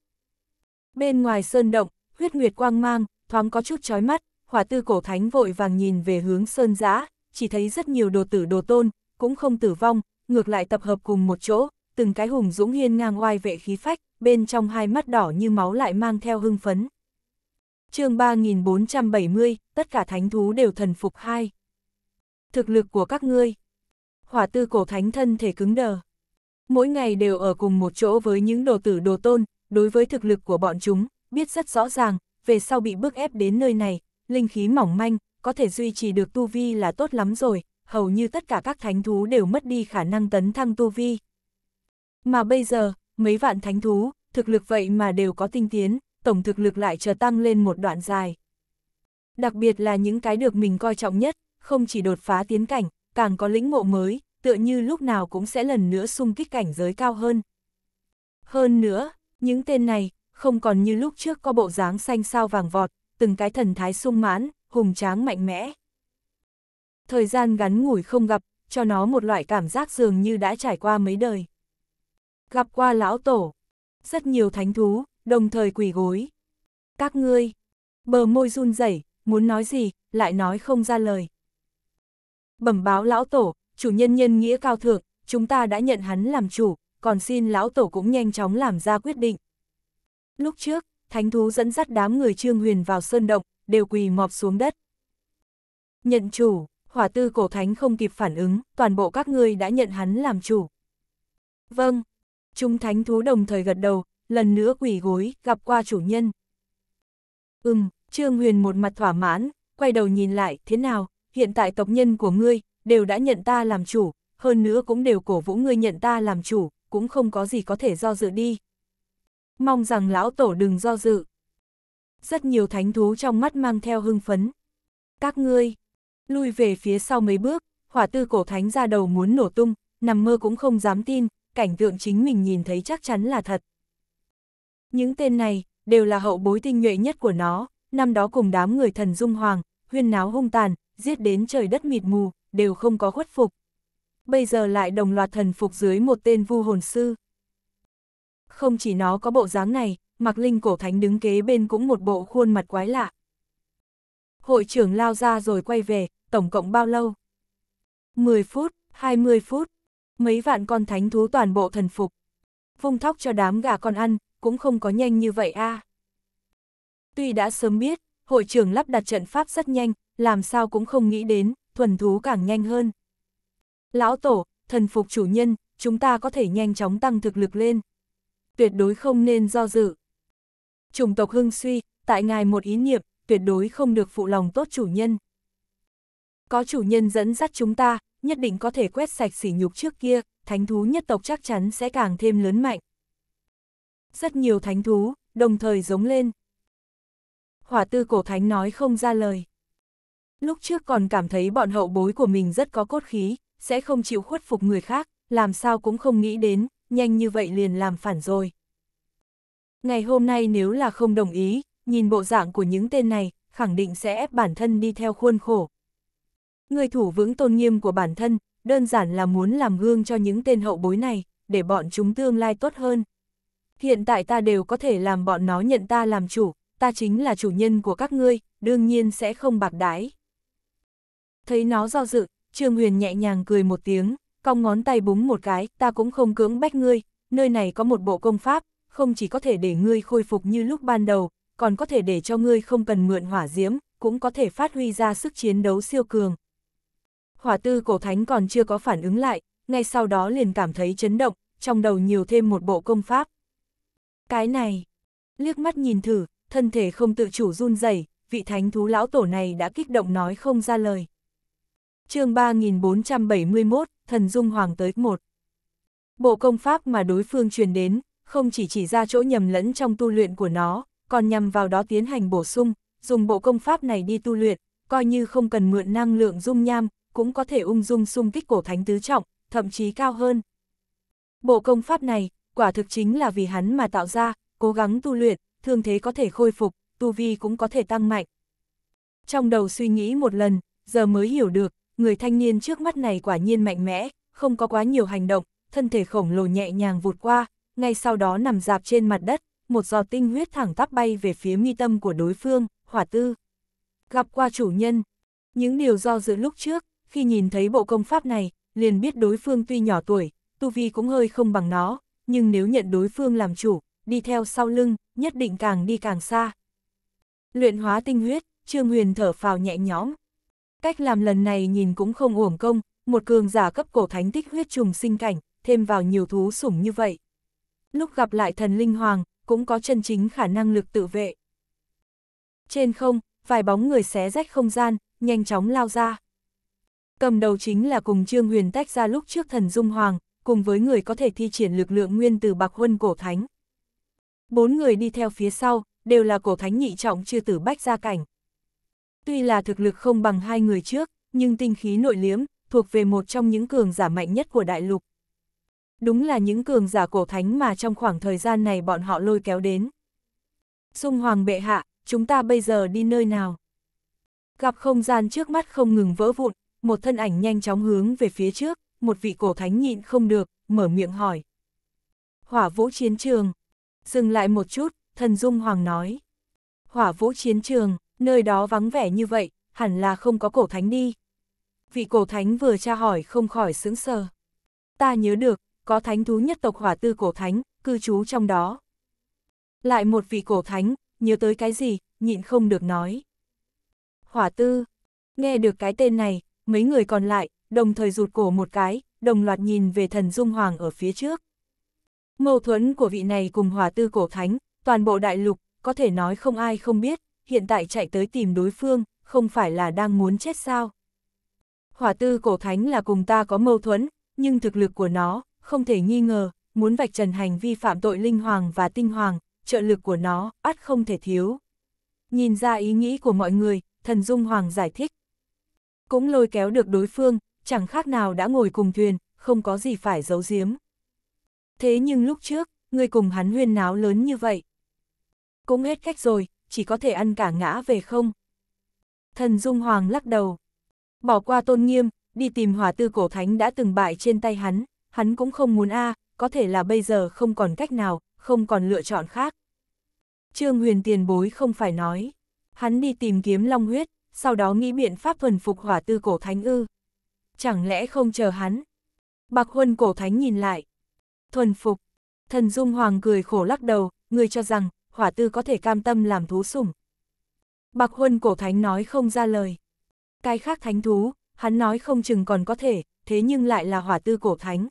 Bên ngoài sơn động, huyết nguyệt quang mang, thoáng có chút chói mắt, hỏa tư cổ thánh vội vàng nhìn về hướng sơn giã, chỉ thấy rất nhiều đồ tử đồ tôn, cũng không tử vong, ngược lại tập hợp cùng một chỗ, từng cái hùng dũng hiên ngang oai vệ khí phách, bên trong hai mắt đỏ như máu lại mang theo hưng phấn. chương 3470, tất cả thánh thú đều thần phục hai. Thực lực của các ngươi. Hỏa tư cổ thánh thân thể cứng đờ. Mỗi ngày đều ở cùng một chỗ với những đồ tử đồ tôn, đối với thực lực của bọn chúng, biết rất rõ ràng, về sau bị bức ép đến nơi này, linh khí mỏng manh, có thể duy trì được tu vi là tốt lắm rồi, hầu như tất cả các thánh thú đều mất đi khả năng tấn thăng tu vi. Mà bây giờ, mấy vạn thánh thú, thực lực vậy mà đều có tinh tiến, tổng thực lực lại chờ tăng lên một đoạn dài. Đặc biệt là những cái được mình coi trọng nhất, không chỉ đột phá tiến cảnh, càng có lĩnh ngộ mới, tựa như lúc nào cũng sẽ lần nữa xung kích cảnh giới cao hơn. Hơn nữa, những tên này, không còn như lúc trước có bộ dáng xanh sao vàng vọt, từng cái thần thái sung mãn, hùng tráng mạnh mẽ. Thời gian gắn ngủi không gặp, cho nó một loại cảm giác dường như đã trải qua mấy đời. Gặp qua lão tổ, rất nhiều thánh thú, đồng thời quỳ gối. Các ngươi, bờ môi run rẩy, muốn nói gì, lại nói không ra lời. Bẩm báo lão tổ, chủ nhân nhân nghĩa cao thượng, chúng ta đã nhận hắn làm chủ, còn xin lão tổ cũng nhanh chóng làm ra quyết định. Lúc trước, thánh thú dẫn dắt đám người trương huyền vào sơn động, đều quỳ mọp xuống đất. Nhận chủ, hỏa tư cổ thánh không kịp phản ứng, toàn bộ các ngươi đã nhận hắn làm chủ. Vâng, chúng thánh thú đồng thời gật đầu, lần nữa quỳ gối, gặp qua chủ nhân. Ừm, Trương Huyền một mặt thỏa mãn, quay đầu nhìn lại, thế nào, hiện tại tộc nhân của ngươi, đều đã nhận ta làm chủ, hơn nữa cũng đều cổ vũ ngươi nhận ta làm chủ, cũng không có gì có thể do dự đi. Mong rằng lão tổ đừng do dự. Rất nhiều thánh thú trong mắt mang theo hưng phấn. Các ngươi, lui về phía sau mấy bước, hỏa tư cổ thánh ra đầu muốn nổ tung, nằm mơ cũng không dám tin, cảnh tượng chính mình nhìn thấy chắc chắn là thật. Những tên này, đều là hậu bối tinh nhuệ nhất của nó, năm đó cùng đám người thần dung hoàng, huyên náo hung tàn, giết đến trời đất mịt mù, đều không có khuất phục. Bây giờ lại đồng loạt thần phục dưới một tên vu hồn sư không chỉ nó có bộ dáng này, mặc linh cổ thánh đứng kế bên cũng một bộ khuôn mặt quái lạ. Hội trưởng lao ra rồi quay về, tổng cộng bao lâu? 10 phút, 20 phút, mấy vạn con thánh thú toàn bộ thần phục. Vung thóc cho đám gà con ăn, cũng không có nhanh như vậy a. À. Tuy đã sớm biết, hội trưởng lắp đặt trận pháp rất nhanh, làm sao cũng không nghĩ đến, thuần thú càng nhanh hơn. Lão tổ, thần phục chủ nhân, chúng ta có thể nhanh chóng tăng thực lực lên tuyệt đối không nên do dự. Chủng tộc hưng suy, tại ngài một ý niệm, tuyệt đối không được phụ lòng tốt chủ nhân. Có chủ nhân dẫn dắt chúng ta, nhất định có thể quét sạch sỉ nhục trước kia, thánh thú nhất tộc chắc chắn sẽ càng thêm lớn mạnh. Rất nhiều thánh thú, đồng thời giống lên. Hỏa tư cổ thánh nói không ra lời. Lúc trước còn cảm thấy bọn hậu bối của mình rất có cốt khí, sẽ không chịu khuất phục người khác, làm sao cũng không nghĩ đến, nhanh như vậy liền làm phản rồi. Ngày hôm nay nếu là không đồng ý, nhìn bộ dạng của những tên này, khẳng định sẽ ép bản thân đi theo khuôn khổ. Người thủ vững tôn nghiêm của bản thân, đơn giản là muốn làm gương cho những tên hậu bối này, để bọn chúng tương lai tốt hơn. Hiện tại ta đều có thể làm bọn nó nhận ta làm chủ, ta chính là chủ nhân của các ngươi, đương nhiên sẽ không bạc đái. Thấy nó do dự, Trương Huyền nhẹ nhàng cười một tiếng cong ngón tay búng một cái, ta cũng không cưỡng bách ngươi, nơi này có một bộ công pháp, không chỉ có thể để ngươi khôi phục như lúc ban đầu, còn có thể để cho ngươi không cần mượn hỏa diễm, cũng có thể phát huy ra sức chiến đấu siêu cường. Hỏa tư cổ thánh còn chưa có phản ứng lại, ngay sau đó liền cảm thấy chấn động, trong đầu nhiều thêm một bộ công pháp. Cái này, liếc mắt nhìn thử, thân thể không tự chủ run rẩy, vị thánh thú lão tổ này đã kích động nói không ra lời. chương 3471, thần dung hoàng tới một. Bộ công pháp mà đối phương truyền đến, không chỉ chỉ ra chỗ nhầm lẫn trong tu luyện của nó, còn nhằm vào đó tiến hành bổ sung, dùng bộ công pháp này đi tu luyện, coi như không cần mượn năng lượng dung nham, cũng có thể ung dung xung kích cổ thánh tứ trọng, thậm chí cao hơn. Bộ công pháp này, quả thực chính là vì hắn mà tạo ra, cố gắng tu luyện, thương thế có thể khôi phục, tu vi cũng có thể tăng mạnh. Trong đầu suy nghĩ một lần, giờ mới hiểu được, người thanh niên trước mắt này quả nhiên mạnh mẽ, không có quá nhiều hành động, thân thể khổng lồ nhẹ nhàng vụt qua, ngay sau đó nằm dạp trên mặt đất, một giò tinh huyết thẳng tắp bay về phía mi tâm của đối phương, hỏa tư. Gặp qua chủ nhân, những điều do dự lúc trước, khi nhìn thấy bộ công pháp này, liền biết đối phương tuy nhỏ tuổi, tu vi cũng hơi không bằng nó, nhưng nếu nhận đối phương làm chủ, đi theo sau lưng, nhất định càng đi càng xa. Luyện hóa tinh huyết, Trương Huyền thở phào nhẹ nhõm, Cách làm lần này nhìn cũng không uổng công, một cường giả cấp cổ thánh tích huyết trùng sinh cảnh, thêm vào nhiều thú sủng như vậy. Lúc gặp lại thần linh hoàng, cũng có chân chính khả năng lực tự vệ. Trên không, vài bóng người xé rách không gian, nhanh chóng lao ra. Cầm đầu chính là cùng Trương Huyền tách ra lúc trước thần Dung Hoàng, cùng với người có thể thi triển lực lượng nguyên từ bạc huân cổ thánh. Bốn người đi theo phía sau, đều là cổ thánh nhị trọng chưa tử bách gia cảnh tuy là thực lực không bằng hai người trước, nhưng tinh khí nội liếm, thuộc về một trong những cường giả mạnh nhất của đại lục. Đúng là những cường giả cổ thánh mà trong khoảng thời gian này bọn họ lôi kéo đến. Dung Hoàng bệ hạ, chúng ta bây giờ đi nơi nào? Gặp không gian trước mắt không ngừng vỡ vụn, một thân ảnh nhanh chóng hướng về phía trước, một vị cổ thánh nhịn không được, mở miệng hỏi. Hỏa vũ chiến trường. Dừng lại một chút, thần Dung Hoàng nói. Hỏa vũ chiến trường nơi đó vắng vẻ như vậy, hẳn là không có cổ thánh đi. Vị cổ thánh vừa tra hỏi không khỏi sững sờ. Ta nhớ được, có thánh thú nhất tộc hỏa tư cổ thánh, cư trú trong đó. Lại một vị cổ thánh, nhớ tới cái gì, nhịn không được nói. Hỏa tư, nghe được cái tên này, mấy người còn lại, đồng thời rụt cổ một cái, đồng loạt nhìn về thần Dung Hoàng ở phía trước. Mâu thuẫn của vị này cùng hỏa tư cổ thánh, toàn bộ đại lục, có thể nói không ai không biết, hiện tại chạy tới tìm đối phương, không phải là đang muốn chết sao. Hỏa tư cổ thánh là cùng ta có mâu thuẫn, nhưng thực lực của nó, không thể nghi ngờ, muốn vạch trần hành vi phạm tội linh hoàng và tinh hoàng, trợ lực của nó, ắt không thể thiếu. Nhìn ra ý nghĩ của mọi người, thần dung hoàng giải thích. Cũng lôi kéo được đối phương, chẳng khác nào đã ngồi cùng thuyền, không có gì phải giấu giếm. Thế nhưng lúc trước, người cùng hắn huyên náo lớn như vậy. Cũng hết cách rồi, chỉ có thể ăn cả ngã về không. Thần Dung Hoàng lắc đầu, bỏ qua tôn nghiêm, đi tìm hỏa tư cổ thánh đã từng bại trên tay hắn, hắn cũng không muốn a có thể là bây giờ không còn cách nào, không còn lựa chọn khác. Trương huyền tiền bối không phải nói, hắn đi tìm kiếm long huyết, sau đó nghĩ biện pháp thuần phục hỏa tư cổ thánh ư. Chẳng lẽ không chờ hắn? Bạc huân cổ thánh nhìn lại. Thuần phục, thần dung hoàng cười khổ lắc đầu, người cho rằng, hỏa tư có thể cam tâm làm thú sủng. Bạc huân cổ thánh nói không ra lời. Cái khác thánh thú, hắn nói không chừng còn có thể, thế nhưng lại là hỏa tư cổ thánh.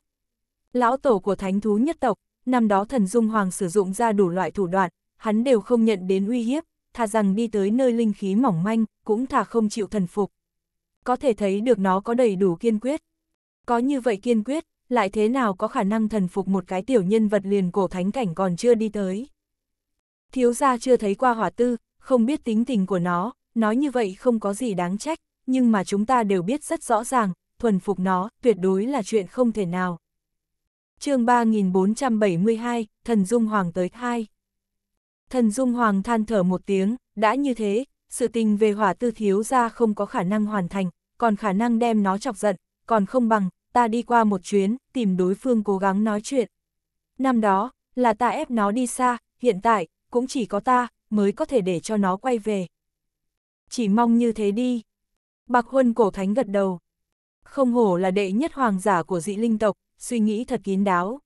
Lão tổ của thánh thú nhất tộc, năm đó thần dung hoàng sử dụng ra đủ loại thủ đoạn, hắn đều không nhận đến uy hiếp, thà rằng đi tới nơi linh khí mỏng manh, cũng thà không chịu thần phục. Có thể thấy được nó có đầy đủ kiên quyết. Có như vậy kiên quyết, lại thế nào có khả năng thần phục một cái tiểu nhân vật liền cổ thánh cảnh còn chưa đi tới. Thiếu gia chưa thấy qua hỏa tư, không biết tính tình của nó, nói như vậy không có gì đáng trách, nhưng mà chúng ta đều biết rất rõ ràng, thuần phục nó tuyệt đối là chuyện không thể nào. chương 3472, Thần Dung Hoàng tới 2 Thần Dung Hoàng than thở một tiếng, đã như thế, sự tình về hỏa tư thiếu gia không có khả năng hoàn thành, còn khả năng đem nó chọc giận, còn không bằng, ta đi qua một chuyến, tìm đối phương cố gắng nói chuyện. Năm đó, là ta ép nó đi xa, hiện tại, cũng chỉ có ta, mới có thể để cho nó quay về. Chỉ mong như thế đi. Bạc Huân cổ thánh gật đầu. Không hổ là đệ nhất hoàng giả của dị linh tộc, suy nghĩ thật kín đáo.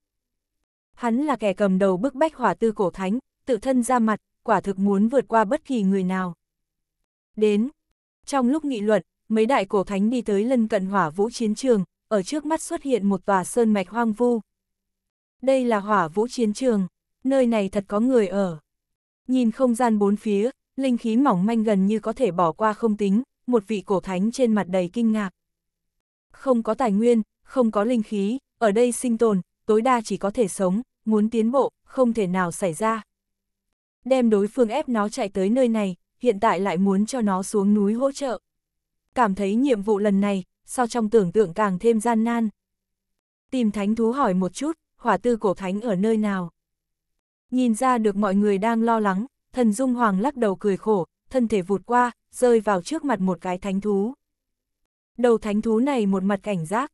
Hắn là kẻ cầm đầu bức bách hỏa tư cổ thánh, tự thân ra mặt, quả thực muốn vượt qua bất kỳ người nào. Đến, trong lúc nghị luận, mấy đại cổ thánh đi tới lân cận hỏa vũ chiến trường, ở trước mắt xuất hiện một tòa sơn mạch hoang vu. Đây là hỏa vũ chiến trường, nơi này thật có người ở. Nhìn không gian bốn phía, linh khí mỏng manh gần như có thể bỏ qua không tính, một vị cổ thánh trên mặt đầy kinh ngạc. Không có tài nguyên, không có linh khí, ở đây sinh tồn, tối đa chỉ có thể sống, muốn tiến bộ, không thể nào xảy ra. Đem đối phương ép nó chạy tới nơi này, hiện tại lại muốn cho nó xuống núi hỗ trợ. Cảm thấy nhiệm vụ lần này, so trong tưởng tượng càng thêm gian nan. Tìm thánh thú hỏi một chút, hỏa tư cổ thánh ở nơi nào? Nhìn ra được mọi người đang lo lắng, thần Dung Hoàng lắc đầu cười khổ, thân thể vụt qua, rơi vào trước mặt một cái thánh thú. Đầu thánh thú này một mặt cảnh giác.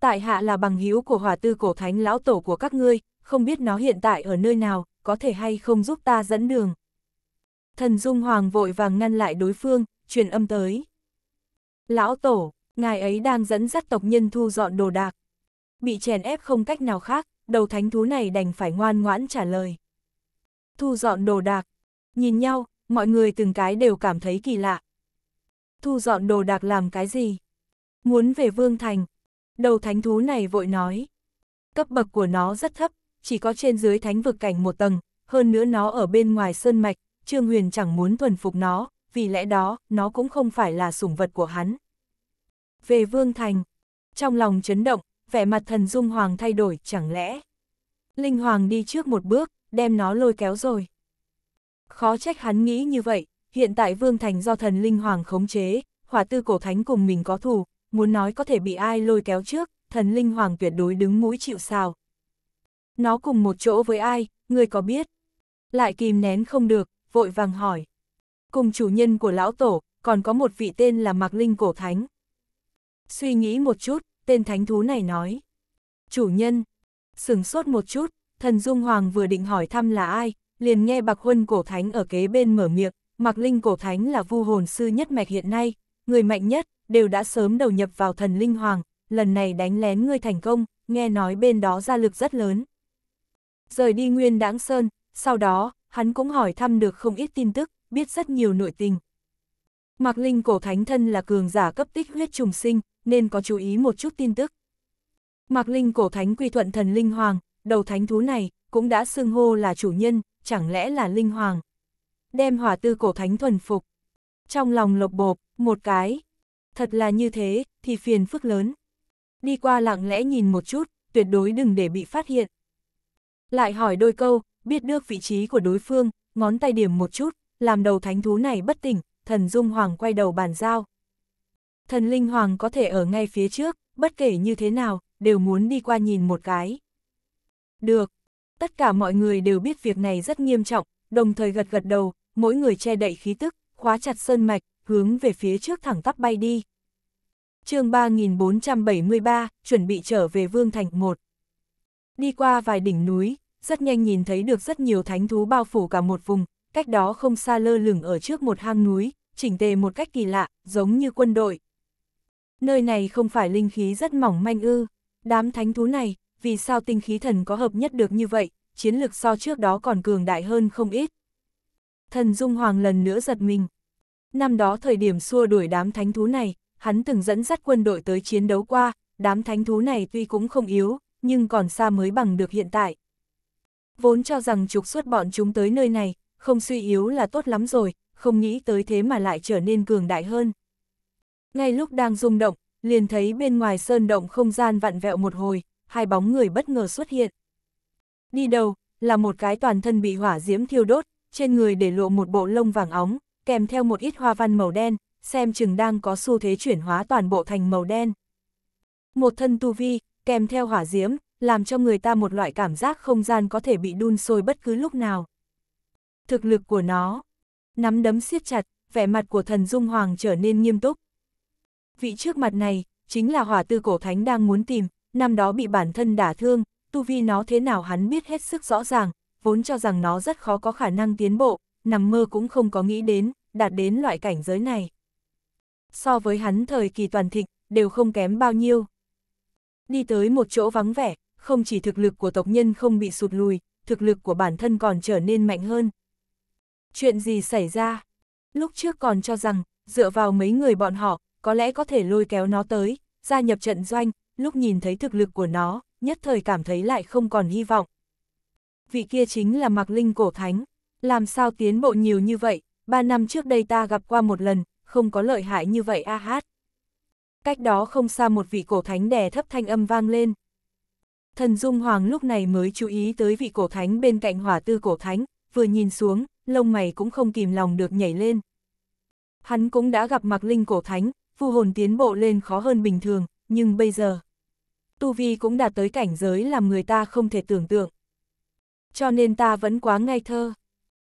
Tại hạ là bằng hữu của hỏa tư cổ thánh lão tổ của các ngươi, không biết nó hiện tại ở nơi nào, có thể hay không giúp ta dẫn đường. Thần Dung Hoàng vội vàng ngăn lại đối phương, truyền âm tới. Lão tổ, ngài ấy đang dẫn dắt tộc nhân thu dọn đồ đạc. Bị chèn ép không cách nào khác, đầu thánh thú này đành phải ngoan ngoãn trả lời thu dọn đồ đạc. Nhìn nhau, mọi người từng cái đều cảm thấy kỳ lạ. Thu dọn đồ đạc làm cái gì? Muốn về Vương Thành. Đầu thánh thú này vội nói. Cấp bậc của nó rất thấp, chỉ có trên dưới thánh vực cảnh một tầng, hơn nữa nó ở bên ngoài sơn mạch, Trương Huyền chẳng muốn thuần phục nó, vì lẽ đó, nó cũng không phải là sủng vật của hắn. Về Vương Thành, trong lòng chấn động, vẻ mặt thần Dung Hoàng thay đổi, chẳng lẽ? Linh Hoàng đi trước một bước, đem nó lôi kéo rồi. Khó trách hắn nghĩ như vậy, hiện tại Vương Thành do thần linh hoàng khống chế, hỏa tư cổ thánh cùng mình có thù, muốn nói có thể bị ai lôi kéo trước, thần linh hoàng tuyệt đối đứng mũi chịu sao. Nó cùng một chỗ với ai, người có biết? Lại kìm nén không được, vội vàng hỏi. Cùng chủ nhân của lão tổ, còn có một vị tên là Mạc Linh Cổ Thánh. Suy nghĩ một chút, tên thánh thú này nói. Chủ nhân, sừng sốt một chút, thần Dung Hoàng vừa định hỏi thăm là ai, liền nghe Bạc Huân Cổ Thánh ở kế bên mở miệng, Mặc Linh Cổ Thánh là vu hồn sư nhất mạch hiện nay, người mạnh nhất, đều đã sớm đầu nhập vào thần Linh Hoàng, lần này đánh lén ngươi thành công, nghe nói bên đó ra lực rất lớn. Rời đi Nguyên Đãng Sơn, sau đó, hắn cũng hỏi thăm được không ít tin tức, biết rất nhiều nội tình. Mặc Linh Cổ Thánh thân là cường giả cấp tích huyết trùng sinh, nên có chú ý một chút tin tức. Mặc Linh Cổ Thánh quy thuận thần Linh Hoàng, đầu thánh thú này cũng đã xưng hô là chủ nhân, chẳng lẽ là linh hoàng. Đem hỏa tư cổ thánh thuần phục. Trong lòng lộc bộp, một cái. Thật là như thế, thì phiền phức lớn. Đi qua lặng lẽ nhìn một chút, tuyệt đối đừng để bị phát hiện. Lại hỏi đôi câu, biết được vị trí của đối phương, ngón tay điểm một chút, làm đầu thánh thú này bất tỉnh, thần dung hoàng quay đầu bàn giao. Thần linh hoàng có thể ở ngay phía trước, bất kể như thế nào, đều muốn đi qua nhìn một cái. Được. Tất cả mọi người đều biết việc này rất nghiêm trọng, đồng thời gật gật đầu, mỗi người che đậy khí tức, khóa chặt sơn mạch, hướng về phía trước thẳng tắp bay đi. chương 3473, chuẩn bị trở về Vương Thành 1. Đi qua vài đỉnh núi, rất nhanh nhìn thấy được rất nhiều thánh thú bao phủ cả một vùng, cách đó không xa lơ lửng ở trước một hang núi, chỉnh tề một cách kỳ lạ, giống như quân đội. Nơi này không phải linh khí rất mỏng manh ư, đám thánh thú này, vì sao tinh khí thần có hợp nhất được như vậy, chiến lực so trước đó còn cường đại hơn không ít. Thần Dung Hoàng lần nữa giật mình. Năm đó thời điểm xua đuổi đám thánh thú này, hắn từng dẫn dắt quân đội tới chiến đấu qua, đám thánh thú này tuy cũng không yếu, nhưng còn xa mới bằng được hiện tại. Vốn cho rằng trục xuất bọn chúng tới nơi này, không suy yếu là tốt lắm rồi, không nghĩ tới thế mà lại trở nên cường đại hơn. Ngay lúc đang rung động, liền thấy bên ngoài sơn động không gian vặn vẹo một hồi, hai bóng người bất ngờ xuất hiện. Đi đầu, là một cái toàn thân bị hỏa diễm thiêu đốt, trên người để lộ một bộ lông vàng óng, kèm theo một ít hoa văn màu đen, xem chừng đang có xu thế chuyển hóa toàn bộ thành màu đen. Một thân tu vi, kèm theo hỏa diễm, làm cho người ta một loại cảm giác không gian có thể bị đun sôi bất cứ lúc nào. Thực lực của nó, nắm đấm siết chặt, vẻ mặt của thần Dung Hoàng trở nên nghiêm túc. Vị trước mặt này, chính là hỏa tư cổ thánh đang muốn tìm, năm đó bị bản thân đả thương, tu vi nó thế nào hắn biết hết sức rõ ràng, vốn cho rằng nó rất khó có khả năng tiến bộ, nằm mơ cũng không có nghĩ đến, đạt đến loại cảnh giới này. So với hắn thời kỳ toàn thịnh, đều không kém bao nhiêu. Đi tới một chỗ vắng vẻ, không chỉ thực lực của tộc nhân không bị sụt lùi, thực lực của bản thân còn trở nên mạnh hơn. Chuyện gì xảy ra? Lúc trước còn cho rằng, dựa vào mấy người bọn họ, có lẽ có thể lôi kéo nó tới, gia nhập trận doanh, lúc nhìn thấy thực lực của nó, nhất thời cảm thấy lại không còn hy vọng. Vị kia chính là Mạc Linh Cổ Thánh, làm sao tiến bộ nhiều như vậy, ba năm trước đây ta gặp qua một lần, không có lợi hại như vậy a hát. Cách đó không xa một vị cổ thánh đè thấp thanh âm vang lên. Thần Dung Hoàng lúc này mới chú ý tới vị cổ thánh bên cạnh hỏa tư cổ thánh, vừa nhìn xuống, lông mày cũng không kìm lòng được nhảy lên. Hắn cũng đã gặp Mạc Linh cổ thánh, phù hồn tiến bộ lên khó hơn bình thường, nhưng bây giờ tu vi cũng đạt tới cảnh giới làm người ta không thể tưởng tượng. Cho nên ta vẫn quá ngây thơ.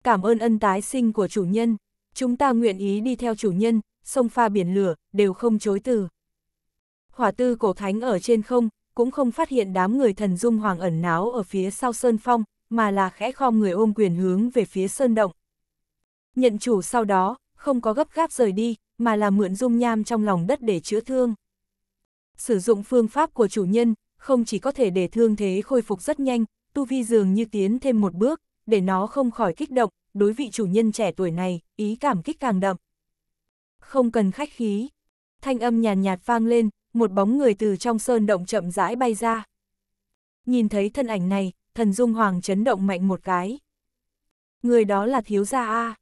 Cảm ơn ân tái sinh của chủ nhân, chúng ta nguyện ý đi theo chủ nhân, sông pha biển lửa, đều không chối từ. Hỏa tư cổ thánh ở trên không, cũng không phát hiện đám người thần dung hoàng ẩn náo ở phía sau sơn phong, mà là khẽ khom người ôm quyền hướng về phía sơn động. Nhận chủ sau đó, không có gấp gáp rời đi, mà là mượn dung nham trong lòng đất để chữa thương sử dụng phương pháp của chủ nhân, không chỉ có thể để thương thế khôi phục rất nhanh, tu vi dường như tiến thêm một bước, để nó không khỏi kích động, đối vị chủ nhân trẻ tuổi này, ý cảm kích càng đậm. Không cần khách khí. Thanh âm nhàn nhạt, nhạt vang lên, một bóng người từ trong sơn động chậm rãi bay ra. Nhìn thấy thân ảnh này, thần Dung Hoàng chấn động mạnh một cái. Người đó là Thiếu Gia A.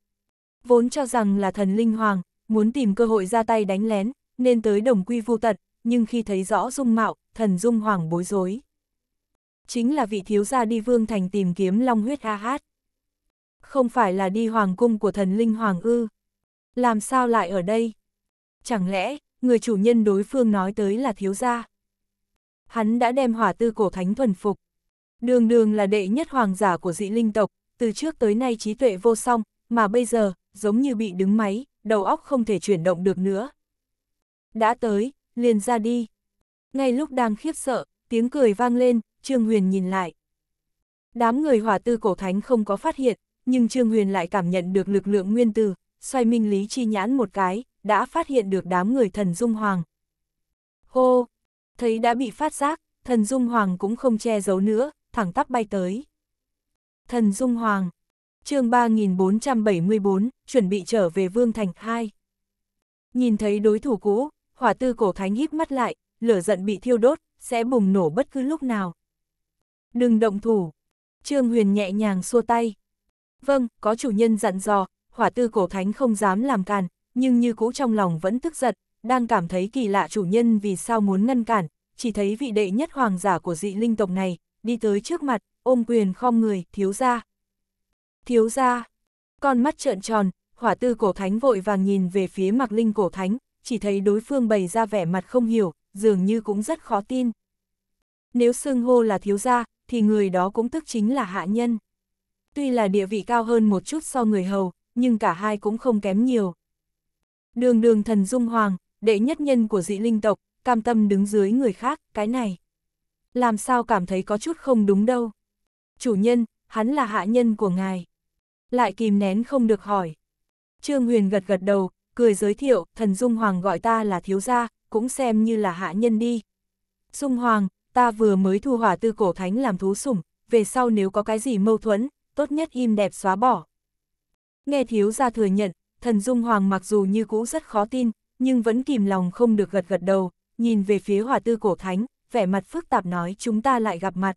Vốn cho rằng là thần Linh Hoàng, muốn tìm cơ hội ra tay đánh lén, nên tới đồng quy vô tật nhưng khi thấy rõ dung mạo, thần dung hoàng bối rối. Chính là vị thiếu gia đi vương thành tìm kiếm long huyết a hát. Không phải là đi hoàng cung của thần linh hoàng ư. Làm sao lại ở đây? Chẳng lẽ, người chủ nhân đối phương nói tới là thiếu gia? Hắn đã đem hỏa tư cổ thánh thuần phục. Đường đường là đệ nhất hoàng giả của dị linh tộc, từ trước tới nay trí tuệ vô song, mà bây giờ, giống như bị đứng máy, đầu óc không thể chuyển động được nữa. Đã tới, liền ra đi. Ngay lúc đang khiếp sợ, tiếng cười vang lên, Trương Huyền nhìn lại. Đám người hỏa tư cổ thánh không có phát hiện, nhưng Trương Huyền lại cảm nhận được lực lượng nguyên từ, xoay minh lý chi nhãn một cái, đã phát hiện được đám người thần Dung Hoàng. Hô! Thấy đã bị phát giác, thần Dung Hoàng cũng không che giấu nữa, thẳng tắp bay tới. Thần Dung Hoàng, chương 3474, chuẩn bị trở về Vương Thành 2. Nhìn thấy đối thủ cũ, hỏa tư cổ Thánh híp mắt lại, lửa giận bị thiêu đốt, sẽ bùng nổ bất cứ lúc nào. Đừng động thủ. Trương Huyền nhẹ nhàng xua tay. Vâng, có chủ nhân dặn dò, hỏa tư cổ thánh không dám làm càn, nhưng như cũ trong lòng vẫn tức giận, đang cảm thấy kỳ lạ chủ nhân vì sao muốn ngăn cản, chỉ thấy vị đệ nhất hoàng giả của dị linh tộc này, đi tới trước mặt, ôm quyền khom người, thiếu ra. Thiếu ra, con mắt trợn tròn, hỏa tư cổ thánh vội vàng nhìn về phía mặc linh cổ thánh, chỉ thấy đối phương bày ra vẻ mặt không hiểu, dường như cũng rất khó tin. Nếu xưng hô là thiếu gia, thì người đó cũng tức chính là hạ nhân. Tuy là địa vị cao hơn một chút so người hầu, nhưng cả hai cũng không kém nhiều. Đường đường thần Dung Hoàng, đệ nhất nhân của dị linh tộc, cam tâm đứng dưới người khác, cái này. Làm sao cảm thấy có chút không đúng đâu. Chủ nhân, hắn là hạ nhân của ngài. Lại kìm nén không được hỏi. Trương Huyền gật gật đầu, cười giới thiệu, thần Dung Hoàng gọi ta là thiếu gia, cũng xem như là hạ nhân đi. Dung Hoàng, ta vừa mới thu hỏa tư cổ thánh làm thú sủng, về sau nếu có cái gì mâu thuẫn, tốt nhất im đẹp xóa bỏ. Nghe thiếu gia thừa nhận, thần Dung Hoàng mặc dù như cũ rất khó tin, nhưng vẫn kìm lòng không được gật gật đầu, nhìn về phía hỏa tư cổ thánh, vẻ mặt phức tạp nói chúng ta lại gặp mặt.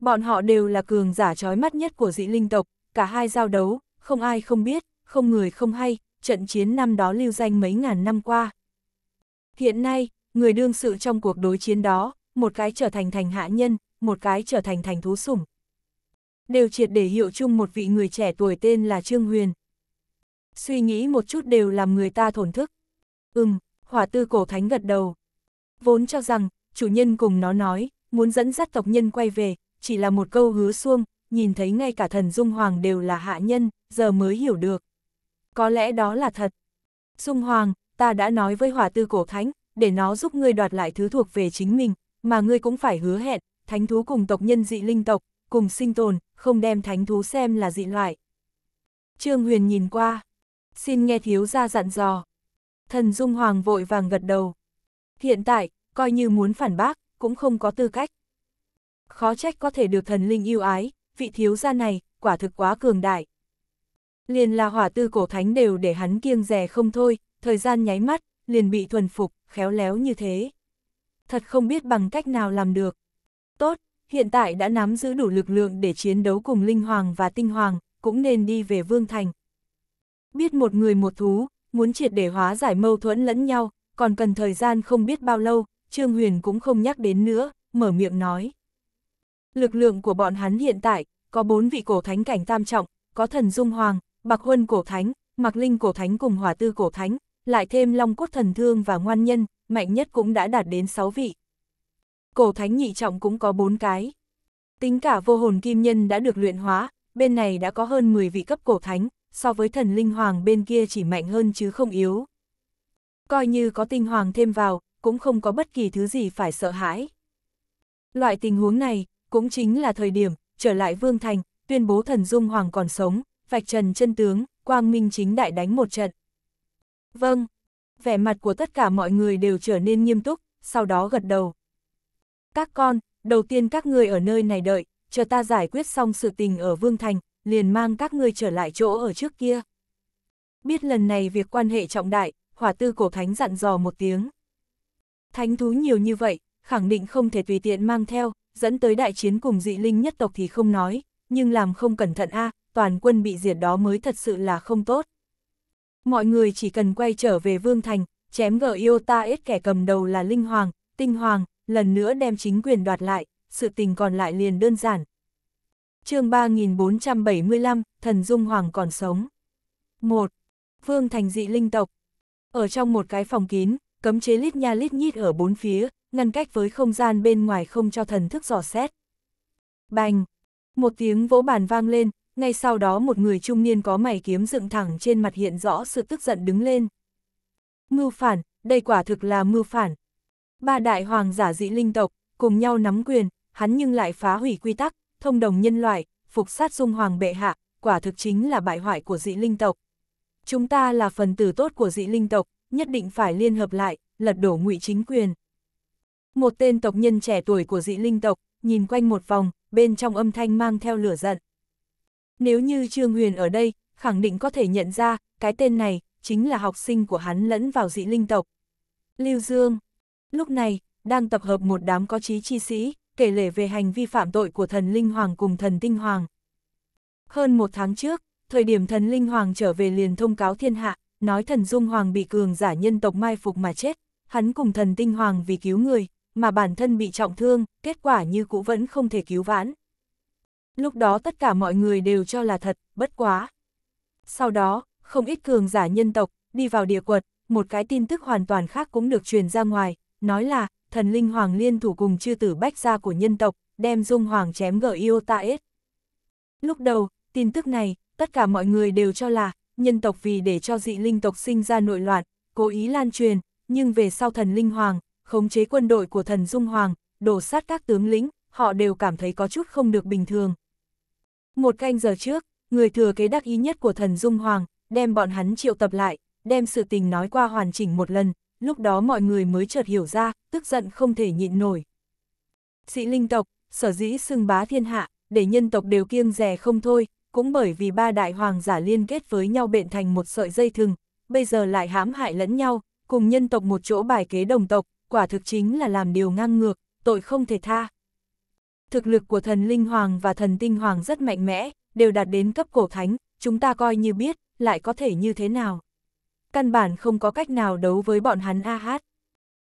Bọn họ đều là cường giả trói mắt nhất của dị linh tộc, cả hai giao đấu, không ai không biết, không người không hay, trận chiến năm đó lưu danh mấy ngàn năm qua. Hiện nay, người đương sự trong cuộc đối chiến đó, một cái trở thành thành hạ nhân, một cái trở thành thành thú sủng. Đều triệt để hiệu chung một vị người trẻ tuổi tên là Trương Huyền. Suy nghĩ một chút đều làm người ta thổn thức. Ừm, hỏa tư cổ thánh gật đầu. Vốn cho rằng, chủ nhân cùng nó nói, muốn dẫn dắt tộc nhân quay về, chỉ là một câu hứa xuông, nhìn thấy ngay cả thần Dung Hoàng đều là hạ nhân, giờ mới hiểu được có lẽ đó là thật. Dung Hoàng, ta đã nói với hỏa tư cổ thánh, để nó giúp ngươi đoạt lại thứ thuộc về chính mình, mà ngươi cũng phải hứa hẹn, thánh thú cùng tộc nhân dị linh tộc, cùng sinh tồn, không đem thánh thú xem là dị loại. Trương Huyền nhìn qua, xin nghe thiếu gia dặn dò. Thần Dung Hoàng vội vàng gật đầu. Hiện tại, coi như muốn phản bác, cũng không có tư cách. Khó trách có thể được thần linh yêu ái, vị thiếu gia này, quả thực quá cường đại liền là hỏa tư cổ thánh đều để hắn kiêng rè không thôi, thời gian nháy mắt, liền bị thuần phục, khéo léo như thế. Thật không biết bằng cách nào làm được. Tốt, hiện tại đã nắm giữ đủ lực lượng để chiến đấu cùng Linh Hoàng và Tinh Hoàng, cũng nên đi về Vương Thành. Biết một người một thú, muốn triệt để hóa giải mâu thuẫn lẫn nhau, còn cần thời gian không biết bao lâu, Trương Huyền cũng không nhắc đến nữa, mở miệng nói. Lực lượng của bọn hắn hiện tại, có bốn vị cổ thánh cảnh tam trọng, có thần Dung Hoàng, Bạc Huân cổ thánh, Mạc Linh cổ thánh cùng Hỏa Tư cổ thánh, lại thêm Long cốt thần thương và ngoan nhân, mạnh nhất cũng đã đạt đến 6 vị. Cổ thánh nhị trọng cũng có 4 cái. Tính cả vô hồn kim nhân đã được luyện hóa, bên này đã có hơn 10 vị cấp cổ thánh, so với thần linh hoàng bên kia chỉ mạnh hơn chứ không yếu. Coi như có tinh hoàng thêm vào, cũng không có bất kỳ thứ gì phải sợ hãi. Loại tình huống này, cũng chính là thời điểm, trở lại Vương Thành, tuyên bố thần Dung Hoàng còn sống, vạch trần chân tướng, quang minh chính đại đánh một trận. Vâng, vẻ mặt của tất cả mọi người đều trở nên nghiêm túc, sau đó gật đầu. Các con, đầu tiên các người ở nơi này đợi, chờ ta giải quyết xong sự tình ở Vương Thành, liền mang các ngươi trở lại chỗ ở trước kia. Biết lần này việc quan hệ trọng đại, hỏa tư cổ thánh dặn dò một tiếng. Thánh thú nhiều như vậy, khẳng định không thể tùy tiện mang theo, dẫn tới đại chiến cùng dị linh nhất tộc thì không nói, nhưng làm không cẩn thận a à, toàn quân bị diệt đó mới thật sự là không tốt. Mọi người chỉ cần quay trở về Vương Thành, chém gỡ yêu ta ít kẻ cầm đầu là Linh Hoàng, Tinh Hoàng, lần nữa đem chính quyền đoạt lại, sự tình còn lại liền đơn giản. chương 3475, Thần Dung Hoàng còn sống. 1. Vương Thành dị linh tộc. Ở trong một cái phòng kín, cấm chế lít nha lít nhít ở bốn phía, ngăn cách với không gian bên ngoài không cho thần thức dò xét. Bành! Một tiếng vỗ bàn vang lên, ngay sau đó một người trung niên có mày kiếm dựng thẳng trên mặt hiện rõ sự tức giận đứng lên. Mưu phản, đây quả thực là mưu phản. Ba đại hoàng giả dị linh tộc, cùng nhau nắm quyền, hắn nhưng lại phá hủy quy tắc, thông đồng nhân loại, phục sát dung hoàng bệ hạ, quả thực chính là bại hoại của dị linh tộc. Chúng ta là phần tử tốt của dị linh tộc, nhất định phải liên hợp lại, lật đổ ngụy chính quyền. Một tên tộc nhân trẻ tuổi của dị linh tộc, nhìn quanh một vòng, bên trong âm thanh mang theo lửa giận. Nếu như Trương Huyền ở đây, khẳng định có thể nhận ra, cái tên này, chính là học sinh của hắn lẫn vào dị linh tộc. Lưu Dương, lúc này, đang tập hợp một đám có trí chi sĩ, kể lể về hành vi phạm tội của thần Linh Hoàng cùng thần Tinh Hoàng. Hơn một tháng trước, thời điểm thần Linh Hoàng trở về liền thông cáo thiên hạ, nói thần Dung Hoàng bị cường giả nhân tộc mai phục mà chết, hắn cùng thần Tinh Hoàng vì cứu người, mà bản thân bị trọng thương, kết quả như cũ vẫn không thể cứu vãn, lúc đó tất cả mọi người đều cho là thật, bất quá. Sau đó, không ít cường giả nhân tộc, đi vào địa quật, một cái tin tức hoàn toàn khác cũng được truyền ra ngoài, nói là, thần linh hoàng liên thủ cùng chư tử bách gia của nhân tộc, đem dung hoàng chém gỡ yêu ta ết. Lúc đầu, tin tức này, tất cả mọi người đều cho là, nhân tộc vì để cho dị linh tộc sinh ra nội loạn, cố ý lan truyền, nhưng về sau thần linh hoàng, khống chế quân đội của thần dung hoàng, đổ sát các tướng lĩnh, họ đều cảm thấy có chút không được bình thường, một canh giờ trước, người thừa kế đắc ý nhất của thần Dung Hoàng, đem bọn hắn triệu tập lại, đem sự tình nói qua hoàn chỉnh một lần, lúc đó mọi người mới chợt hiểu ra, tức giận không thể nhịn nổi. Sĩ linh tộc, sở dĩ xưng bá thiên hạ, để nhân tộc đều kiêng rè không thôi, cũng bởi vì ba đại hoàng giả liên kết với nhau bện thành một sợi dây thừng, bây giờ lại hãm hại lẫn nhau, cùng nhân tộc một chỗ bài kế đồng tộc, quả thực chính là làm điều ngang ngược, tội không thể tha thực lực của thần linh hoàng và thần tinh hoàng rất mạnh mẽ, đều đạt đến cấp cổ thánh, chúng ta coi như biết, lại có thể như thế nào. Căn bản không có cách nào đấu với bọn hắn a hát.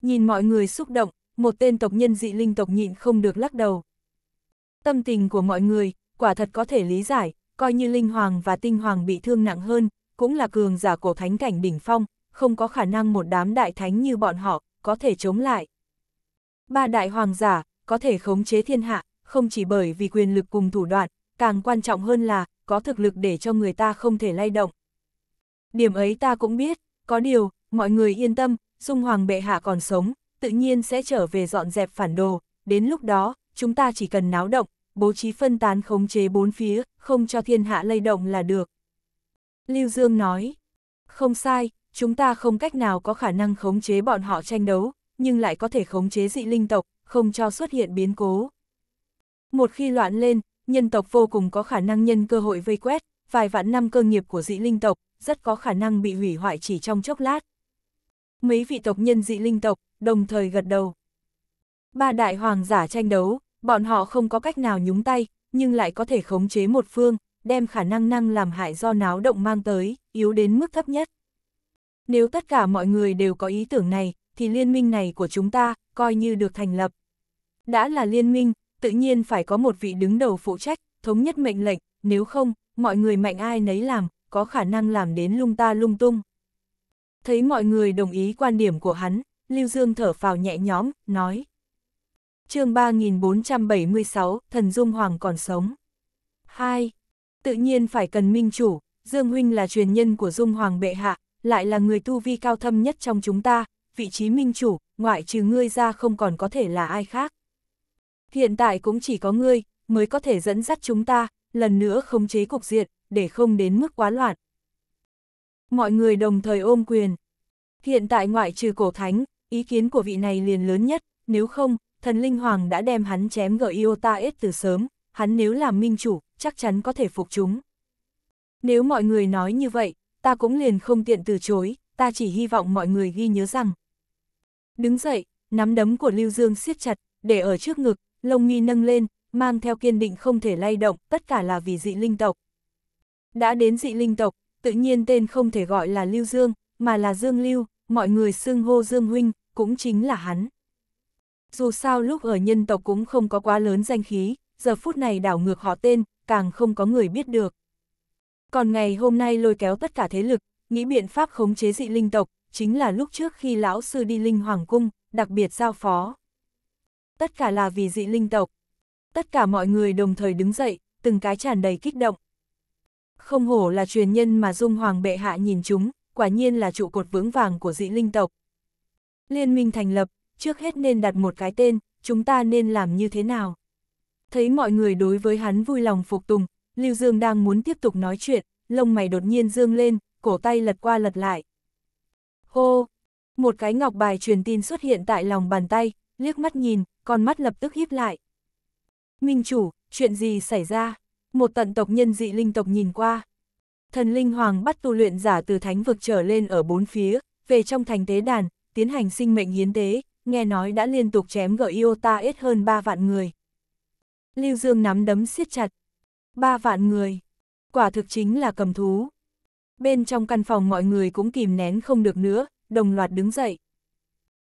Nhìn mọi người xúc động, một tên tộc nhân dị linh tộc nhịn không được lắc đầu. Tâm tình của mọi người, quả thật có thể lý giải, coi như linh hoàng và tinh hoàng bị thương nặng hơn, cũng là cường giả cổ thánh cảnh đỉnh phong, không có khả năng một đám đại thánh như bọn họ, có thể chống lại. Ba đại hoàng giả, có thể khống chế thiên hạ, không chỉ bởi vì quyền lực cùng thủ đoạn, càng quan trọng hơn là có thực lực để cho người ta không thể lay động. Điểm ấy ta cũng biết, có điều, mọi người yên tâm, Dung Hoàng bệ hạ còn sống, tự nhiên sẽ trở về dọn dẹp phản đồ, đến lúc đó, chúng ta chỉ cần náo động, bố trí phân tán khống chế bốn phía, không cho thiên hạ lay động là được. Lưu Dương nói, không sai, chúng ta không cách nào có khả năng khống chế bọn họ tranh đấu, nhưng lại có thể khống chế dị linh tộc, không cho xuất hiện biến cố. Một khi loạn lên, nhân tộc vô cùng có khả năng nhân cơ hội vây quét, vài vạn năm cơ nghiệp của dị linh tộc, rất có khả năng bị hủy hoại chỉ trong chốc lát. Mấy vị tộc nhân dị linh tộc, đồng thời gật đầu. Ba đại hoàng giả tranh đấu, bọn họ không có cách nào nhúng tay, nhưng lại có thể khống chế một phương, đem khả năng năng làm hại do náo động mang tới, yếu đến mức thấp nhất. Nếu tất cả mọi người đều có ý tưởng này, thì liên minh này của chúng ta, coi như được thành lập. Đã là liên minh, tự nhiên phải có một vị đứng đầu phụ trách, thống nhất mệnh lệnh, nếu không, mọi người mạnh ai nấy làm, có khả năng làm đến lung ta lung tung. Thấy mọi người đồng ý quan điểm của hắn, Lưu Dương thở phào nhẹ nhõm, nói. chương 3476, Thần Dung Hoàng còn sống. 2. Tự nhiên phải cần minh chủ, Dương Huynh là truyền nhân của Dung Hoàng Bệ Hạ, lại là người tu vi cao thâm nhất trong chúng ta, vị trí minh chủ, ngoại trừ ngươi ra không còn có thể là ai khác hiện tại cũng chỉ có ngươi, mới có thể dẫn dắt chúng ta, lần nữa khống chế cục diện, để không đến mức quá loạn. Mọi người đồng thời ôm quyền. Hiện tại ngoại trừ cổ thánh, ý kiến của vị này liền lớn nhất, nếu không, thần linh hoàng đã đem hắn chém gỡ Iota s từ sớm, hắn nếu làm minh chủ, chắc chắn có thể phục chúng. Nếu mọi người nói như vậy, ta cũng liền không tiện từ chối, ta chỉ hy vọng mọi người ghi nhớ rằng. Đứng dậy, nắm đấm của Lưu Dương siết chặt, để ở trước ngực, lông nghi nâng lên, mang theo kiên định không thể lay động, tất cả là vì dị linh tộc. Đã đến dị linh tộc, tự nhiên tên không thể gọi là Lưu Dương, mà là Dương Lưu, mọi người xưng hô Dương Huynh, cũng chính là hắn. Dù sao lúc ở nhân tộc cũng không có quá lớn danh khí, giờ phút này đảo ngược họ tên, càng không có người biết được. Còn ngày hôm nay lôi kéo tất cả thế lực, nghĩ biện pháp khống chế dị linh tộc, chính là lúc trước khi lão sư đi linh hoàng cung, đặc biệt giao phó tất cả là vì dị linh tộc. Tất cả mọi người đồng thời đứng dậy, từng cái tràn đầy kích động. Không hổ là truyền nhân mà Dung Hoàng bệ hạ nhìn chúng, quả nhiên là trụ cột vững vàng của dị linh tộc. Liên minh thành lập, trước hết nên đặt một cái tên, chúng ta nên làm như thế nào? Thấy mọi người đối với hắn vui lòng phục tùng, Lưu Dương đang muốn tiếp tục nói chuyện, lông mày đột nhiên dương lên, cổ tay lật qua lật lại. Hô! Một cái ngọc bài truyền tin xuất hiện tại lòng bàn tay, liếc mắt nhìn, con mắt lập tức híp lại. Minh chủ, chuyện gì xảy ra? Một tận tộc nhân dị linh tộc nhìn qua. Thần linh hoàng bắt tu luyện giả từ thánh vực trở lên ở bốn phía, về trong thành tế đàn, tiến hành sinh mệnh hiến tế, nghe nói đã liên tục chém gỡ Iota ít hơn ba vạn người. Lưu Dương nắm đấm siết chặt. Ba vạn người. Quả thực chính là cầm thú. Bên trong căn phòng mọi người cũng kìm nén không được nữa, đồng loạt đứng dậy.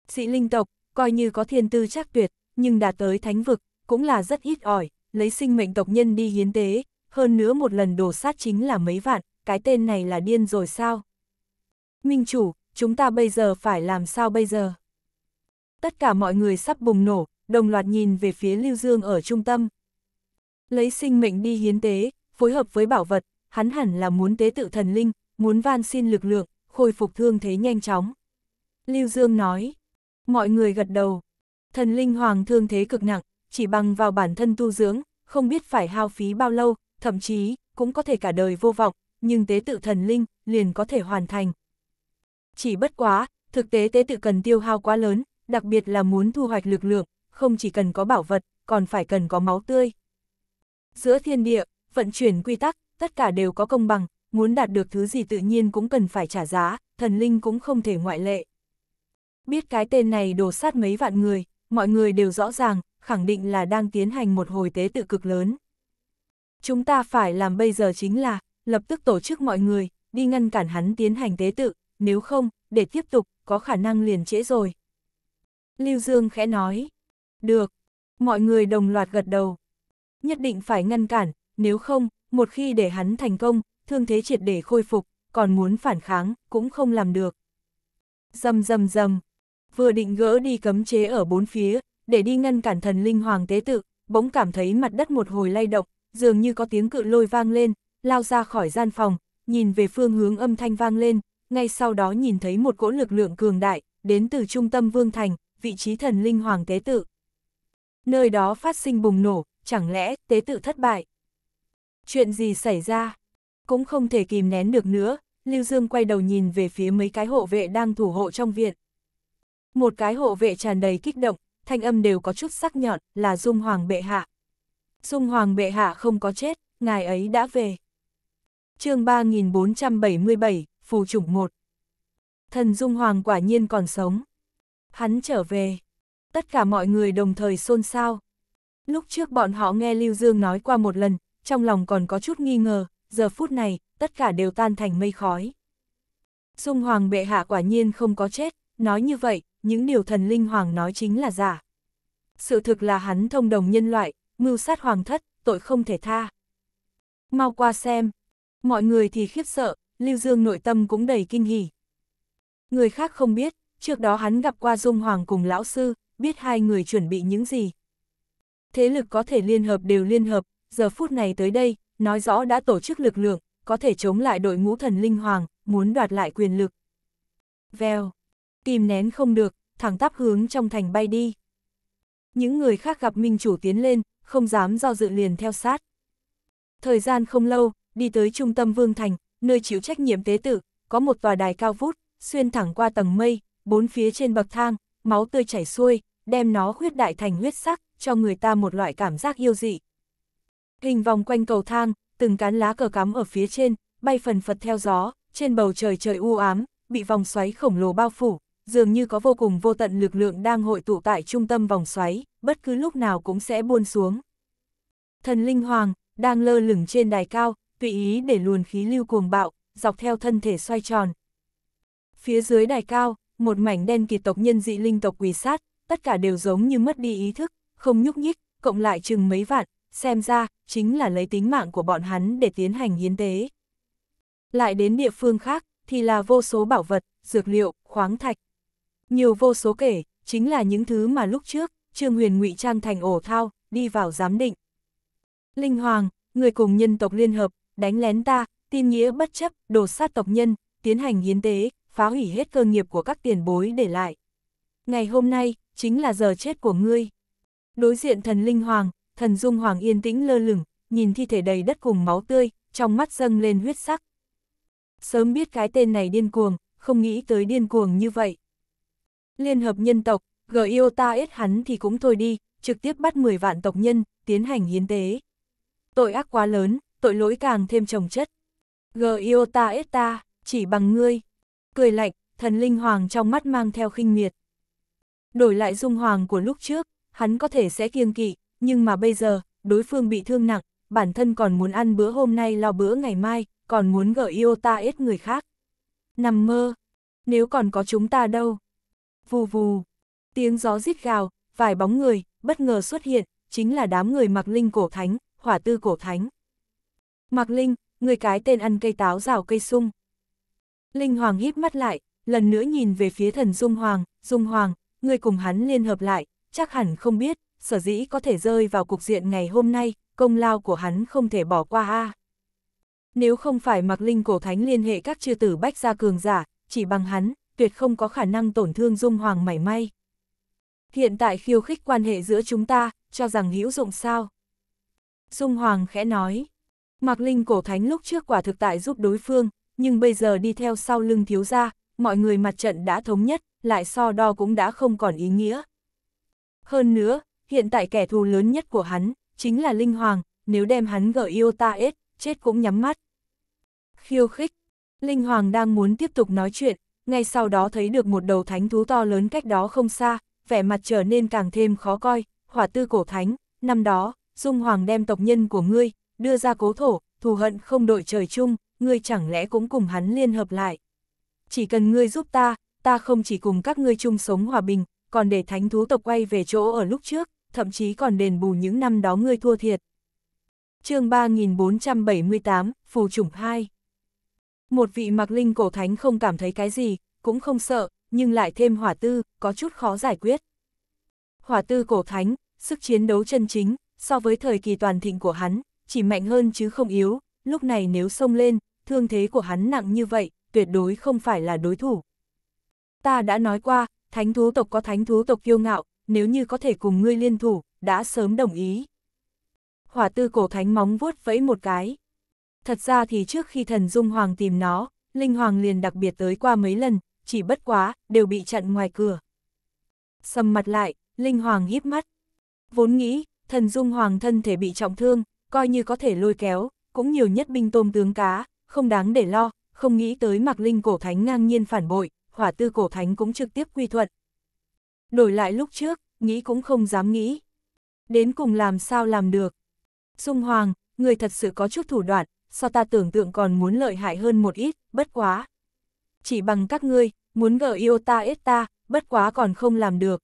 Sĩ linh tộc, coi như có thiên tư chắc tuyệt, nhưng đạt tới thánh vực, cũng là rất ít ỏi, lấy sinh mệnh tộc nhân đi hiến tế, hơn nữa một lần đổ sát chính là mấy vạn, cái tên này là điên rồi sao? Minh chủ, chúng ta bây giờ phải làm sao bây giờ? Tất cả mọi người sắp bùng nổ, đồng loạt nhìn về phía Lưu Dương ở trung tâm. Lấy sinh mệnh đi hiến tế, phối hợp với bảo vật, hắn hẳn là muốn tế tự thần linh, muốn van xin lực lượng, khôi phục thương thế nhanh chóng. Lưu Dương nói, mọi người gật đầu, Thần linh hoàng thương thế cực nặng, chỉ bằng vào bản thân tu dưỡng, không biết phải hao phí bao lâu, thậm chí cũng có thể cả đời vô vọng, nhưng tế tự thần linh liền có thể hoàn thành. Chỉ bất quá, thực tế tế tự cần tiêu hao quá lớn, đặc biệt là muốn thu hoạch lực lượng, không chỉ cần có bảo vật, còn phải cần có máu tươi. Giữa thiên địa, vận chuyển quy tắc, tất cả đều có công bằng, muốn đạt được thứ gì tự nhiên cũng cần phải trả giá, thần linh cũng không thể ngoại lệ. Biết cái tên này đổ sát mấy vạn người, mọi người đều rõ ràng, khẳng định là đang tiến hành một hồi tế tự cực lớn. Chúng ta phải làm bây giờ chính là, lập tức tổ chức mọi người, đi ngăn cản hắn tiến hành tế tự, nếu không, để tiếp tục, có khả năng liền trễ rồi. Lưu Dương khẽ nói, được, mọi người đồng loạt gật đầu. Nhất định phải ngăn cản, nếu không, một khi để hắn thành công, thương thế triệt để khôi phục, còn muốn phản kháng, cũng không làm được. Dầm dầm dầm, vừa định gỡ đi cấm chế ở bốn phía, để đi ngăn cản thần linh hoàng tế tự, bỗng cảm thấy mặt đất một hồi lay động, dường như có tiếng cự lôi vang lên, lao ra khỏi gian phòng, nhìn về phương hướng âm thanh vang lên, ngay sau đó nhìn thấy một cỗ lực lượng cường đại, đến từ trung tâm Vương Thành, vị trí thần linh hoàng tế tự. Nơi đó phát sinh bùng nổ, chẳng lẽ tế tự thất bại? Chuyện gì xảy ra? Cũng không thể kìm nén được nữa, Lưu Dương quay đầu nhìn về phía mấy cái hộ vệ đang thủ hộ trong viện, một cái hộ vệ tràn đầy kích động, thanh âm đều có chút sắc nhọn, là Dung Hoàng Bệ Hạ. Dung Hoàng Bệ Hạ không có chết, ngài ấy đã về. chương 3477, Phù Chủng 1 Thần Dung Hoàng quả nhiên còn sống. Hắn trở về. Tất cả mọi người đồng thời xôn xao. Lúc trước bọn họ nghe Lưu Dương nói qua một lần, trong lòng còn có chút nghi ngờ, giờ phút này, tất cả đều tan thành mây khói. Dung Hoàng bệ hạ quả nhiên không có chết, nói như vậy, những điều thần linh hoàng nói chính là giả. Sự thực là hắn thông đồng nhân loại, mưu sát hoàng thất, tội không thể tha. Mau qua xem, mọi người thì khiếp sợ, Lưu Dương nội tâm cũng đầy kinh hỉ. Người khác không biết, trước đó hắn gặp qua Dung Hoàng cùng lão sư, biết hai người chuẩn bị những gì. Thế lực có thể liên hợp đều liên hợp, giờ phút này tới đây, nói rõ đã tổ chức lực lượng, có thể chống lại đội ngũ thần linh hoàng, muốn đoạt lại quyền lực. Vèo, kìm nén không được, thẳng tắp hướng trong thành bay đi. Những người khác gặp minh chủ tiến lên, không dám do dự liền theo sát. Thời gian không lâu, đi tới trung tâm Vương Thành, nơi chịu trách nhiệm tế tử, có một tòa đài cao vút, xuyên thẳng qua tầng mây, bốn phía trên bậc thang, máu tươi chảy xuôi, đem nó huyết đại thành huyết sắc, cho người ta một loại cảm giác yêu dị. Hình vòng quanh cầu thang, từng cán lá cờ cắm ở phía trên, bay phần phật theo gió, trên bầu trời trời u ám, bị vòng xoáy khổng lồ bao phủ, dường như có vô cùng vô tận lực lượng đang hội tụ tại trung tâm vòng xoáy, bất cứ lúc nào cũng sẽ buôn xuống. Thần Linh Hoàng, đang lơ lửng trên đài cao, tùy ý để luồn khí lưu cuồng bạo, dọc theo thân thể xoay tròn. Phía dưới đài cao, một mảnh đen kỳ tộc nhân dị linh tộc quỳ sát, tất cả đều giống như mất đi ý thức, không nhúc nhích, cộng lại chừng mấy vạn, xem ra, chính là lấy tính mạng của bọn hắn để tiến hành hiến tế. Lại đến địa phương khác, thì là vô số bảo vật, dược liệu, khoáng thạch, nhiều vô số kể, chính là những thứ mà lúc trước, Trương Huyền ngụy trang thành ổ thao, đi vào giám định. Linh Hoàng, người cùng nhân tộc liên hợp, đánh lén ta, tin nghĩa bất chấp, đổ sát tộc nhân, tiến hành hiến tế, phá hủy hết cơ nghiệp của các tiền bối để lại. Ngày hôm nay, chính là giờ chết của ngươi. Đối diện thần Linh Hoàng, thần Dung Hoàng yên tĩnh lơ lửng, nhìn thi thể đầy đất cùng máu tươi, trong mắt dâng lên huyết sắc. Sớm biết cái tên này điên cuồng, không nghĩ tới điên cuồng như vậy. Liên hợp nhân tộc, ta ít hắn thì cũng thôi đi, trực tiếp bắt 10 vạn tộc nhân, tiến hành hiến tế. Tội ác quá lớn, tội lỗi càng thêm trồng chất. ta ít ta, chỉ bằng ngươi. Cười lạnh, thần linh hoàng trong mắt mang theo khinh miệt. Đổi lại dung hoàng của lúc trước, hắn có thể sẽ kiêng kỵ, nhưng mà bây giờ, đối phương bị thương nặng, bản thân còn muốn ăn bữa hôm nay lo bữa ngày mai, còn muốn gợi yêu ta ít người khác. Nằm mơ, nếu còn có chúng ta đâu vù vù. Tiếng gió rít gào, vài bóng người, bất ngờ xuất hiện, chính là đám người mặc linh cổ thánh, hỏa tư cổ thánh. Mặc linh, người cái tên ăn cây táo rào cây sung. Linh Hoàng híp mắt lại, lần nữa nhìn về phía thần Dung Hoàng, Dung Hoàng, người cùng hắn liên hợp lại, chắc hẳn không biết, sở dĩ có thể rơi vào cục diện ngày hôm nay, công lao của hắn không thể bỏ qua a. Nếu không phải mặc linh cổ thánh liên hệ các chư tử bách gia cường giả, chỉ bằng hắn, tuyệt không có khả năng tổn thương Dung Hoàng mảy may. Hiện tại khiêu khích quan hệ giữa chúng ta, cho rằng hữu dụng sao? Dung Hoàng khẽ nói. Mạc Linh cổ thánh lúc trước quả thực tại giúp đối phương, nhưng bây giờ đi theo sau lưng thiếu gia, mọi người mặt trận đã thống nhất, lại so đo cũng đã không còn ý nghĩa. Hơn nữa, hiện tại kẻ thù lớn nhất của hắn, chính là Linh Hoàng, nếu đem hắn gỡ yêu ta ết, chết cũng nhắm mắt. Khiêu khích, Linh Hoàng đang muốn tiếp tục nói chuyện, ngay sau đó thấy được một đầu thánh thú to lớn cách đó không xa, vẻ mặt trở nên càng thêm khó coi, hỏa tư cổ thánh, năm đó, Dung Hoàng đem tộc nhân của ngươi, đưa ra cố thổ, thù hận không đội trời chung, ngươi chẳng lẽ cũng cùng hắn liên hợp lại. Chỉ cần ngươi giúp ta, ta không chỉ cùng các ngươi chung sống hòa bình, còn để thánh thú tộc quay về chỗ ở lúc trước, thậm chí còn đền bù những năm đó ngươi thua thiệt. chương 3478, Phù Chủng 2 một vị mặc linh cổ thánh không cảm thấy cái gì, cũng không sợ, nhưng lại thêm hỏa tư, có chút khó giải quyết. Hỏa tư cổ thánh, sức chiến đấu chân chính, so với thời kỳ toàn thịnh của hắn, chỉ mạnh hơn chứ không yếu, lúc này nếu xông lên, thương thế của hắn nặng như vậy, tuyệt đối không phải là đối thủ. Ta đã nói qua, thánh thú tộc có thánh thú tộc kiêu ngạo, nếu như có thể cùng ngươi liên thủ, đã sớm đồng ý. Hỏa tư cổ thánh móng vuốt vẫy một cái. Thật ra thì trước khi thần Dung Hoàng tìm nó, Linh Hoàng liền đặc biệt tới qua mấy lần, chỉ bất quá, đều bị chặn ngoài cửa. Sầm mặt lại, Linh Hoàng híp mắt. Vốn nghĩ, thần Dung Hoàng thân thể bị trọng thương, coi như có thể lôi kéo, cũng nhiều nhất binh tôm tướng cá, không đáng để lo, không nghĩ tới mặc Linh cổ thánh ngang nhiên phản bội, hỏa tư cổ thánh cũng trực tiếp quy thuận. Đổi lại lúc trước, nghĩ cũng không dám nghĩ. Đến cùng làm sao làm được. Dung Hoàng, người thật sự có chút thủ đoạn, so ta tưởng tượng còn muốn lợi hại hơn một ít, bất quá. Chỉ bằng các ngươi, muốn gỡ yêu ta ít ta, bất quá còn không làm được.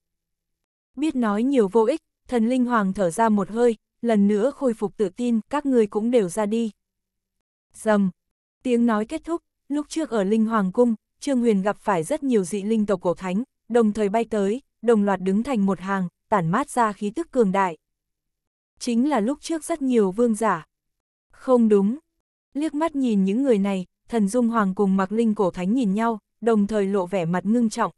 Biết nói nhiều vô ích, thần linh hoàng thở ra một hơi, lần nữa khôi phục tự tin, các ngươi cũng đều ra đi. Dầm, tiếng nói kết thúc, lúc trước ở linh hoàng cung, Trương Huyền gặp phải rất nhiều dị linh tộc cổ thánh, đồng thời bay tới, đồng loạt đứng thành một hàng, tản mát ra khí tức cường đại. Chính là lúc trước rất nhiều vương giả. Không đúng, Liếc mắt nhìn những người này, thần Dung Hoàng cùng mặc Linh Cổ Thánh nhìn nhau, đồng thời lộ vẻ mặt ngưng trọng.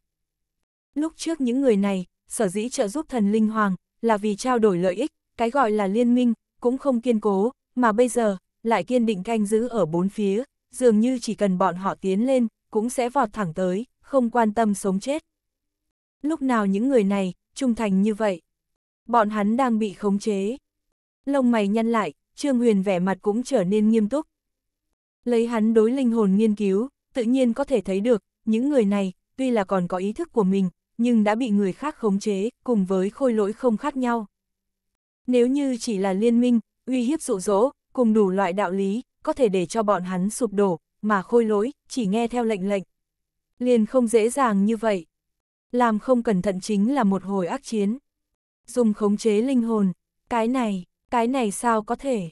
Lúc trước những người này, sở dĩ trợ giúp thần Linh Hoàng, là vì trao đổi lợi ích, cái gọi là liên minh, cũng không kiên cố, mà bây giờ, lại kiên định canh giữ ở bốn phía, dường như chỉ cần bọn họ tiến lên, cũng sẽ vọt thẳng tới, không quan tâm sống chết. Lúc nào những người này, trung thành như vậy? Bọn hắn đang bị khống chế. Lông mày nhăn lại, Trương Huyền vẻ mặt cũng trở nên nghiêm túc, Lấy hắn đối linh hồn nghiên cứu, tự nhiên có thể thấy được, những người này, tuy là còn có ý thức của mình, nhưng đã bị người khác khống chế, cùng với khôi lỗi không khác nhau. Nếu như chỉ là liên minh, uy hiếp dụ dỗ, cùng đủ loại đạo lý, có thể để cho bọn hắn sụp đổ, mà khôi lỗi, chỉ nghe theo lệnh lệnh. Liền không dễ dàng như vậy. Làm không cẩn thận chính là một hồi ác chiến. Dùng khống chế linh hồn, cái này, cái này sao có thể.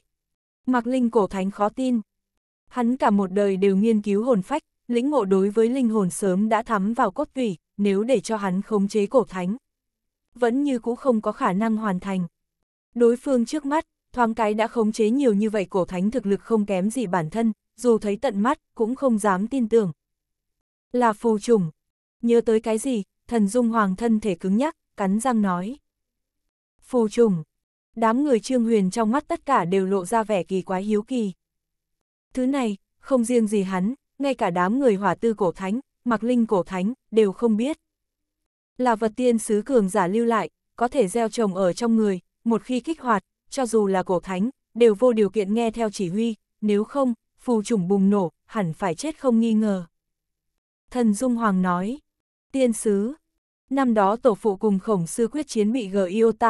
Mặc Linh cổ thánh khó tin. Hắn cả một đời đều nghiên cứu hồn phách, lĩnh ngộ đối với linh hồn sớm đã thắm vào cốt tủy, nếu để cho hắn khống chế cổ thánh. Vẫn như cũ không có khả năng hoàn thành. Đối phương trước mắt, thoáng cái đã khống chế nhiều như vậy cổ thánh thực lực không kém gì bản thân, dù thấy tận mắt, cũng không dám tin tưởng. Là phù trùng. Nhớ tới cái gì, thần dung hoàng thân thể cứng nhắc, cắn răng nói. Phù trùng. Đám người trương huyền trong mắt tất cả đều lộ ra vẻ kỳ quái hiếu kỳ. Thứ này, không riêng gì hắn, ngay cả đám người hỏa tư cổ thánh, mặc linh cổ thánh, đều không biết. Là vật tiên sứ cường giả lưu lại, có thể gieo trồng ở trong người, một khi kích hoạt, cho dù là cổ thánh, đều vô điều kiện nghe theo chỉ huy, nếu không, phù trùng bùng nổ, hẳn phải chết không nghi ngờ. Thần Dung Hoàng nói, tiên sứ, năm đó tổ phụ cùng khổng sư quyết chiến bị g i o t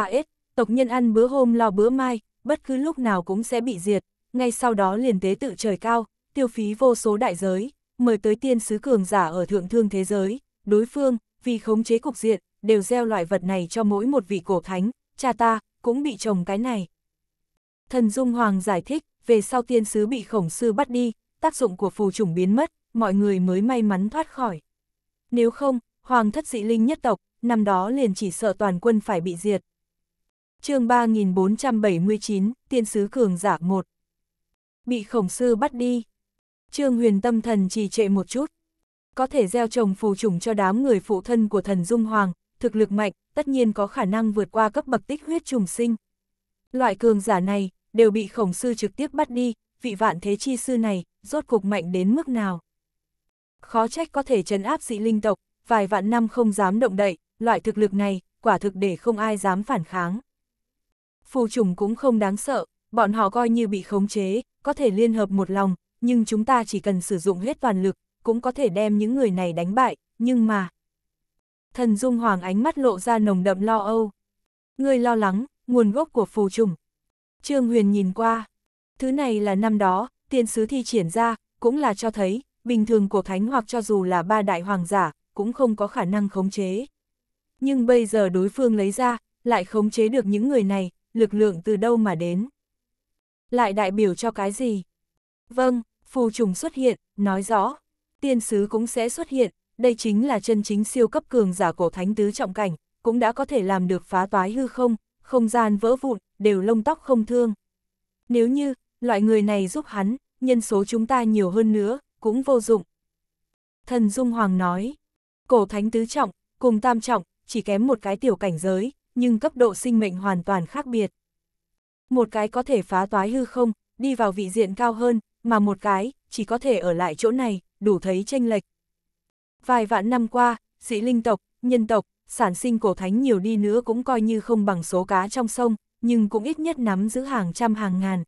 tộc nhân ăn bữa hôm lo bữa mai, bất cứ lúc nào cũng sẽ bị diệt, ngay sau đó liền tế tự trời cao, tiêu phí vô số đại giới, mời tới tiên sứ cường giả ở thượng thương thế giới, đối phương, vì khống chế cục diện, đều gieo loại vật này cho mỗi một vị cổ thánh, cha ta, cũng bị trồng cái này. Thần Dung Hoàng giải thích, về sau tiên sứ bị khổng sư bắt đi, tác dụng của phù chủng biến mất, mọi người mới may mắn thoát khỏi. Nếu không, Hoàng thất dị linh nhất tộc, năm đó liền chỉ sợ toàn quân phải bị diệt. chương 3479, tiên sứ cường giả 1 bị khổng sư bắt đi. Trương huyền tâm thần trì trệ một chút. Có thể gieo trồng phù trùng cho đám người phụ thân của thần Dung Hoàng, thực lực mạnh, tất nhiên có khả năng vượt qua cấp bậc tích huyết trùng sinh. Loại cường giả này, đều bị khổng sư trực tiếp bắt đi, vị vạn thế chi sư này, rốt cục mạnh đến mức nào. Khó trách có thể trấn áp dị linh tộc, vài vạn năm không dám động đậy, loại thực lực này, quả thực để không ai dám phản kháng. Phù trùng cũng không đáng sợ, bọn họ coi như bị khống chế, có thể liên hợp một lòng, nhưng chúng ta chỉ cần sử dụng hết toàn lực, cũng có thể đem những người này đánh bại, nhưng mà... Thần Dung Hoàng ánh mắt lộ ra nồng đậm lo âu. Người lo lắng, nguồn gốc của phù trùng. Trương Huyền nhìn qua. Thứ này là năm đó, tiên sứ thi triển ra, cũng là cho thấy, bình thường của thánh hoặc cho dù là ba đại hoàng giả, cũng không có khả năng khống chế. Nhưng bây giờ đối phương lấy ra, lại khống chế được những người này, lực lượng từ đâu mà đến lại đại biểu cho cái gì? Vâng, phù trùng xuất hiện, nói rõ, tiên sứ cũng sẽ xuất hiện, đây chính là chân chính siêu cấp cường giả cổ thánh tứ trọng cảnh, cũng đã có thể làm được phá toái hư không, không gian vỡ vụn, đều lông tóc không thương. Nếu như, loại người này giúp hắn, nhân số chúng ta nhiều hơn nữa, cũng vô dụng. Thần Dung Hoàng nói, cổ thánh tứ trọng, cùng tam trọng, chỉ kém một cái tiểu cảnh giới, nhưng cấp độ sinh mệnh hoàn toàn khác biệt. Một cái có thể phá toái hư không, đi vào vị diện cao hơn, mà một cái, chỉ có thể ở lại chỗ này, đủ thấy tranh lệch. Vài vạn năm qua, sĩ linh tộc, nhân tộc, sản sinh cổ thánh nhiều đi nữa cũng coi như không bằng số cá trong sông, nhưng cũng ít nhất nắm giữ hàng trăm hàng ngàn.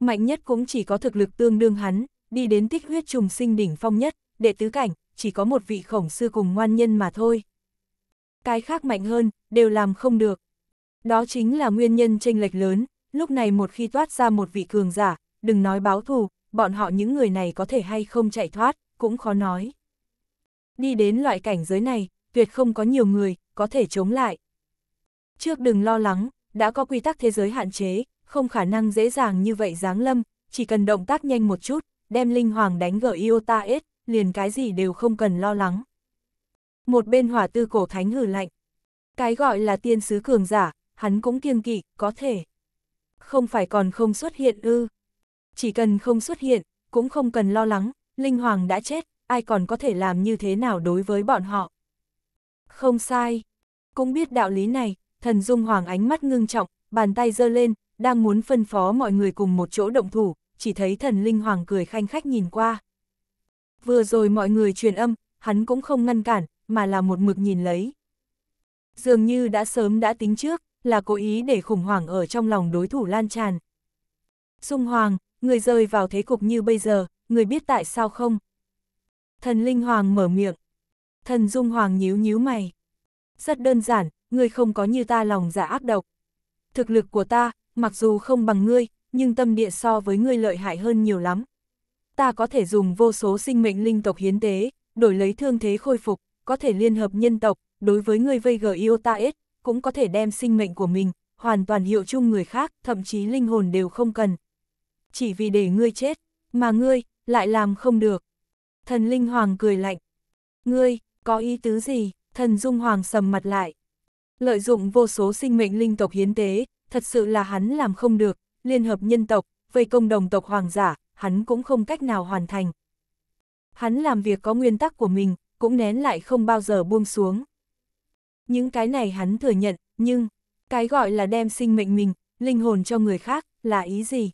Mạnh nhất cũng chỉ có thực lực tương đương hắn, đi đến tích huyết trùng sinh đỉnh phong nhất, đệ tứ cảnh, chỉ có một vị khổng sư cùng ngoan nhân mà thôi. Cái khác mạnh hơn, đều làm không được. Đó chính là nguyên nhân tranh lệch lớn, lúc này một khi toát ra một vị cường giả, đừng nói báo thù, bọn họ những người này có thể hay không chạy thoát, cũng khó nói. Đi đến loại cảnh giới này, tuyệt không có nhiều người, có thể chống lại. Trước đừng lo lắng, đã có quy tắc thế giới hạn chế, không khả năng dễ dàng như vậy giáng lâm, chỉ cần động tác nhanh một chút, đem linh hoàng đánh gở Iota S, liền cái gì đều không cần lo lắng. Một bên hỏa tư cổ thánh hử lạnh. Cái gọi là tiên sứ cường giả, hắn cũng kiêng kỵ, có thể không phải còn không xuất hiện ư. Chỉ cần không xuất hiện, cũng không cần lo lắng, Linh Hoàng đã chết, ai còn có thể làm như thế nào đối với bọn họ. Không sai, cũng biết đạo lý này, thần Dung Hoàng ánh mắt ngưng trọng, bàn tay giơ lên, đang muốn phân phó mọi người cùng một chỗ động thủ, chỉ thấy thần Linh Hoàng cười khanh khách nhìn qua. Vừa rồi mọi người truyền âm, hắn cũng không ngăn cản, mà là một mực nhìn lấy. Dường như đã sớm đã tính trước, là cố ý để khủng hoảng ở trong lòng đối thủ lan tràn. Dung Hoàng, người rơi vào thế cục như bây giờ, người biết tại sao không? Thần Linh Hoàng mở miệng. Thần Dung Hoàng nhíu nhíu mày. Rất đơn giản, người không có như ta lòng giả dạ ác độc. Thực lực của ta, mặc dù không bằng ngươi, nhưng tâm địa so với ngươi lợi hại hơn nhiều lắm. Ta có thể dùng vô số sinh mệnh linh tộc hiến tế, đổi lấy thương thế khôi phục, có thể liên hợp nhân tộc, đối với ngươi vây gờ yêu ta Iotaes, cũng có thể đem sinh mệnh của mình, hoàn toàn hiệu chung người khác, thậm chí linh hồn đều không cần. Chỉ vì để ngươi chết, mà ngươi, lại làm không được. Thần Linh Hoàng cười lạnh. Ngươi, có ý tứ gì? Thần Dung Hoàng sầm mặt lại. Lợi dụng vô số sinh mệnh linh tộc hiến tế, thật sự là hắn làm không được, liên hợp nhân tộc, vây công đồng tộc hoàng giả, hắn cũng không cách nào hoàn thành. Hắn làm việc có nguyên tắc của mình, cũng nén lại không bao giờ buông xuống những cái này hắn thừa nhận, nhưng, cái gọi là đem sinh mệnh mình, linh hồn cho người khác, là ý gì?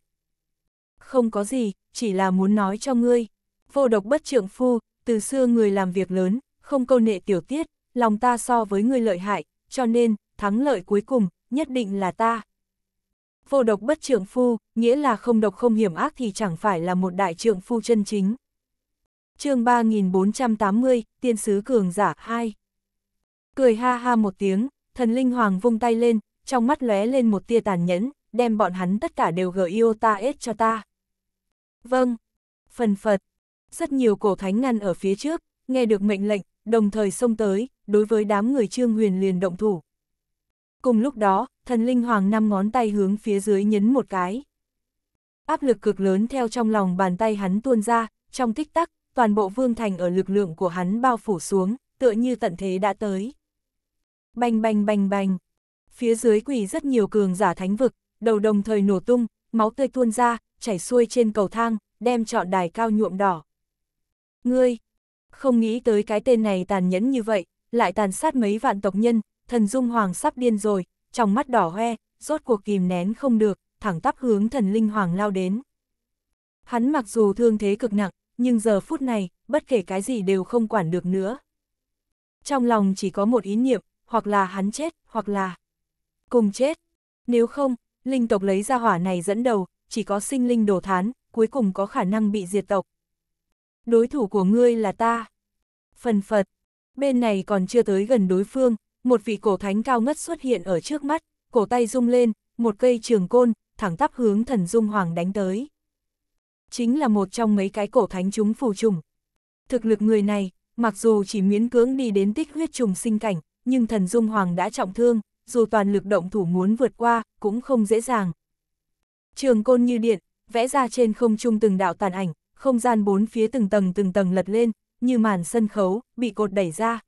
Không có gì, chỉ là muốn nói cho ngươi. Vô độc bất trượng phu, từ xưa người làm việc lớn, không câu nệ tiểu tiết, lòng ta so với người lợi hại, cho nên, thắng lợi cuối cùng, nhất định là ta. Vô độc bất trượng phu, nghĩa là không độc không hiểm ác thì chẳng phải là một đại trượng phu chân chính. chương 3480, Tiên sứ Cường Giả 2 cười ha ha một tiếng, thần linh hoàng vung tay lên, trong mắt lóe lên một tia tàn nhẫn, đem bọn hắn tất cả đều gửi yêu ta ết cho ta. Vâng, phần Phật, rất nhiều cổ thánh ngăn ở phía trước, nghe được mệnh lệnh, đồng thời xông tới, đối với đám người trương huyền liền động thủ. Cùng lúc đó, thần linh hoàng năm ngón tay hướng phía dưới nhấn một cái. Áp lực cực lớn theo trong lòng bàn tay hắn tuôn ra, trong tích tắc, toàn bộ vương thành ở lực lượng của hắn bao phủ xuống, tựa như tận thế đã tới. Bành bành bành bành. Phía dưới quỷ rất nhiều cường giả thánh vực, đầu đồng thời nổ tung, máu tươi tuôn ra, chảy xuôi trên cầu thang, đem trọn đài cao nhuộm đỏ. Ngươi, không nghĩ tới cái tên này tàn nhẫn như vậy, lại tàn sát mấy vạn tộc nhân, thần dung hoàng sắp điên rồi, trong mắt đỏ hoe, rốt cuộc kìm nén không được, thẳng tắp hướng thần linh hoàng lao đến. Hắn mặc dù thương thế cực nặng, nhưng giờ phút này, bất kể cái gì đều không quản được nữa. Trong lòng chỉ có một ý niệm, hoặc là hắn chết, hoặc là cùng chết. Nếu không, linh tộc lấy ra hỏa này dẫn đầu, chỉ có sinh linh đổ thán, cuối cùng có khả năng bị diệt tộc. Đối thủ của ngươi là ta. Phần Phật, bên này còn chưa tới gần đối phương, một vị cổ thánh cao ngất xuất hiện ở trước mắt, cổ tay rung lên, một cây trường côn, thẳng tắp hướng thần dung hoàng đánh tới. Chính là một trong mấy cái cổ thánh chúng phù trùng. Thực lực người này, mặc dù chỉ miễn cưỡng đi đến tích huyết trùng sinh cảnh, nhưng thần Dung Hoàng đã trọng thương, dù toàn lực động thủ muốn vượt qua, cũng không dễ dàng. Trường côn như điện, vẽ ra trên không trung từng đạo tàn ảnh, không gian bốn phía từng tầng từng tầng lật lên, như màn sân khấu, bị cột đẩy ra.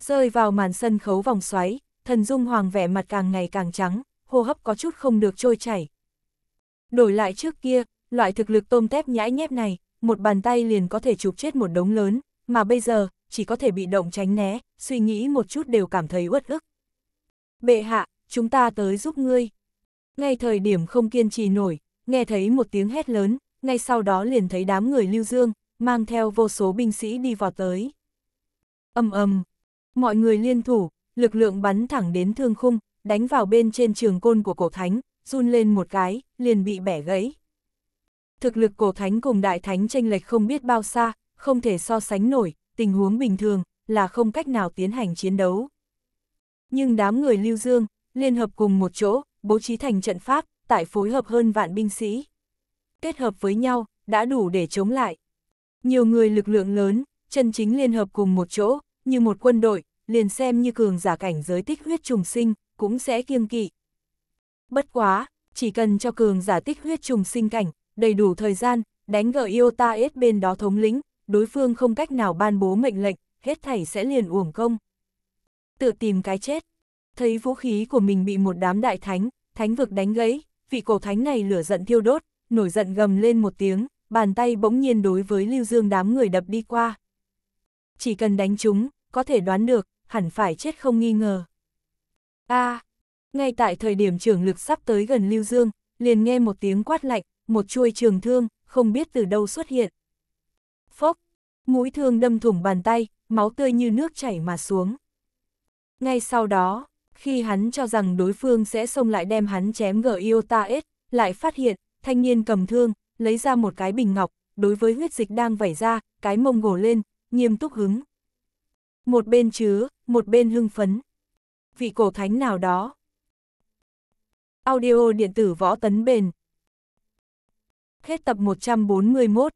Rơi vào màn sân khấu vòng xoáy, thần Dung Hoàng vẻ mặt càng ngày càng trắng, hô hấp có chút không được trôi chảy. Đổi lại trước kia, loại thực lực tôm tép nhãi nhép này, một bàn tay liền có thể chụp chết một đống lớn, mà bây giờ, chỉ có thể bị động tránh né, suy nghĩ một chút đều cảm thấy uất ức. Bệ hạ, chúng ta tới giúp ngươi. Ngay thời điểm không kiên trì nổi, nghe thấy một tiếng hét lớn, ngay sau đó liền thấy đám người lưu dương, mang theo vô số binh sĩ đi vào tới. ầm ầm mọi người liên thủ, lực lượng bắn thẳng đến thương khung, đánh vào bên trên trường côn của cổ thánh, run lên một cái, liền bị bẻ gãy. Thực lực cổ thánh cùng đại thánh tranh lệch không biết bao xa, không thể so sánh nổi, tình huống bình thường là không cách nào tiến hành chiến đấu. Nhưng đám người Lưu Dương, liên hợp cùng một chỗ, bố trí thành trận pháp, tại phối hợp hơn vạn binh sĩ. Kết hợp với nhau, đã đủ để chống lại. Nhiều người lực lượng lớn, chân chính liên hợp cùng một chỗ, như một quân đội, liền xem như cường giả cảnh giới tích huyết trùng sinh, cũng sẽ kiêng kỵ. Bất quá, chỉ cần cho cường giả tích huyết trùng sinh cảnh, đầy đủ thời gian, đánh gỡ Iota S bên đó thống lĩnh, đối phương không cách nào ban bố mệnh lệnh, hết thảy sẽ liền uổng công. Tự tìm cái chết. Thấy vũ khí của mình bị một đám đại thánh, thánh vực đánh gãy, vị cổ thánh này lửa giận thiêu đốt, nổi giận gầm lên một tiếng, bàn tay bỗng nhiên đối với Lưu Dương đám người đập đi qua. Chỉ cần đánh chúng, có thể đoán được, hẳn phải chết không nghi ngờ. a à, ngay tại thời điểm trưởng lực sắp tới gần Lưu Dương, liền nghe một tiếng quát lạnh, một chuôi trường thương, không biết từ đâu xuất hiện. Phốc, mũi thương đâm thủng bàn tay, máu tươi như nước chảy mà xuống. Ngay sau đó, khi hắn cho rằng đối phương sẽ xông lại đem hắn chém gở Iota S, lại phát hiện, thanh niên cầm thương, lấy ra một cái bình ngọc, đối với huyết dịch đang vẩy ra, cái mông gồ lên, nghiêm túc hứng. Một bên chứa, một bên hưng phấn. Vị cổ thánh nào đó. Audio điện tử võ tấn bền. Hết tập 141